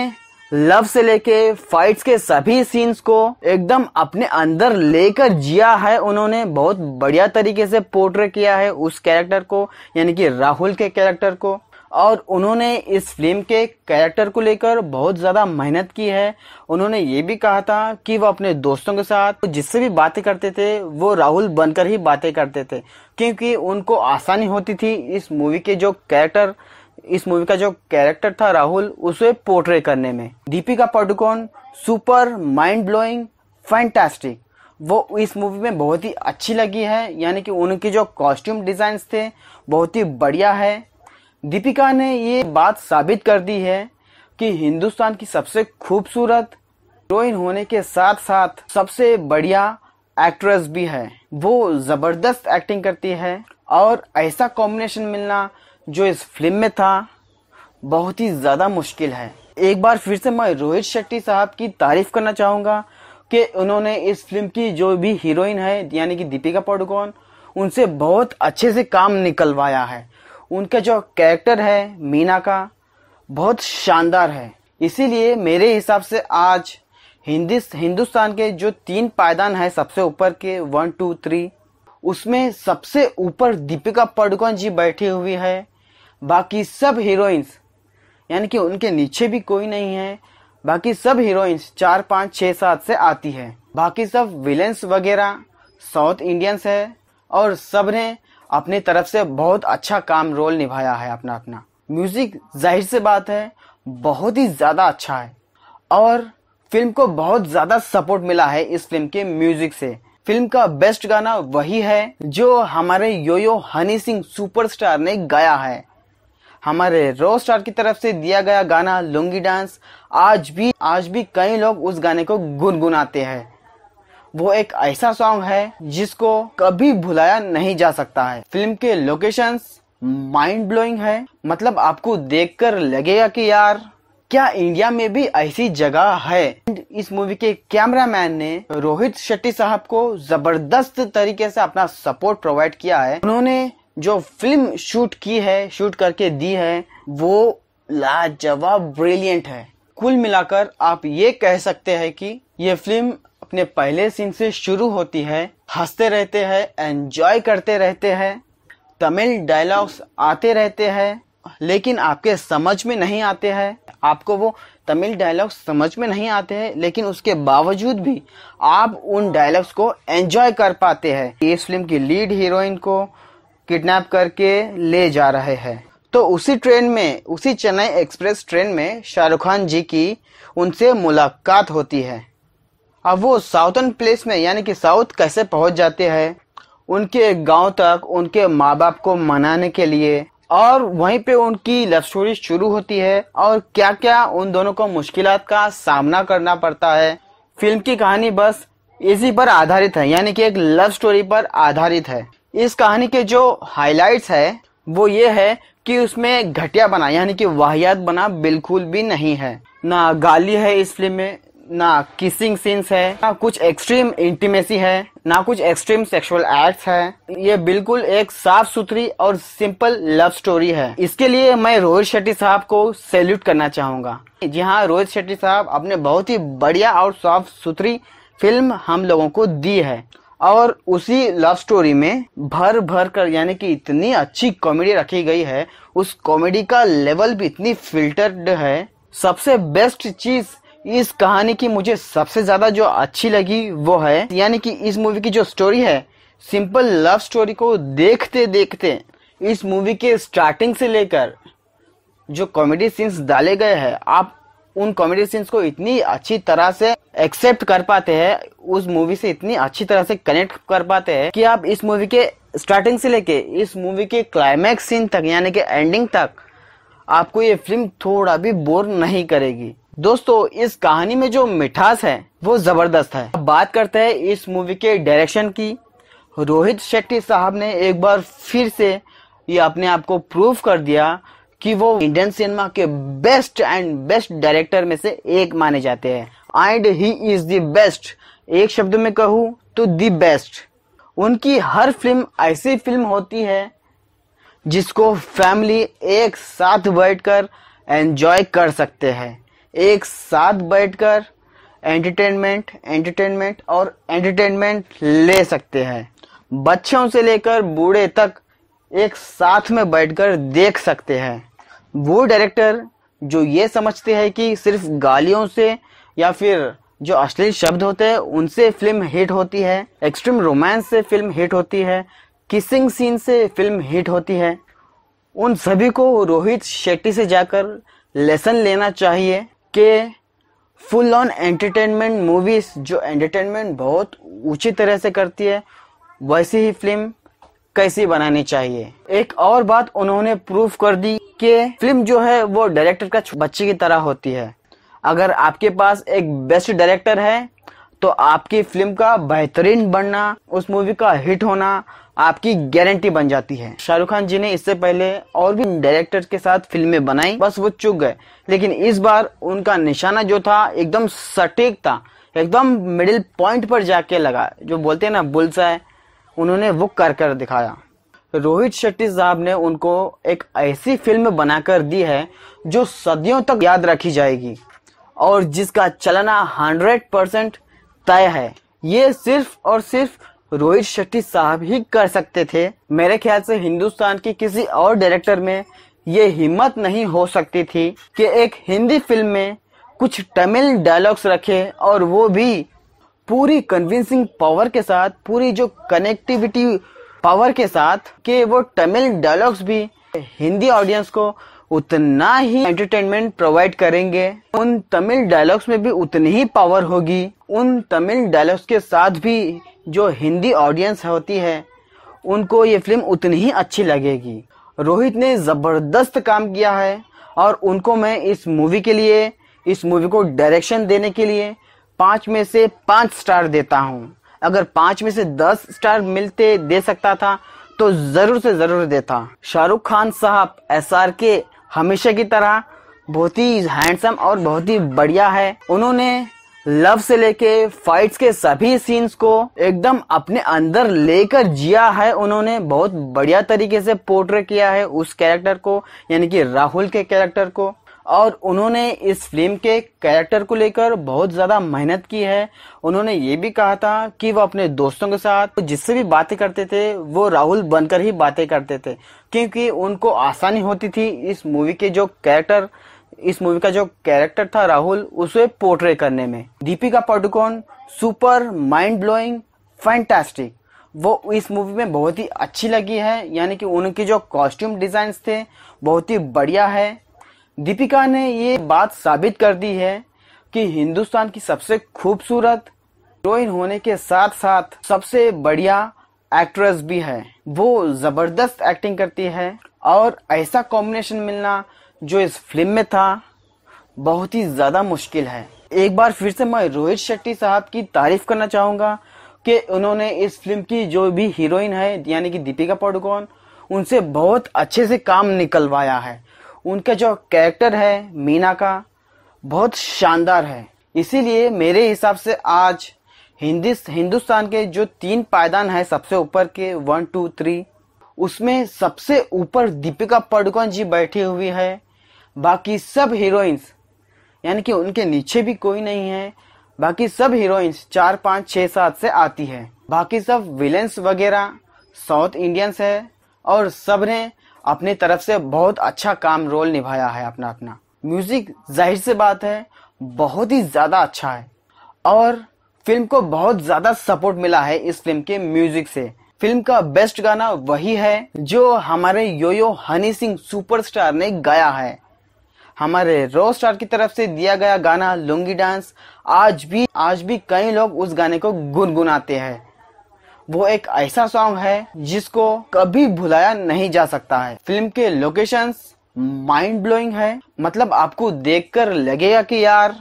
लव से लेके फाइट्स के सभी सीन्स को एकदम अपने अंदर लेकर जिया है उन्होंने बहुत बढ़िया तरीके से पोर्ट्रे किया है उस कैरेक्टर को यानी कि राहुल के कैरेक्टर को और उन्होंने इस फिल्म के कैरेक्टर को लेकर बहुत ज़्यादा मेहनत की है उन्होंने ये भी कहा था कि वो अपने दोस्तों के साथ जिससे भी बातें करते थे वो राहुल बनकर ही बातें करते थे क्योंकि उनको आसानी होती थी इस मूवी के जो कैरेक्टर इस मूवी का जो कैरेक्टर था राहुल उसे पोर्ट्रे करने में Deepika Padukone super mind blowing fantastic वो इस मूवी में बहुत ही अच्छी लगी है यानी कि उनके जो कॉस्ट्यूम डिज़ाइंस थे बहुत ही बढ़िया है दीपिका ने ये बात साबित कर दी है कि हिंदुस्तान की सबसे खूबसूरत हीरोइन होने के साथ साथ सबसे बढ़िया एक्ट्रेस भी है वो ज़बरदस्त एक्टिंग करती है और ऐसा कॉम्बिनेशन मिलना जो इस फिल्म में था बहुत ही ज़्यादा मुश्किल है एक बार फिर से मैं रोहित शेट्टी साहब की तारीफ करना चाहूँगा कि उन्होंने इस फिल्म की जो भी हीरोइन है यानी कि दीपिका पाडुकोन उनसे बहुत अच्छे से काम निकलवाया है उनका जो कैरेक्टर है मीना का बहुत शानदार है इसीलिए मेरे हिसाब से आज हिंदी हिंदुस्तान के जो तीन पायदान है सबसे ऊपर के वन टू थ्री उसमें सबसे ऊपर दीपिका पाडुकोन जी बैठी हुई है बाकी सब हीरोइंस यानी कि उनके नीचे भी कोई नहीं है बाकी सब हीरोइंस चार पाँच छः सात से आती है बाकी सब विलेंस वगैरह साउथ इंडियंस है और सब ने अपनी तरफ से बहुत अच्छा काम रोल निभाया है अपना अपना म्यूज़िक जाहिर से बात है बहुत ही ज़्यादा अच्छा है और फिल्म को बहुत ज़्यादा सपोर्ट मिला है इस फिल्म के म्यूज़िक से फिल्म का बेस्ट गाना वही है जो हमारे योयो हनी सिंह सुपरस्टार ने गाया है हमारे रो स्टार की तरफ से दिया गया गाना लुंगी डांस आज भी आज भी कई लोग उस गाने को गुनगुनाते हैं वो एक ऐसा सॉन्ग है जिसको कभी भुलाया नहीं जा सकता है फिल्म के लोकेशंस माइंड ब्लोइंग है मतलब आपको देखकर लगेगा कि यार क्या इंडिया में भी ऐसी जगह है इस मूवी के कैमरामैन ने रोहित शेट्टी साहब को जबरदस्त तरीके से अपना सपोर्ट प्रोवाइड किया है उन्होंने जो फिल्म शूट की है शूट करके दी है वो लाजवाब ब्रिलियंट है कुल मिलाकर आप ये कह सकते हैं कि ये फिल्म अपने पहले सीन से शुरू होती है हंसते रहते हैं एंजॉय करते रहते हैं तमिल डायलॉग्स आते रहते हैं लेकिन आपके समझ में नहीं आते हैं आपको वो तमिल डायलॉग्स समझ में नहीं आते हैं लेकिन उसके बावजूद भी आप उन डायलॉग्स को एंजॉय कर पाते हैं इस फिल्म की लीड हीरोइन को किडनैप करके ले जा रहे हैं तो उसी ट्रेन में उसी चेन्नई एक्सप्रेस ट्रेन में शाहरुख खान जी की उनसे मुलाकात होती है अब वो साउथन प्लेस में यानी कि साउथ कैसे पहुंच जाते हैं उनके गांव तक उनके माँ बाप को मनाने के लिए और वहीं पे उनकी लव स्टोरी शुरू होती है और क्या क्या उन दोनों को मुश्किल का सामना करना पड़ता है फिल्म की कहानी बस इसी पर आधारित है यानी कि एक लव स्टोरी पर आधारित है इस कहानी के जो हाइलाइट्स है वो ये है कि उसमें घटिया बना यानी कि वाहियात बना बिल्कुल भी नहीं है ना गाली है इस फिल्म में ना किसिंग सीन्स है ना कुछ एक्सट्रीम इंटीमेसी है ना कुछ एक्सट्रीम सेक्सुअल एक्ट्स है ये बिल्कुल एक साफ सुथरी और सिंपल लव स्टोरी है इसके लिए मैं रोहित शेट्टी साहब को सैल्यूट करना चाहूंगा जी हाँ रोहित शेट्टी साहब अपने बहुत ही बढ़िया और साफ सुथरी फिल्म हम लोगों को दी है और उसी लव स्टोरी में भर भर कर यानी कि इतनी अच्छी कॉमेडी रखी गई है उस कॉमेडी का लेवल भी इतनी फिल्टर्ड है सबसे बेस्ट चीज इस कहानी की मुझे सबसे ज्यादा जो अच्छी लगी वो है यानी कि इस मूवी की जो स्टोरी है सिंपल लव स्टोरी को देखते देखते इस मूवी के स्टार्टिंग से लेकर जो कॉमेडी सीन्स डाले गए हैं आप उन कॉमेडी सीन्स को इतनी अच्छी तरह से एक्सेप्ट कर पाते हैं उस मूवी से इतनी अच्छी तरह से कनेक्ट कर पाते हैं कि आप इस मूवी के स्टार्टिंग से लेके इस मूवी के क्लाइमैक्स सीन तक यानी कि एंडिंग तक आपको ये फिल्म थोड़ा भी बोर नहीं करेगी दोस्तों इस कहानी में जो मिठास है वो जबरदस्त है अब बात करते हैं इस मूवी के डायरेक्शन की रोहित शेट्टी साहब ने एक बार फिर से ये अपने आप को प्रूव कर दिया कि वो इंडियन सिनेमा के बेस्ट एंड बेस्ट डायरेक्टर में से एक माने जाते हैं and he is the best एक शब्द में कहूँ तो दी बेस्ट उनकी हर फिल्म ऐसी फिल्म होती है जिसको फैमिली एक साथ बैठकर एंजॉय कर सकते हैं एक साथ बैठकर एंटरटेनमेंट एंटरटेनमेंट और एंटरटेनमेंट ले सकते हैं बच्चों से लेकर बूढ़े तक एक साथ में बैठकर देख सकते हैं वो डायरेक्टर जो ये समझते हैं कि सिर्फ गालियों से या फिर जो अश्लील शब्द होते हैं उनसे फिल्म हिट होती है एक्सट्रीम रोमांस से फिल्म हिट होती है किसिंग सीन से फिल्म हिट होती है उन सभी को रोहित शेट्टी से जाकर लेसन लेना चाहिए कि फुल ऑन एंटरटेनमेंट मूवीज़ जो एंटरटेनमेंट बहुत ऊँची तरह से करती है वैसी ही फिल्म कैसी बनानी चाहिए एक और बात उन्होंने प्रूफ कर दी कि फिल्म जो है वो डायरेक्टर का बच्चे की तरह होती है अगर आपके पास एक बेस्ट डायरेक्टर है तो आपकी फिल्म का बेहतरीन बनना उस मूवी का हिट होना आपकी गारंटी बन जाती है शाहरुख खान जी ने इससे पहले और भी डायरेक्टर के साथ फिल्में बनाई बस वो चुक गए लेकिन इस बार उनका निशाना जो था एकदम सटीक था एकदम मिडिल पॉइंट पर जाके लगा जो बोलते हैं ना बुलसा है उन्होंने वो कर कर दिखाया रोहित शेट्टी साहब ने उनको एक ऐसी फिल्म बनाकर दी है जो सदियों तक याद रखी जाएगी और जिसका चलना 100 परसेंट तय है ये सिर्फ और सिर्फ रोहित शेट्टी साहब ही कर सकते थे मेरे ख्याल से हिंदुस्तान की किसी और डायरेक्टर में ये हिम्मत नहीं हो सकती थी कि एक हिंदी फिल्म में कुछ तमिल डायलॉग्स रखे और वो भी पूरी कन्विंसिंग पावर के साथ पूरी जो कनेक्टिविटी पावर के साथ के वो तमिल डायलॉग्स भी हिंदी ऑडियंस को उतना ही एंटरटेनमेंट प्रोवाइड करेंगे उन तमिल डायलॉग्स में भी उतनी ही पावर होगी उन तमिल डायलॉग्स के साथ भी जो हिंदी ऑडियंस होती है उनको ये फिल्म उतनी ही अच्छी लगेगी रोहित ने ज़बरदस्त काम किया है और उनको मैं इस मूवी के लिए इस मूवी को डायरेक्शन देने के लिए पांच में से पांच स्टार देता हूं अगर पांच में से दस स्टार मिलते दे सकता था तो जरूर से जरूर देता शाहरुख खान साहब एस आर के हमेशा की तरह बहुत ही हैंडसम और बहुत ही बढ़िया है उन्होंने लव से लेके फाइट्स के सभी सीन्स को एकदम अपने अंदर लेकर जिया है उन्होंने बहुत बढ़िया तरीके से पोर्ट्रे किया है उस कैरेक्टर को यानी कि राहुल के कैरेक्टर को और उन्होंने इस फिल्म के कैरेक्टर को लेकर बहुत ज़्यादा मेहनत की है उन्होंने ये भी कहा था कि वो अपने दोस्तों के साथ जिससे भी बातें करते थे वो राहुल बनकर ही बातें करते थे क्योंकि उनको आसानी होती थी इस मूवी के जो कैरेक्टर इस मूवी का जो कैरेक्टर था राहुल उसे पोर्ट्रे करने में Deepika Padukone super mind blowing fantastic वो इस मूवी में बहुत ही अच्छी लगी है यानी कि उनके जो कॉस्ट्यूम डिजाइन थे बहुत ही बढ़िया है दीपिका ने ये बात साबित कर दी है कि हिंदुस्तान की सबसे खूबसूरत हीरोइन होने के साथ साथ सबसे बढ़िया एक्ट्रेस भी है वो जबरदस्त एक्टिंग करती है और ऐसा कॉम्बिनेशन मिलना जो इस फिल्म में था बहुत ही ज़्यादा मुश्किल है एक बार फिर से मैं रोहित शेट्टी साहब की तारीफ करना चाहूंगा कि उन्होंने इस फिल्म की जो भी हीरोइन है यानी कि दीपिका पाडुकोन उनसे बहुत अच्छे से काम निकलवाया है उनका जो कैरेक्टर है मीना का बहुत शानदार है इसीलिए मेरे हिसाब से आज हिंदी हिंदुस्तान के जो तीन पायदान है सबसे ऊपर के वन टू थ्री उसमें सबसे ऊपर दीपिका पडुकोन जी बैठी हुई है बाकी सब हीरोइंस यानी कि उनके नीचे भी कोई नहीं है बाकी सब हीरोइंस चार पाँच छः सात से आती है बाकी सब विलेंस वगैरह साउथ इंडियंस है और सब ने अपनी तरफ से बहुत अच्छा काम रोल निभाया है अपना अपना म्यूजिक जाहिर से बात है बहुत ही ज़्यादा अच्छा है और फिल्म को बहुत ज़्यादा सपोर्ट मिला है इस फिल्म के म्यूजिक से फिल्म का बेस्ट गाना वही है जो हमारे योयो हनी सिंह सुपरस्टार ने गाया है हमारे रो स्टार की तरफ से दिया गया गाना लुंगी डांस आज भी आज भी कई लोग उस गाने को गुनगुनाते हैं वो एक ऐसा सॉन्ग है जिसको कभी भुलाया नहीं जा सकता है फिल्म के लोकेशन माइंड ब्लोइंग है मतलब आपको देखकर लगेगा कि यार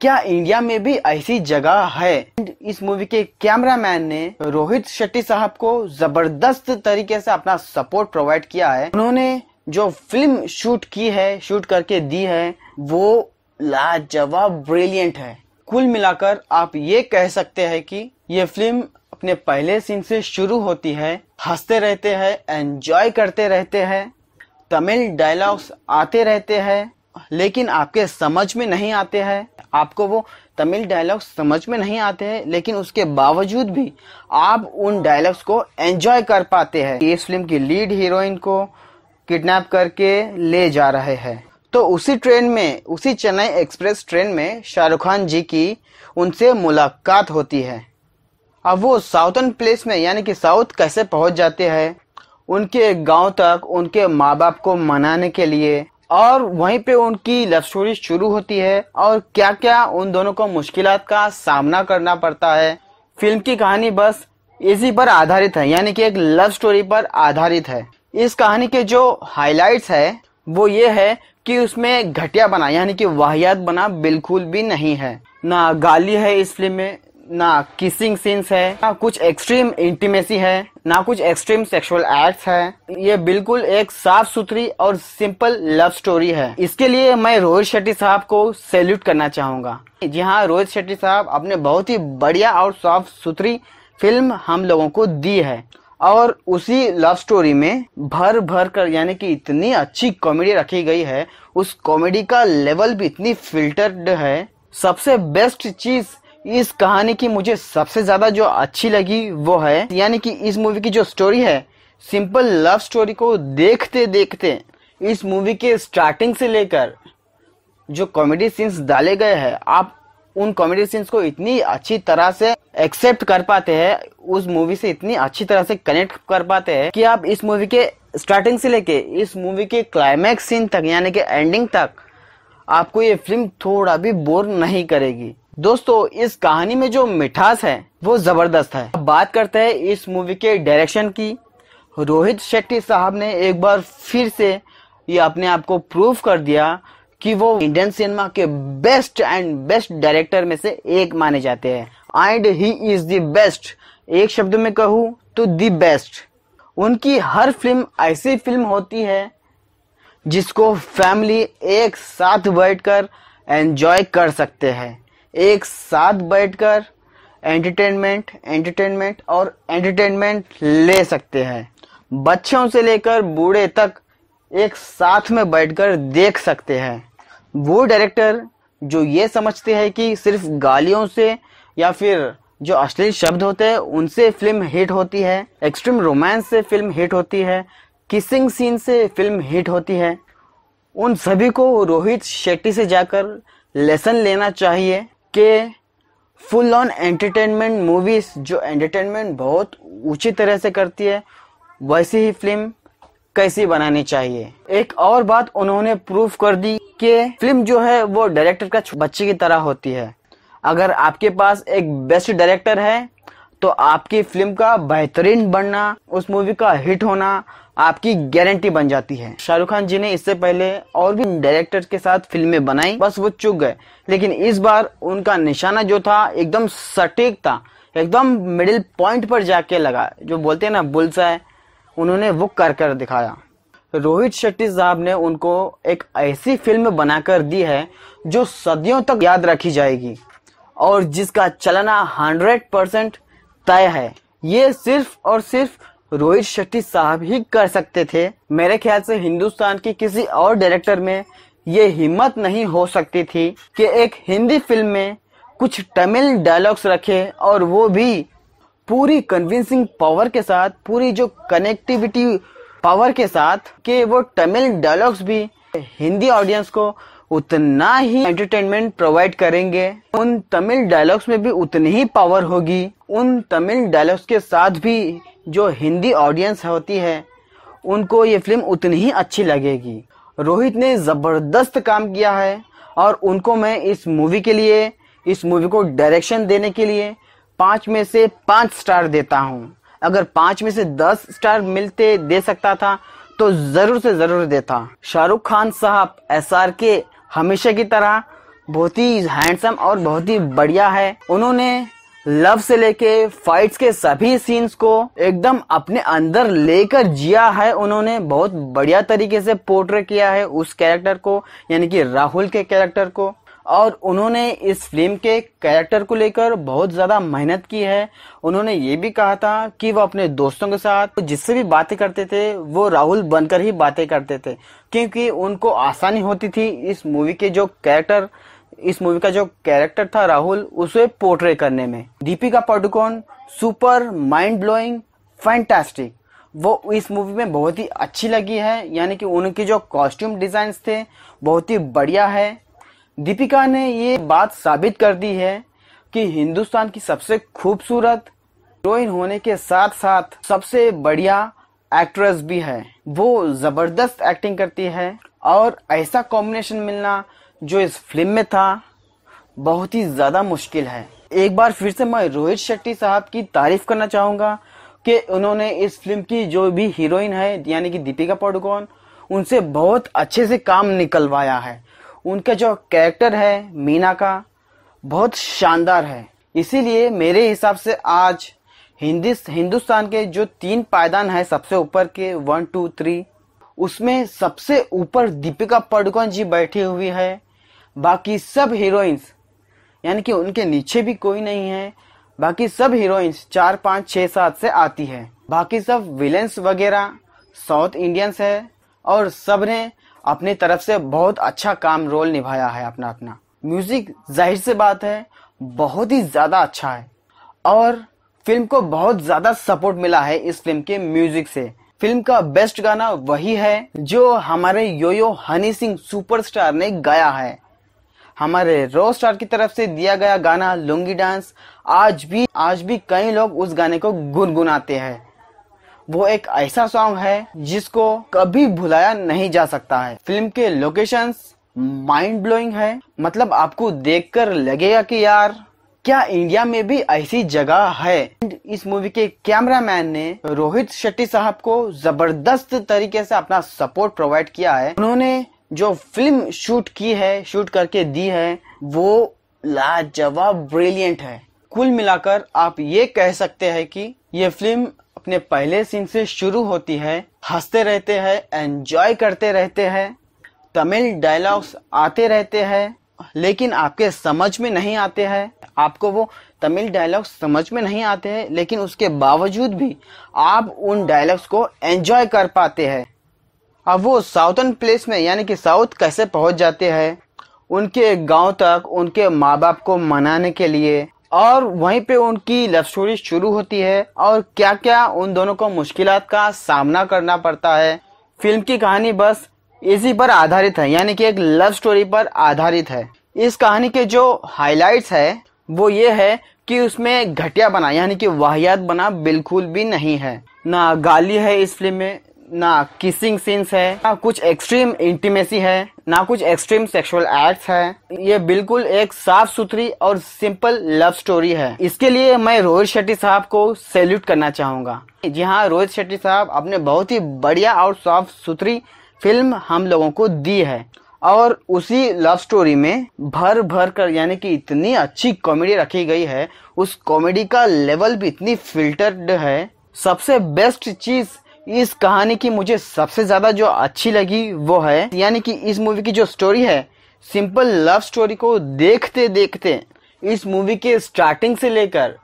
क्या इंडिया में भी ऐसी जगह है इस मूवी के कैमरामैन ने रोहित शेट्टी साहब को जबरदस्त तरीके से अपना सपोर्ट प्रोवाइड किया है उन्होंने जो फिल्म शूट की है शूट करके दी है वो लाजवाब ब्रिलियंट है कुल मिलाकर आप ये कह सकते हैं कि ये फिल्म अपने पहले सीन से शुरू होती है हंसते रहते हैं एंजॉय करते रहते हैं तमिल डायलॉग्स आते रहते हैं लेकिन आपके समझ में नहीं आते हैं आपको वो तमिल डायलॉग्स समझ में नहीं आते हैं लेकिन उसके बावजूद भी आप उन डायलॉग्स को एंजॉय कर पाते हैं इस फिल्म की लीड हीरोइन को किडनैप करके ले जा रहे हैं तो उसी ट्रेन में उसी चेन्नई एक्सप्रेस ट्रेन में शाहरुख खान जी की उनसे मुलाकात होती है अब वो साउथन प्लेस में यानी कि साउथ कैसे पहुंच जाते हैं उनके गांव तक उनके माँ बाप को मनाने के लिए और वहीं पे उनकी लव स्टोरी शुरू होती है और क्या क्या उन दोनों को मुश्किल का सामना करना पड़ता है फिल्म की कहानी बस इसी पर आधारित है यानी कि एक लव स्टोरी पर आधारित है इस कहानी के जो हाइलाइट्स है वो ये है कि उसमें घटिया बना यानी कि वाहियात बना बिल्कुल भी नहीं है ना गाली है इस फिल्म में ना किसिंग सीन्स है ना कुछ एक्सट्रीम इंटीमेसी है ना कुछ एक्सट्रीम सेक्सुअल एक्ट्स है ये बिल्कुल एक साफ सुथरी और सिंपल लव स्टोरी है इसके लिए मैं रोहित शेट्टी साहब को सैल्यूट करना चाहूंगा जी हाँ रोहित शेट्टी साहब अपने बहुत ही बढ़िया और साफ सुथरी फिल्म हम लोगों को दी है और उसी लव स्टोरी में भर भर कर यानी कि इतनी अच्छी कॉमेडी रखी गई है उस कॉमेडी का लेवल भी इतनी फिल्टर्ड है सबसे बेस्ट चीज़ इस कहानी की मुझे सबसे ज़्यादा जो अच्छी लगी वो है यानी कि इस मूवी की जो स्टोरी है सिंपल लव स्टोरी को देखते देखते इस मूवी के स्टार्टिंग से लेकर जो कॉमेडी सीन्स डाले गए हैं आप उन कॉमेडी सीन्स को इतनी अच्छी तरह से एक्सेप्ट कर पाते हैं उस मूवी से इतनी अच्छी तरह से कनेक्ट कर पाते हैं कि आप इस मूवी के स्टार्टिंग से लेके इस मूवी के क्लाइमैक्स सीन तक यानी कि एंडिंग तक आपको ये फिल्म थोड़ा भी बोर नहीं करेगी दोस्तों इस कहानी में जो मिठास है वो जबरदस्त है अब बात करते हैं इस मूवी के डायरेक्शन की रोहित शेट्टी साहब ने एक बार फिर से ये अपने आप को प्रूव कर दिया कि वो इंडियन सिनेमा के बेस्ट एंड बेस्ट डायरेक्टर में से एक माने जाते हैं and he is the best एक शब्द में कहूँ तो द बेस्ट उनकी हर फिल्म ऐसी फिल्म होती है जिसको फैमिली एक साथ बैठकर एंजॉय कर सकते हैं एक साथ बैठकर एंटरटेनमेंट एंटरटेनमेंट और एंटरटेनमेंट ले सकते हैं बच्चों से लेकर बूढ़े तक एक साथ में बैठकर देख सकते हैं वो डायरेक्टर जो ये समझते हैं कि सिर्फ गालियों से या फिर जो अश्लील शब्द होते हैं उनसे फिल्म हिट होती है एक्सट्रीम रोमांस से फिल्म हिट होती है किसिंग सीन से फिल्म हिट होती है उन सभी को रोहित शेट्टी से जाकर लेसन लेना चाहिए के फुल ऑन एंटरटेनमेंट मूवीज जो एंटरटेनमेंट बहुत ऊंची तरह से करती है वैसी ही फिल्म कैसी बनानी चाहिए एक और बात उन्होंने प्रूव कर दी कि फिल्म जो है वो डायरेक्टर का बच्चे की तरह होती है अगर आपके पास एक बेस्ट डायरेक्टर है तो आपकी फिल्म का बेहतरीन बनना उस मूवी का हिट होना आपकी गारंटी बन जाती है शाहरुख खान जी ने इससे पहले और भी डायरेक्टर के साथ फिल्में बनाई बस वो चुक गए लेकिन इस बार उनका निशाना जो था एकदम सटीक था एकदम मिडिल पॉइंट पर जाके लगा जो बोलते हैं ना बुलसा है उन्होंने वो कर कर दिखाया रोहित शेट्टी साहब ने उनको एक ऐसी फिल्म बनाकर दी है जो सदियों तक याद रखी जाएगी और जिसका चलना हंड्रेड परसेंट तय है ये सिर्फ और सिर्फ रोहित शेट्टी साहब ही कर सकते थे मेरे ख्याल से हिंदुस्तान के किसी और डायरेक्टर में ये हिम्मत नहीं हो सकती थी कि एक हिंदी फिल्म में कुछ तमिल डायलॉग्स रखे और वो भी पूरी कन्विंसिंग पावर के साथ पूरी जो कनेक्टिविटी पावर के साथ कि वो तमिल डायलॉग्स भी हिंदी ऑडियंस को उतना ही एंटरटेनमेंट प्रोवाइड करेंगे उन तमिल डायलॉग्स में भी उतनी ही पावर होगी उन तमिल डायलॉग्स के साथ भी जो हिंदी ऑडियंस होती है उनको ये फिल्म उतनी ही अच्छी लगेगी रोहित ने ज़बरदस्त काम किया है और उनको मैं इस मूवी के लिए इस मूवी को डायरेक्शन देने के लिए पाँच में से पाँच स्टार देता हूँ अगर पाँच में से दस स्टार मिलते दे सकता था तो ज़रूर से ज़रूर देता शाहरुख खान साहब एस आर के हमेशा की तरह बहुत ही हैंडसम और बहुत ही बढ़िया है उन्होंने लव से लेके फाइट्स के सभी सीन्स को एकदम अपने अंदर लेकर जिया है उन्होंने बहुत बढ़िया तरीके से पोर्ट्रे किया है उस कैरेक्टर को यानी कि राहुल के कैरेक्टर को और उन्होंने इस फिल्म के कैरेक्टर को लेकर बहुत ज़्यादा मेहनत की है उन्होंने ये भी कहा था कि वो अपने दोस्तों के साथ जिससे भी बातें करते थे वो राहुल बनकर ही बातें करते थे क्योंकि उनको आसानी होती थी इस मूवी के जो कैरेक्टर इस मूवी का जो कैरेक्टर था राहुल उसे पोर्ट्रे करने में Deepika Padukone super mind blowing fantastic वो इस मूवी में बहुत ही अच्छी लगी है यानी कि उनके जो कॉस्ट्यूम डिजाइन थे बहुत ही बढ़िया है दीपिका ने ये बात साबित कर दी है कि हिंदुस्तान की सबसे खूबसूरत हीरोइन होने के साथ साथ सबसे बढ़िया एक्ट्रेस भी है वो जबरदस्त एक्टिंग करती है और ऐसा कॉम्बिनेशन मिलना जो इस फिल्म में था बहुत ही ज़्यादा मुश्किल है एक बार फिर से मैं रोहित शेट्टी साहब की तारीफ करना चाहूँगा कि उन्होंने इस फिल्म की जो भी हीरोइन है यानी कि दीपिका पाडुकोन उनसे बहुत अच्छे से काम निकलवाया है उनका जो कैरेक्टर है मीना का बहुत शानदार है इसीलिए मेरे हिसाब से आज हिंदी हिंदुस्तान के जो तीन पायदान है सबसे ऊपर के वन टू थ्री उसमें सबसे ऊपर दीपिका पडुकोन जी बैठी हुई है बाकी सब हीरोइंस यानी कि उनके नीचे भी कोई नहीं है बाकी सब हीरोइंस चार पाँच छः सात से आती है बाकी सब विलेंस वगैरह साउथ इंडियंस है और सब ने अपनी तरफ से बहुत अच्छा काम रोल निभाया है अपना अपना म्यूजिक जाहिर से बात है बहुत ही ज़्यादा अच्छा है और फिल्म को बहुत ज़्यादा सपोर्ट मिला है इस फिल्म के म्यूजिक से फिल्म का बेस्ट गाना वही है जो हमारे योयो हनी सिंह सुपरस्टार ने गाया है हमारे रो स्टार की तरफ से दिया गया गाना लुंगी डांस आज भी आज भी कई लोग उस गाने को गुनगुनाते हैं वो एक ऐसा सॉन्ग है जिसको कभी भुलाया नहीं जा सकता है फिल्म के लोकेशंस माइंड ब्लोइंग है मतलब आपको देखकर लगेगा कि यार क्या इंडिया में भी ऐसी जगह है इस मूवी के कैमरामैन ने रोहित शेट्टी साहब को जबरदस्त तरीके से अपना सपोर्ट प्रोवाइड किया है उन्होंने जो फिल्म शूट की है शूट करके दी है वो लाजवाब ब्रिलियंट है कुल मिलाकर आप ये कह सकते हैं कि ये फिल्म अपने पहले सीन से शुरू होती है हंसते रहते हैं एंजॉय करते रहते हैं तमिल डायलॉग्स आते रहते हैं लेकिन आपके समझ में नहीं आते हैं आपको वो तमिल डायलॉग्स समझ में नहीं आते हैं लेकिन उसके बावजूद भी आप उन डायलॉग्स को एंजॉय कर पाते हैं अब वो साउथन प्लेस में यानी कि साउथ कैसे पहुंच जाते हैं उनके गांव तक उनके माँ बाप को मनाने के लिए और वहीं पे उनकी लव स्टोरी शुरू होती है और क्या क्या उन दोनों को मुश्किल का सामना करना पड़ता है फिल्म की कहानी बस इसी पर आधारित है यानी कि एक लव स्टोरी पर आधारित है इस कहानी के जो हाइलाइट्स है वो ये है कि उसमें घटिया बना यानी कि वाहियात बना बिल्कुल भी नहीं है ना गाली है इस फिल्म में ना किसिंग सीन्स है ना कुछ एक्सट्रीम इंटीमेसी है ना कुछ एक्सट्रीम सेक्सुअल एक्ट्स है ये बिल्कुल एक साफ सुथरी और सिंपल लव स्टोरी है इसके लिए मैं रोहित शेट्टी साहब को सैल्यूट करना चाहूंगा जी हाँ रोहित शेट्टी साहब अपने बहुत ही बढ़िया और साफ सुथरी फिल्म हम लोगों को दी है और उसी लव स्टोरी में भर भर कर यानी कि इतनी अच्छी कॉमेडी रखी गई है उस कॉमेडी का लेवल भी इतनी फिल्टर्ड है सबसे बेस्ट चीज़ इस कहानी की मुझे सबसे ज़्यादा जो अच्छी लगी वो है यानी कि इस मूवी की जो स्टोरी है सिंपल लव स्टोरी को देखते देखते इस मूवी के स्टार्टिंग से लेकर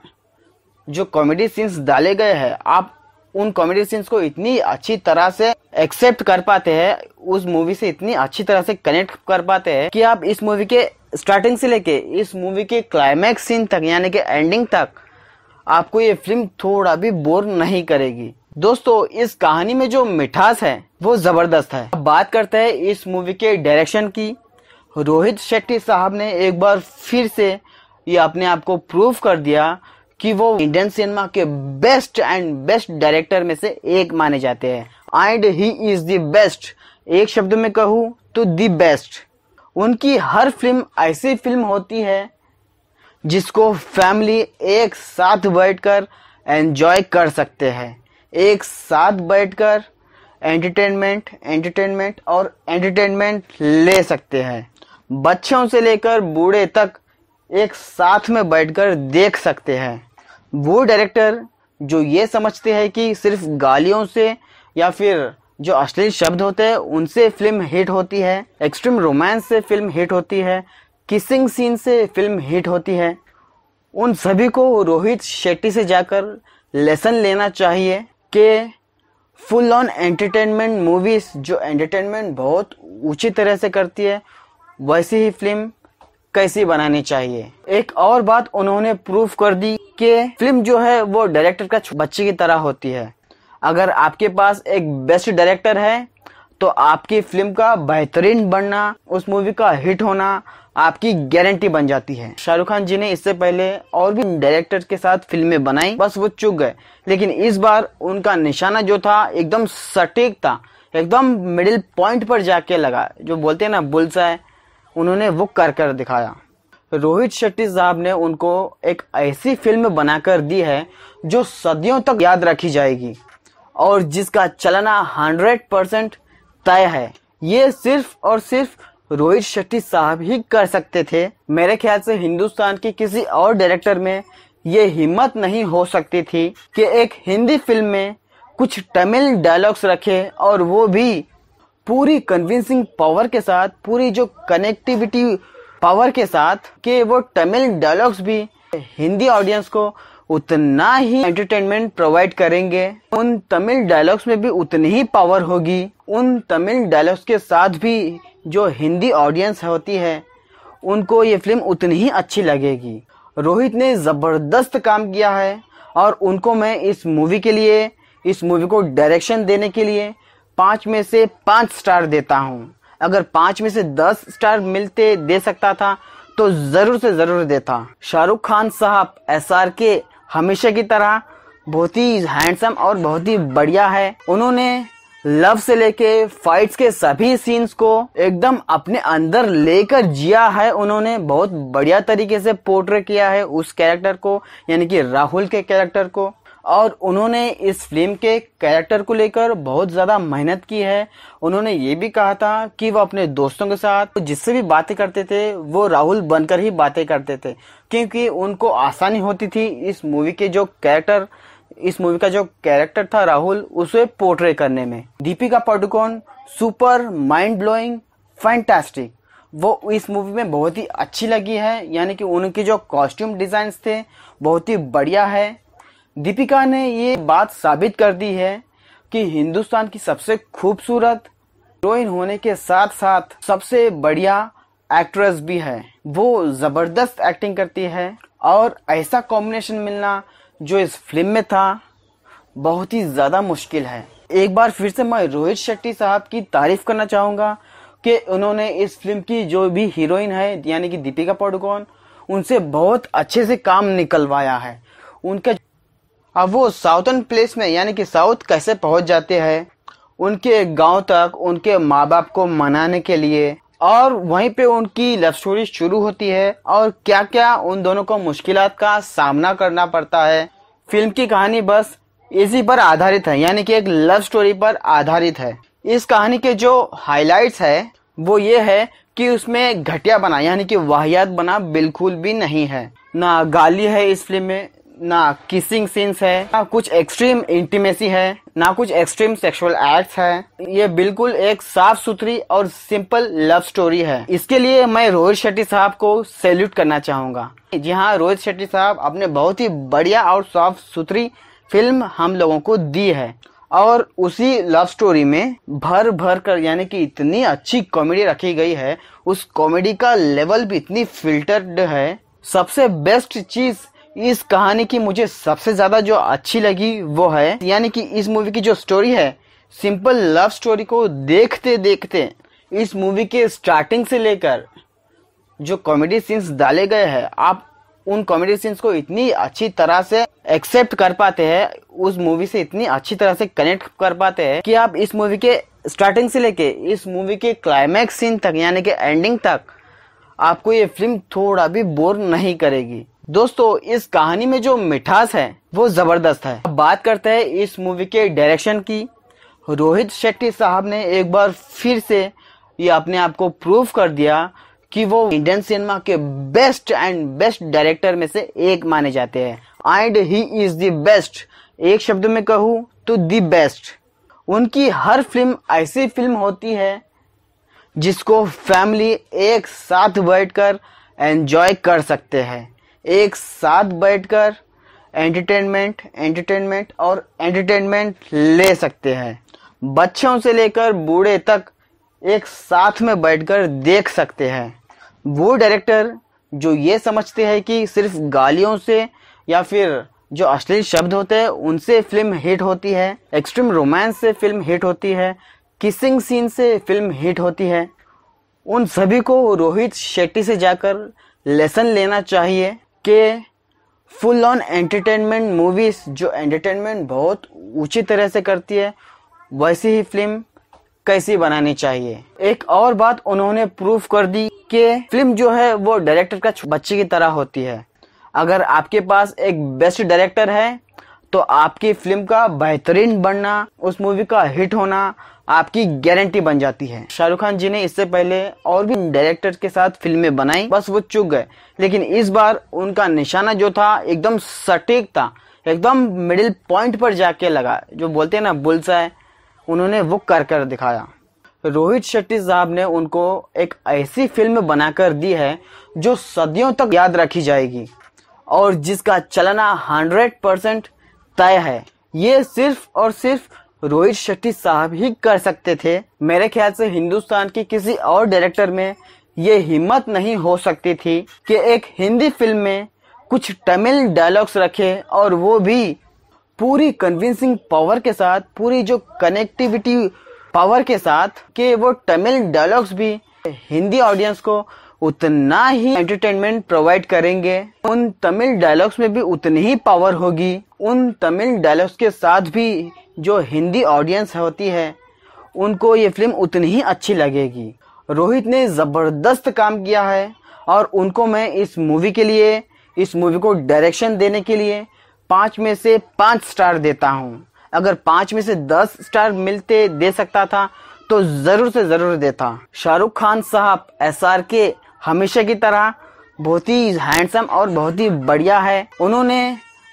जो कॉमेडी सीन्स डाले गए हैं आप उन कॉमेडी सीन्स को इतनी अच्छी तरह से एक्सेप्ट कर पाते हैं उस मूवी से इतनी अच्छी तरह से कनेक्ट कर पाते हैं कि आप इस मूवी के स्टार्टिंग से लेके इस मूवी के क्लाइमैक्स सीन तक यानी कि एंडिंग तक आपको ये फिल्म थोड़ा भी बोर नहीं करेगी दोस्तों इस कहानी में जो मिठास है वो जबरदस्त है अब बात करते हैं इस मूवी के डायरेक्शन की रोहित शेट्टी साहब ने एक बार फिर से ये अपने आप को प्रूव कर दिया कि वो इंडियन सिनेमा के बेस्ट एंड बेस्ट डायरेक्टर में से एक माने जाते हैं and he is the best एक शब्द में कहूँ तो दी बेस्ट उनकी हर फिल्म ऐसी फिल्म होती है जिसको फैमिली एक साथ बैठकर एंजॉय कर सकते हैं एक साथ बैठकर एंटरटेनमेंट एंटरटेनमेंट और एंटरटेनमेंट ले सकते हैं बच्चों से लेकर बूढ़े तक एक साथ में बैठकर देख सकते हैं वो डायरेक्टर जो ये समझते हैं कि सिर्फ गालियों से या फिर जो अश्लील शब्द होते हैं उनसे फिल्म हिट होती है एक्सट्रीम रोमांस से फिल्म हिट होती है किसिंग सीन से फिल्म हिट होती है उन सभी को रोहित शेट्टी से जाकर लेसन लेना चाहिए के फुल ऑन एंटरटेनमेंट मूवीज जो एंटरटेनमेंट बहुत ऊंची तरह से करती है वैसी ही फिल्म कैसी बनानी चाहिए एक और बात उन्होंने प्रूव कर दी कि फिल्म जो है वो डायरेक्टर का बच्चे की तरह होती है अगर आपके पास एक बेस्ट डायरेक्टर है तो आपकी फिल्म का बेहतरीन बनना उस मूवी का हिट होना आपकी गारंटी बन जाती है शाहरुख खान जी ने इससे पहले और भी डायरेक्टर के साथ फिल्में बनाई बस वो चुक गए लेकिन इस बार उनका निशाना जो था एकदम सटीक था एकदम मिडिल पॉइंट पर जाके लगा जो बोलते हैं ना बुलसा है उन्होंने वो कर कर दिखाया रोहित शेट्टी साहब ने उनको एक ऐसी फिल्म बनाकर दी है जो सदियों तक याद रखी जाएगी और जिसका चलना 100 परसेंट तय है ये सिर्फ और सिर्फ रोहित शेट्टी साहब ही कर सकते थे मेरे ख्याल से हिंदुस्तान के किसी और डायरेक्टर में ये हिम्मत नहीं हो सकती थी कि एक हिंदी फिल्म में कुछ तमिल डायलॉग्स रखे और वो भी पूरी कन्विंसिंग पावर के साथ पूरी जो कनेक्टिविटी पावर के साथ कि वो तमिल डायलॉग्स भी हिंदी ऑडियंस को उतना ही एंटरटेनमेंट प्रोवाइड करेंगे उन तमिल डायलॉग्स में भी उतनी ही पावर होगी उन तमिल डायलॉग्स के साथ भी जो हिंदी ऑडियंस होती है उनको ये फिल्म उतनी ही अच्छी लगेगी रोहित ने ज़बरदस्त काम किया है और उनको मैं इस मूवी के लिए इस मूवी को डायरेक्शन देने के लिए पाँच में से पाँच स्टार देता हूँ अगर पाँच में से दस स्टार मिलते दे सकता था तो ज़रूर से ज़रूर देता शाहरुख खान साहब एस आर के हमेशा की तरह बहुत ही हैंडसम और बहुत ही बढ़िया है उन्होंने लव से लेके फाइट्स के सभी सीन्स को एकदम अपने अंदर लेकर जिया है उन्होंने बहुत बढ़िया तरीके से पोर्ट्रे किया है उस कैरेक्टर को यानी कि राहुल के कैरेक्टर को और उन्होंने इस फिल्म के कैरेक्टर को लेकर बहुत ज़्यादा मेहनत की है उन्होंने ये भी कहा था कि वो अपने दोस्तों के साथ जिससे भी बातें करते थे वो राहुल बनकर ही बातें करते थे क्योंकि उनको आसानी होती थी इस मूवी के जो कैरेक्टर इस मूवी का जो कैरेक्टर था राहुल उसे पोर्ट्रे करने में Deepika Padukone super mind blowing fantastic वो इस मूवी में बहुत ही अच्छी लगी है यानी कि उनके जो कॉस्ट्यूम डिज़ाइंस थे बहुत ही बढ़िया है दीपिका ने ये बात साबित कर दी है कि हिंदुस्तान की सबसे खूबसूरत हीरोइन होने के साथ साथ सबसे बढ़िया एक्ट्रेस भी है वो जबरदस्त एक्टिंग करती है और ऐसा कॉम्बिनेशन मिलना जो इस फिल्म में था बहुत ही ज़्यादा मुश्किल है एक बार फिर से मैं रोहित शेट्टी साहब की तारीफ करना चाहूंगा कि उन्होंने इस फिल्म की जो भी हीरोइन है यानी कि दीपिका पाडुकोन उनसे बहुत अच्छे से काम निकलवाया है उनका अब वो साउथन प्लेस में यानी कि साउथ कैसे पहुंच जाते हैं उनके गांव तक उनके माँ बाप को मनाने के लिए और वहीं पे उनकी लव स्टोरी शुरू होती है और क्या क्या उन दोनों को मुश्किल का सामना करना पड़ता है फिल्म की कहानी बस इसी पर आधारित है यानी कि एक लव स्टोरी पर आधारित है इस कहानी के जो हाइलाइट्स है वो ये है कि उसमें घटिया बना यानी कि वाहियात बना बिल्कुल भी नहीं है ना गाली है इस फिल्म में ना किसिंग सीन्स है ना कुछ एक्सट्रीम इंटीमेसी है ना कुछ एक्सट्रीम सेक्सुअल एक्ट्स है ये बिल्कुल एक साफ सुथरी और सिंपल लव स्टोरी है इसके लिए मैं रोहित शेट्टी साहब को सैल्यूट करना चाहूंगा जी हाँ रोहित शेट्टी साहब अपने बहुत ही बढ़िया और साफ सुथरी फिल्म हम लोगों को दी है और उसी लव स्टोरी में भर भर कर यानी कि इतनी अच्छी कॉमेडी रखी गई है उस कॉमेडी का लेवल भी इतनी फिल्टर्ड है सबसे बेस्ट चीज़ इस कहानी की मुझे सबसे ज़्यादा जो अच्छी लगी वो है यानी कि इस मूवी की जो स्टोरी है सिंपल लव स्टोरी को देखते देखते इस मूवी के स्टार्टिंग से लेकर जो कॉमेडी सीन्स डाले गए हैं आप उन कॉमेडी सीन्स को इतनी अच्छी तरह से एक्सेप्ट कर पाते हैं उस मूवी से इतनी अच्छी तरह से कनेक्ट कर पाते हैं कि आप इस मूवी के स्टार्टिंग से लेके इस मूवी के क्लाइमैक्स सीन तक यानी कि एंडिंग तक आपको ये फिल्म थोड़ा भी बोर नहीं करेगी दोस्तों इस कहानी में जो मिठास है वो जबरदस्त है अब बात करते हैं इस मूवी के डायरेक्शन की रोहित शेट्टी साहब ने एक बार फिर से ये अपने आप को प्रूव कर दिया कि वो इंडियन सिनेमा के बेस्ट एंड बेस्ट डायरेक्टर में से एक माने जाते हैं and he is the best एक शब्द में कहूँ तो दी बेस्ट उनकी हर फिल्म ऐसी फिल्म होती है जिसको फैमिली एक साथ बैठकर एंजॉय कर सकते हैं एक साथ बैठकर एंटरटेनमेंट एंटरटेनमेंट और एंटरटेनमेंट ले सकते हैं बच्चों से लेकर बूढ़े तक एक साथ में बैठकर देख सकते हैं वो डायरेक्टर जो ये समझते हैं कि सिर्फ गालियों से या फिर जो अश्लील शब्द होते हैं उनसे फिल्म हिट होती है एक्सट्रीम रोमांस से फिल्म हिट होती है किसिंग सीन से फिल्म हिट होती है उन सभी को रोहित शेट्टी से जाकर लेसन लेना चाहिए के फुल ऑन एंटरटेनमेंट मूवीज़ जो एंटरटेनमेंट बहुत ऊँची तरह से करती है वैसी ही फिल्म कैसी बनानी चाहिए एक और बात उन्होंने प्रूफ कर दी कि फिल्म जो है वो डायरेक्टर का बच्चे की तरह होती है अगर आपके पास एक बेस्ट डायरेक्टर है तो आपकी फिल्म का बेहतरीन बनना उस मूवी का हिट होना आपकी गारंटी बन जाती है शाहरुख खान जी ने इससे पहले और भी डायरेक्टर के साथ फिल्में बनाई बस वो चुग गए लेकिन इस बार उनका निशाना जो था एकदम सटीक था एकदम मिडिल पॉइंट पर जाके लगा जो बोलते हैं ना बुलसा है उन्होंने वो कर कर दिखाया रोहित शेट्टी साहब ने उनको एक ऐसी फिल्म बनाकर दी है जो सदियों तक याद रखी जाएगी और जिसका चलना हंड्रेड परसेंट तय है ये सिर्फ और सिर्फ रोहित शेट्टी साहब ही कर सकते थे मेरे ख्याल से हिंदुस्तान की किसी और डायरेक्टर में ये हिम्मत नहीं हो सकती थी कि एक हिंदी फिल्म में कुछ तमिल डायलॉग्स रखे और वो भी पूरी कन्विंसिंग पावर के साथ पूरी जो कनेक्टिविटी पावर के साथ कि वो तमिल डायलॉग्स भी हिंदी ऑडियंस को उतना ही एंटरटेनमेंट प्रोवाइड करेंगे उन तमिल डायलॉग्स में भी उतनी ही पावर होगी उन तमिल डायलॉग्स के साथ भी जो हिंदी ऑडियंस होती है उनको ये फिल्म उतनी ही अच्छी लगेगी रोहित ने ज़बरदस्त काम किया है और उनको मैं इस मूवी के लिए इस मूवी को डायरेक्शन देने के लिए पाँच में से पाँच स्टार देता हूँ अगर पाँच में से दस स्टार मिलते दे सकता था तो ज़रूर से ज़रूर देता शाहरुख खान साहब एस आर के हमेशा की तरह बहुत ही हैंडसम और बहुत ही बढ़िया है उन्होंने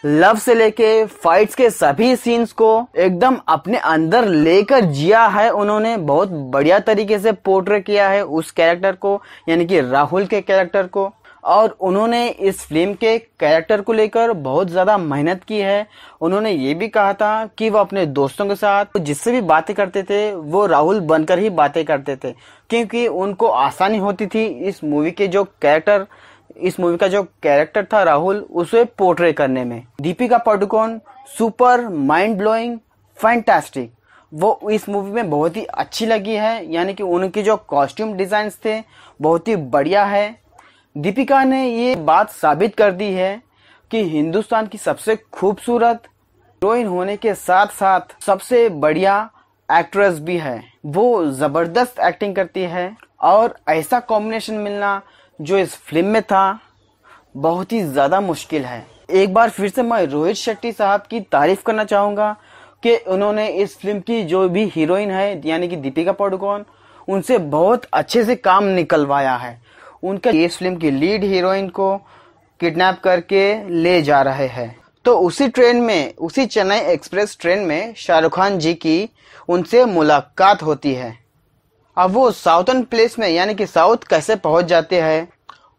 लव से लेके फाइट्स के सभी सीन्स को एकदम अपने अंदर लेकर जिया है उन्होंने बहुत बढ़िया तरीके से पोर्ट्रे किया है उस कैरेक्टर को यानी कि राहुल के कैरेक्टर को और उन्होंने इस फिल्म के कैरेक्टर को लेकर बहुत ज़्यादा मेहनत की है उन्होंने ये भी कहा था कि वो अपने दोस्तों के साथ जिससे भी बातें करते थे वो राहुल बनकर ही बातें करते थे क्योंकि उनको आसानी होती थी इस मूवी के जो कैरेक्टर इस मूवी का जो कैरेक्टर था राहुल उसे पोर्ट्रे करने में Deepika Padukone super mind blowing fantastic वो इस मूवी में बहुत ही अच्छी लगी है यानी कि उनके जो कॉस्ट्यूम डिज़ाइंस थे बहुत ही बढ़िया है दीपिका ने ये बात साबित कर दी है कि हिंदुस्तान की सबसे खूबसूरत हीरोइन होने के साथ साथ सबसे बढ़िया एक्ट्रेस भी है वो ज़बरदस्त एक्टिंग करती है और ऐसा कॉम्बिनेशन मिलना जो इस फिल्म में था बहुत ही ज़्यादा मुश्किल है एक बार फिर से मैं रोहित शेट्टी साहब की तारीफ करना चाहूँगा कि उन्होंने इस फिल्म की जो भी हीरोइन है यानी कि दीपिका पाडुकोन उनसे बहुत अच्छे से काम निकलवाया है उनका इस फिल्म की लीड हीरोइन को किडनैप करके ले जा रहे हैं तो उसी ट्रेन में उसी चेन्नई एक्सप्रेस ट्रेन में शाहरुख खान जी की उनसे मुलाकात होती है अब वो साउथन प्लेस में यानी कि साउथ कैसे पहुंच जाते हैं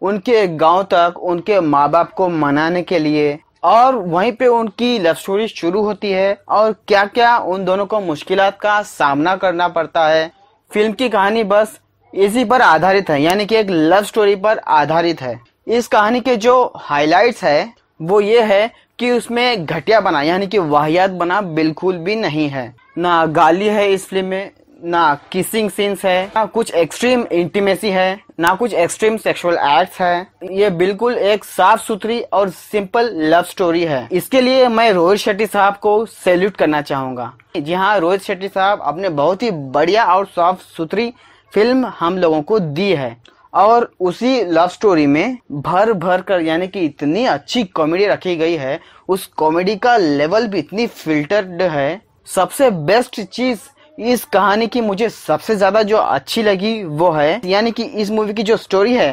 उनके गांव तक उनके माँ बाप को मनाने के लिए और वहीं पे उनकी लव स्टोरी शुरू होती है और क्या क्या उन दोनों को मुश्किल का सामना करना पड़ता है फिल्म की कहानी बस इसी पर आधारित है यानी कि एक लव स्टोरी पर आधारित है इस कहानी के जो हाइलाइट्स है वो ये है कि उसमें घटिया बना यानी कि वाहियात बना बिल्कुल भी नहीं है ना गाली है इस फिल्म में ना किसिंग सीन्स है ना कुछ एक्सट्रीम इंटीमेसी है ना कुछ एक्सट्रीम सेक्सुअल एक्ट्स है ये बिल्कुल एक साफ सुथरी और सिंपल लव स्टोरी है इसके लिए मैं रोहित शेट्टी साहब को सैल्यूट करना चाहूंगा जी हाँ रोहित शेट्टी साहब अपने बहुत ही बढ़िया और साफ सुथरी फिल्म हम लोगों को दी है और उसी लव स्टोरी में भर भर कर यानी कि इतनी अच्छी कॉमेडी रखी गई है उस कॉमेडी का लेवल भी इतनी फिल्टर्ड है सबसे बेस्ट चीज इस कहानी की मुझे सबसे ज़्यादा जो अच्छी लगी वो है यानी कि इस मूवी की जो स्टोरी है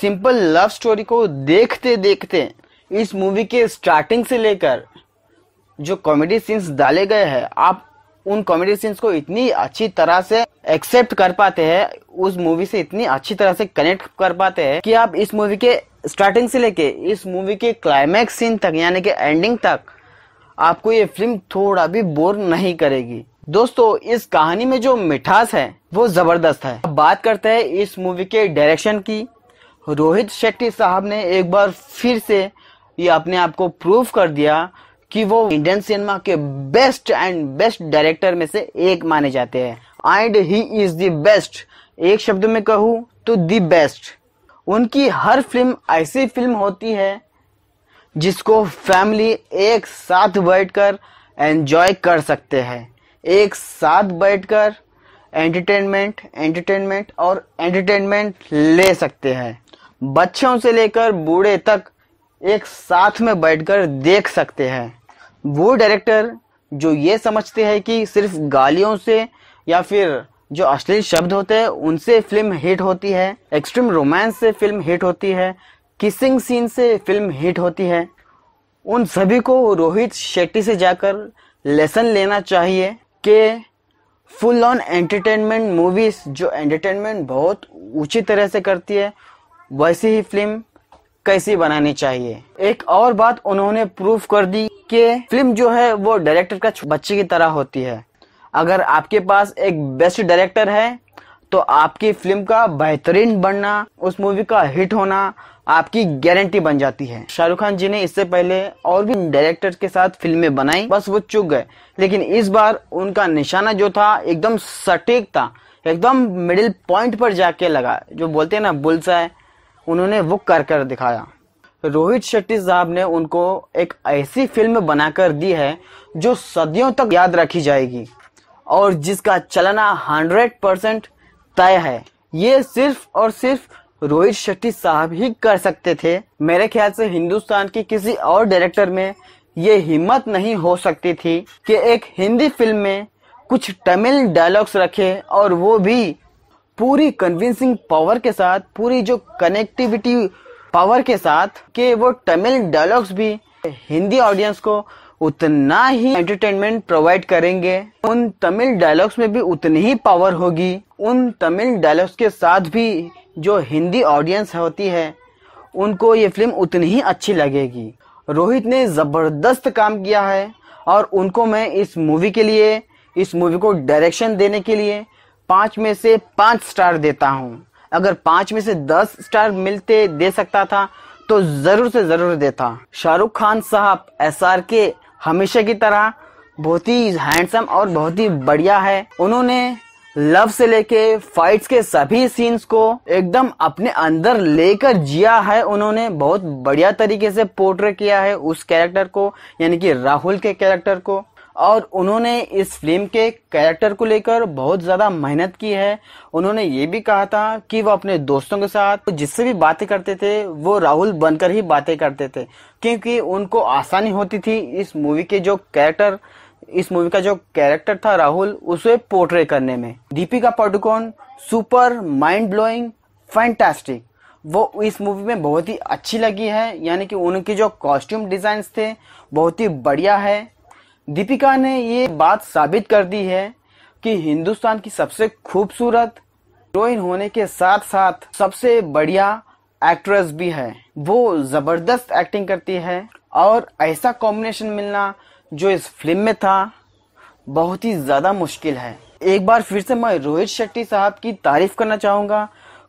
सिंपल लव स्टोरी को देखते देखते इस मूवी के स्टार्टिंग से लेकर जो कॉमेडी सीन्स डाले गए हैं आप उन कॉमेडी सीन्स को इतनी अच्छी तरह से एक्सेप्ट कर पाते हैं उस मूवी से इतनी अच्छी तरह से कनेक्ट कर पाते हैं कि आप इस मूवी के स्टार्टिंग से लेके इस मूवी के क्लाइमैक्स सीन तक यानी कि एंडिंग तक आपको ये फिल्म थोड़ा भी बोर नहीं करेगी दोस्तों इस कहानी में जो मिठास है वो जबरदस्त है अब बात करते हैं इस मूवी के डायरेक्शन की रोहित शेट्टी साहब ने एक बार फिर से ये अपने आप को प्रूव कर दिया कि वो इंडियन सिनेमा के बेस्ट एंड बेस्ट डायरेक्टर में से एक माने जाते हैं and he is the best एक शब्द में कहूँ तो दी बेस्ट उनकी हर फिल्म ऐसी फिल्म होती है जिसको फैमिली एक साथ बैठकर एंजॉय कर सकते हैं एक साथ बैठकर एंटरटेनमेंट एंटरटेनमेंट और एंटरटेनमेंट ले सकते हैं बच्चों से लेकर बूढ़े तक एक साथ में बैठकर देख सकते हैं वो डायरेक्टर जो ये समझते हैं कि सिर्फ गालियों से या फिर जो अश्लील शब्द होते हैं उनसे फिल्म हिट होती है एक्सट्रीम रोमांस से फिल्म हिट होती है किसिंग सीन से फिल्म हिट होती है उन सभी को रोहित शेट्टी से जाकर लेसन लेना चाहिए के फुल ऑन एंटरटेनमेंट मूवीज जो एंटरटेनमेंट बहुत ऊंची तरह से करती है वैसी ही फिल्म कैसी बनानी चाहिए एक और बात उन्होंने प्रूफ कर दी कि फिल्म जो है वो डायरेक्टर का बच्चे की तरह होती है अगर आपके पास एक बेस्ट डायरेक्टर है तो आपकी फिल्म का बेहतरीन बनना उस मूवी का हिट होना आपकी गारंटी बन जाती है शाहरुख खान जी ने इससे पहले और भी डायरेक्टर के साथ फिल्में बनाई बस वो चुक गए लेकिन इस बार उनका निशाना जो था एकदम सटीक था एकदम मिडिल पॉइंट पर जाके लगा जो बोलते हैं ना बुलसा है उन्होंने वो कर कर दिखाया रोहित शेट्टी साहब ने उनको एक ऐसी फिल्म बनाकर दी है जो सदियों तक याद रखी जाएगी और जिसका चलना हंड्रेड परसेंट तय है ये सिर्फ और सिर्फ रोहित शेट्टी साहब ही कर सकते थे मेरे ख्याल से हिंदुस्तान के किसी और डायरेक्टर में ये हिम्मत नहीं हो सकती थी कि एक हिंदी फिल्म में कुछ तमिल डायलॉग्स रखे और वो भी पूरी कन्विंसिंग पावर के साथ पूरी जो कनेक्टिविटी पावर के साथ कि वो तमिल डायलॉग्स भी हिंदी ऑडियंस को उतना ही एंटरटेनमेंट प्रोवाइड करेंगे उन तमिल डायलॉग्स में भी उतनी ही पावर होगी उन तमिल डायलॉग्स के साथ भी जो हिंदी ऑडियंस होती है उनको ये फिल्म उतनी ही अच्छी लगेगी रोहित ने ज़बरदस्त काम किया है और उनको मैं इस मूवी के लिए इस मूवी को डायरेक्शन देने के लिए पाँच में से पाँच स्टार देता हूँ अगर पाँच में से दस स्टार मिलते दे सकता था तो ज़रूर से ज़रूर देता शाहरुख खान साहब एस आर के हमेशा की तरह बहुत ही हैंडसम और बहुत ही बढ़िया है उन्होंने लव से लेके फाइट्स के सभी सीन्स को एकदम अपने अंदर लेकर जिया है उन्होंने बहुत बढ़िया तरीके से पोर्ट्रे किया है उस कैरेक्टर को यानी कि राहुल के कैरेक्टर को और उन्होंने इस फिल्म के कैरेक्टर को लेकर बहुत ज़्यादा मेहनत की है उन्होंने ये भी कहा था कि वो अपने दोस्तों के साथ जिससे भी बातें करते थे वो राहुल बनकर ही बातें करते थे क्योंकि उनको आसानी होती थी इस मूवी के जो कैरेक्टर इस मूवी का जो कैरेक्टर था राहुल उसे पोर्ट्रे करने में Deepika Padukone super mind blowing fantastic वो इस मूवी में बहुत ही अच्छी लगी है यानी कि उनके जो कॉस्ट्यूम डिजाइन थे बहुत ही बढ़िया है दीपिका ने ये बात साबित कर दी है कि हिंदुस्तान की सबसे खूबसूरत हीरोइन होने के साथ साथ सबसे बढ़िया एक्ट्रेस भी है वो ज़बरदस्त एक्टिंग करती है और ऐसा कॉम्बिनेशन मिलना जो इस फिल्म में था बहुत ही ज़्यादा मुश्किल है एक बार फिर से मैं रोहित शेट्टी साहब की तारीफ करना चाहूँगा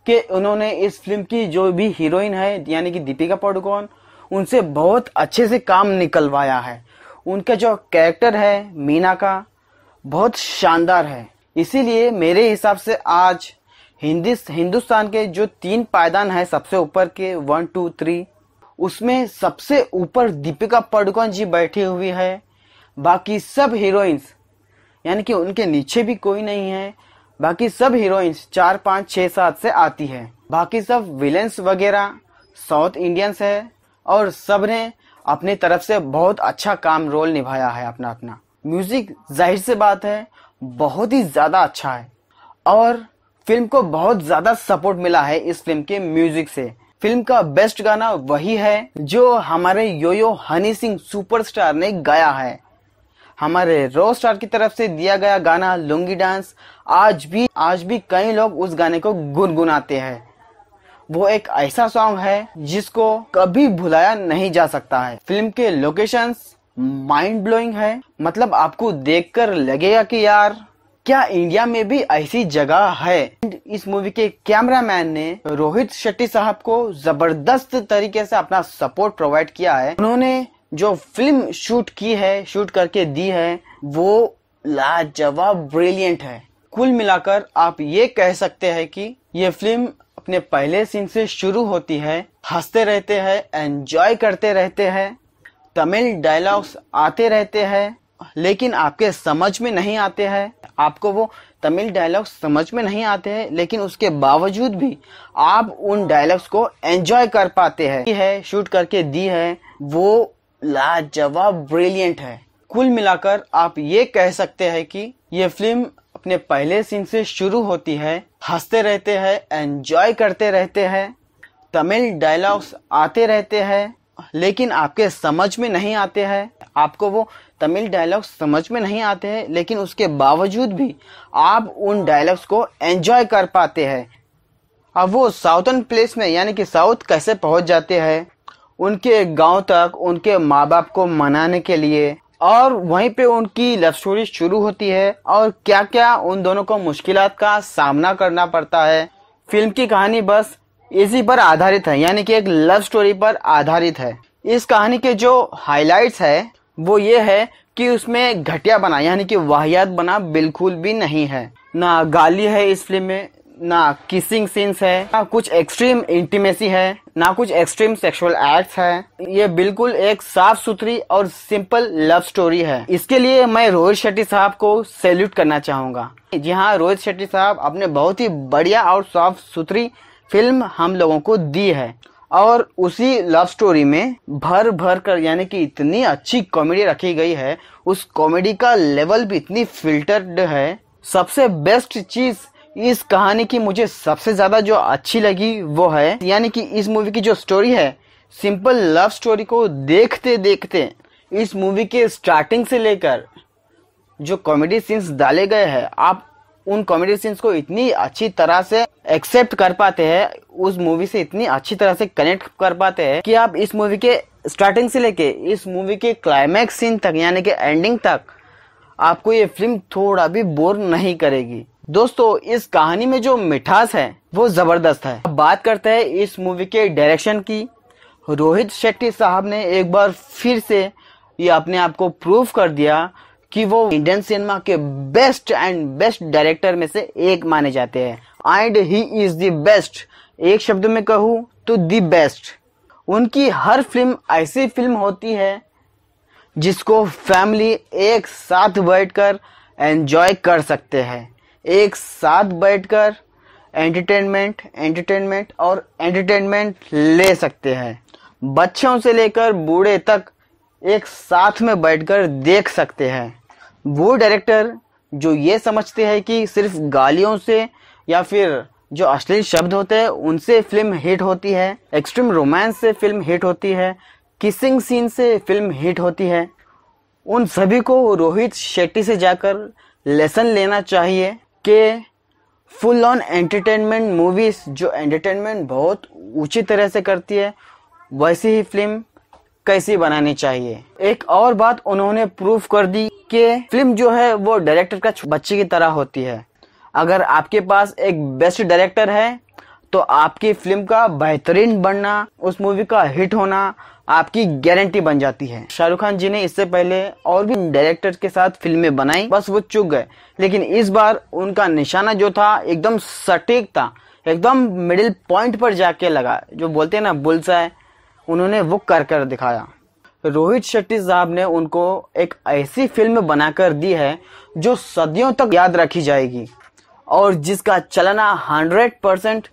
कि उन्होंने इस फिल्म की जो भी हीरोइन है यानी कि दीपिका पाडुकोन उनसे बहुत अच्छे से काम निकलवाया है उनका जो कैरेक्टर है मीना का बहुत शानदार है इसीलिए मेरे हिसाब से आज हिंदी हिंदुस्तान के जो तीन पायदान है सबसे ऊपर के वन टू थ्री उसमें सबसे ऊपर दीपिका पाडुकोन जी बैठी हुई है बाकी सब हीरोइंस यानी कि उनके नीचे भी कोई नहीं है बाकी सब हीरोइंस चार पाँच छः सात से आती है बाकी सब विलेंस वगैरह साउथ इंडियंस है और सब ने अपनी तरफ से बहुत अच्छा काम रोल निभाया है अपना अपना म्यूजिक जाहिर से बात है बहुत ही ज़्यादा अच्छा है और फिल्म को बहुत ज़्यादा सपोर्ट मिला है इस फिल्म के म्यूजिक से फिल्म का बेस्ट गाना वही है जो हमारे योयो हनी सिंह सुपरस्टार ने गाया है हमारे रो स्टार की तरफ से दिया गया गाना लुंगी डांस आज भी आज भी कई लोग उस गाने को गुनगुनाते हैं वो एक ऐसा सॉन्ग है जिसको कभी भुलाया नहीं जा सकता है फिल्म के लोकेशंस माइंड ब्लोइंग है मतलब आपको देखकर लगेगा कि यार क्या इंडिया में भी ऐसी जगह है इस मूवी के कैमरामैन ने रोहित शेट्टी साहब को जबरदस्त तरीके से अपना सपोर्ट प्रोवाइड किया है उन्होंने जो फिल्म शूट की है शूट करके दी है वो लाजवाब ब्रिलियंट है कुल मिलाकर आप ये कह सकते हैं कि ये फिल्म अपने पहले सीन से शुरू होती है हंसते रहते हैं एंजॉय करते रहते हैं तमिल डायलॉग्स आते रहते हैं लेकिन आपके समझ में नहीं आते हैं आपको वो तमिल डायलॉग्स समझ में नहीं आते हैं लेकिन उसके बावजूद भी आप उन डायलॉग्स को एंजॉय कर पाते हैं है शूट करके दी है वो लाजवाब ब्रिलियंट है कुल मिलाकर आप ये कह सकते हैं कि ये फिल्म अपने पहले सीन से शुरू होती है हंसते रहते हैं एंजॉय करते रहते हैं तमिल डायलॉग्स आते रहते हैं लेकिन आपके समझ में नहीं आते हैं आपको वो तमिल डायलॉग्स समझ में नहीं आते हैं लेकिन उसके बावजूद भी आप उन डायलॉग्स को एंजॉय कर पाते हैं अब वो साउथन प्लेस में यानी कि साउथ कैसे पहुंच जाते हैं उनके गांव तक उनके माँ बाप को मनाने के लिए और वहीं पे उनकी लव स्टोरी शुरू होती है और क्या क्या उन दोनों को मुश्किल का सामना करना पड़ता है फिल्म की कहानी बस इसी पर आधारित है यानी कि एक लव स्टोरी पर आधारित है इस कहानी के जो हाइलाइट्स है वो ये है कि उसमें घटिया बना यानी कि वाहियात बना बिल्कुल भी नहीं है ना गाली है इस फिल्म में ना किसिंग सीन्स है ना कुछ एक्सट्रीम इंटीमेसी है ना कुछ एक्सट्रीम सेक्सुअल एक्ट्स है ये बिल्कुल एक साफ सुथरी और सिंपल लव स्टोरी है इसके लिए मैं रोहित शेट्टी साहब को सैल्यूट करना चाहूंगा जी हाँ रोहित शेट्टी साहब अपने बहुत ही बढ़िया और साफ सुथरी फिल्म हम लोगों को दी है और उसी लव स्टोरी में भर भर कर यानी कि इतनी अच्छी कॉमेडी रखी गई है उस कॉमेडी का लेवल भी इतनी फिल्टर्ड है सबसे बेस्ट चीज इस कहानी की मुझे सबसे ज़्यादा जो अच्छी लगी वो है यानी कि इस मूवी की जो स्टोरी है सिंपल लव स्टोरी को देखते देखते इस मूवी के स्टार्टिंग से लेकर जो कॉमेडी सीन्स डाले गए हैं आप उन कॉमेडी सीन्स को इतनी अच्छी तरह से एक्सेप्ट कर पाते हैं उस मूवी से इतनी अच्छी तरह से कनेक्ट कर पाते हैं कि आप इस मूवी के स्टार्टिंग से लेके इस मूवी के क्लाइमैक्स सीन तक यानी कि एंडिंग तक आपको ये फिल्म थोड़ा भी बोर नहीं करेगी दोस्तों इस कहानी में जो मिठास है वो जबरदस्त है अब बात करते हैं इस मूवी के डायरेक्शन की रोहित शेट्टी साहब ने एक बार फिर से ये अपने आप को प्रूव कर दिया कि वो इंडियन सिनेमा के बेस्ट एंड बेस्ट डायरेक्टर में से एक माने जाते हैं and he is the best एक शब्द में कहूँ तो द बेस्ट उनकी हर फिल्म ऐसी फिल्म होती है जिसको फैमिली एक साथ बैठकर एंजॉय कर सकते हैं एक साथ बैठकर एंटरटेनमेंट एंटरटेनमेंट और एंटरटेनमेंट ले सकते हैं बच्चों से लेकर बूढ़े तक एक साथ में बैठकर देख सकते हैं वो डायरेक्टर जो ये समझते हैं कि सिर्फ गालियों से या फिर जो अश्लील शब्द होते हैं उनसे फिल्म हिट होती है एक्सट्रीम रोमांस से फिल्म हिट होती है किसिंग सीन से फिल्म हिट होती है उन सभी को रोहित शेट्टी से जाकर लेसन लेना चाहिए के फुल ऑन एंटरटेनमेंट मूवीज़ जो एंटरटेनमेंट बहुत ऊँची तरह से करती है वैसी ही फिल्म कैसी बनानी चाहिए एक और बात उन्होंने प्रूफ कर दी कि फिल्म जो है वो डायरेक्टर का बच्चे की तरह होती है अगर आपके पास एक बेस्ट डायरेक्टर है तो आपकी फिल्म का बेहतरीन बनना उस मूवी का हिट होना आपकी गारंटी बन जाती है शाहरुख खान जी ने इससे पहले और भी डायरेक्टर के साथ फिल्में बनाई बस वो चुक गए लेकिन इस बार उनका निशाना जो था एकदम सटीक था एकदम मिडिल पॉइंट पर जाके लगा जो बोलते हैं ना बुलसा है उन्होंने वो कर कर दिखाया रोहित शेट्टी साहब ने उनको एक ऐसी फिल्म बनाकर दी है जो सदियों तक याद रखी जाएगी और जिसका चलना हंड्रेड परसेंट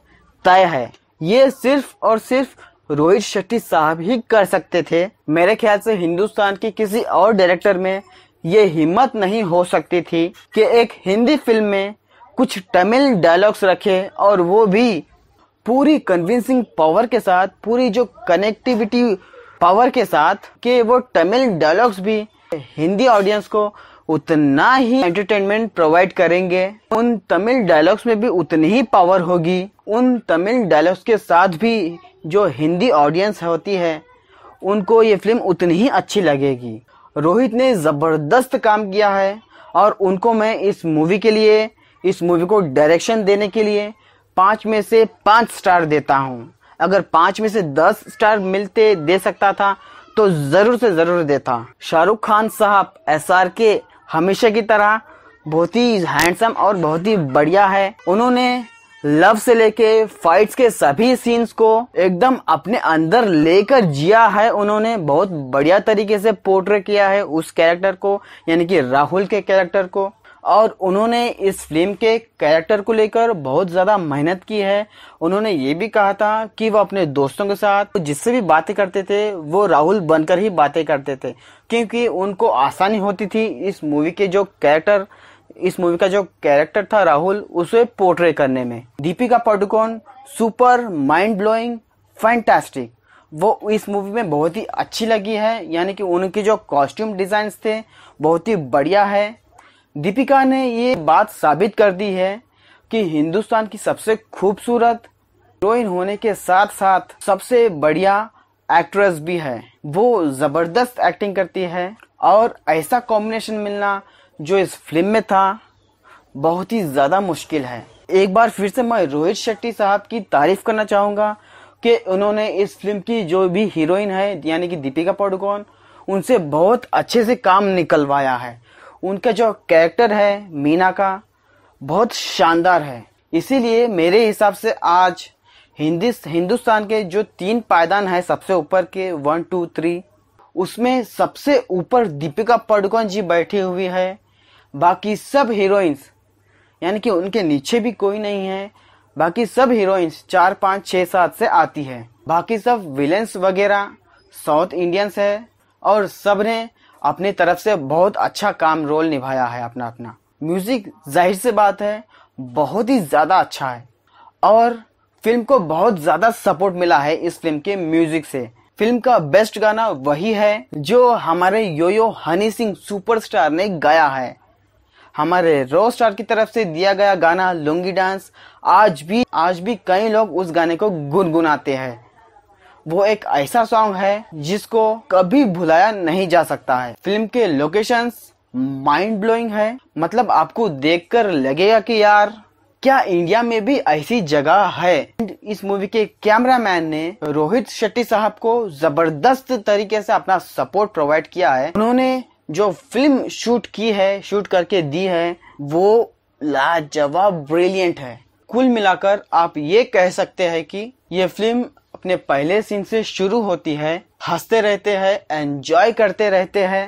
तय है ये सिर्फ और सिर्फ रोहित शेट्टी साहब ही कर सकते थे मेरे ख्याल से हिंदुस्तान की किसी और डायरेक्टर में ये हिम्मत नहीं हो सकती थी कि एक हिंदी फिल्म में कुछ तमिल डायलॉग्स रखे और वो भी पूरी कन्विंसिंग पावर के साथ पूरी जो कनेक्टिविटी पावर के साथ कि वो तमिल डायलॉग्स भी हिंदी ऑडियंस को उतना ही एंटरटेनमेंट प्रोवाइड करेंगे उन तमिल डायलॉग्स में भी उतनी ही पावर होगी उन तमिल डायलॉग्स के साथ भी जो हिंदी ऑडियंस होती है उनको ये फिल्म उतनी ही अच्छी लगेगी रोहित ने ज़बरदस्त काम किया है और उनको मैं इस मूवी के लिए इस मूवी को डायरेक्शन देने के लिए पाँच में से पाँच स्टार देता हूँ अगर पाँच में से दस स्टार मिलते दे सकता था तो ज़रूर से ज़रूर देता शाहरुख खान साहब एस आर के हमेशा की तरह बहुत ही हैंडसम और बहुत ही बढ़िया है उन्होंने लव से लेके फाइट्स के सभी सीन्स को एकदम अपने अंदर लेकर जिया है उन्होंने बहुत बढ़िया तरीके से पोर्ट्रे किया है उस कैरेक्टर को यानी कि राहुल के कैरेक्टर को और उन्होंने इस फिल्म के कैरेक्टर को लेकर बहुत ज़्यादा मेहनत की है उन्होंने ये भी कहा था कि वो अपने दोस्तों के साथ जिससे भी बातें करते थे वो राहुल बनकर ही बातें करते थे क्योंकि उनको आसानी होती थी इस मूवी के जो कैरेक्टर इस मूवी का जो कैरेक्टर था राहुल उसे पोर्ट्रे करने में Deepika Padukone super mind blowing fantastic वो इस मूवी में बहुत ही अच्छी लगी है यानी कि उनके जो कॉस्ट्यूम डिजाइन थे बहुत ही बढ़िया है दीपिका ने ये बात साबित कर दी है कि हिंदुस्तान की सबसे खूबसूरत हीरोइन होने के साथ साथ सबसे बढ़िया एक्ट्रेस भी है वो ज़बरदस्त एक्टिंग करती है और ऐसा कॉम्बिनेशन मिलना जो इस फिल्म में था बहुत ही ज़्यादा मुश्किल है एक बार फिर से मैं रोहित शेट्टी साहब की तारीफ करना चाहूँगा कि उन्होंने इस फिल्म की जो भी हीरोइन है यानी कि दीपिका पाडुकोन उनसे बहुत अच्छे से काम निकलवाया है उनका जो कैरेक्टर है मीना का बहुत शानदार है इसीलिए मेरे हिसाब से आज हिंदी हिंदुस्तान के जो तीन पायदान है सबसे ऊपर के वन टू थ्री उसमें सबसे ऊपर दीपिका पाडुकोन जी बैठी हुई है बाकी सब हीरोइंस यानी कि उनके नीचे भी कोई नहीं है बाकी सब हीरोइंस चार पाँच छः सात से आती है बाकी सब विलेंस वगैरह साउथ इंडियंस है और सब ने अपनी तरफ से बहुत अच्छा काम रोल निभाया है अपना अपना म्यूजिक जाहिर से बात है बहुत ही ज़्यादा अच्छा है और फिल्म को बहुत ज़्यादा सपोर्ट मिला है इस फिल्म के म्यूजिक से फिल्म का बेस्ट गाना वही है जो हमारे योयो हनी सिंह सुपरस्टार ने गाया है हमारे रॉ स्टार की तरफ से दिया गया गाना लुंगी डांस आज भी आज भी कई लोग उस गाने को गुनगुनाते हैं वो एक ऐसा सॉन्ग है जिसको कभी भुलाया नहीं जा सकता है फिल्म के लोकेशंस माइंड ब्लोइंग है मतलब आपको देखकर लगेगा कि यार क्या इंडिया में भी ऐसी जगह है इस मूवी के कैमरामैन ने रोहित शेट्टी साहब को जबरदस्त तरीके से अपना सपोर्ट प्रोवाइड किया है उन्होंने जो फिल्म शूट की है शूट करके दी है वो लाजवाब ब्रिलियंट है कुल मिलाकर आप ये कह सकते हैं कि ये फिल्म अपने पहले सीन से शुरू होती है हंसते रहते हैं एंजॉय करते रहते हैं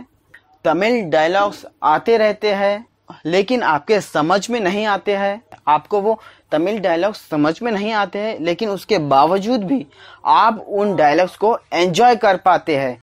तमिल डायलॉग्स आते रहते हैं लेकिन आपके समझ में नहीं आते हैं आपको वो तमिल डायलॉग्स समझ में नहीं आते हैं लेकिन उसके बावजूद भी आप उन डायलॉग्स को एंजॉय कर पाते हैं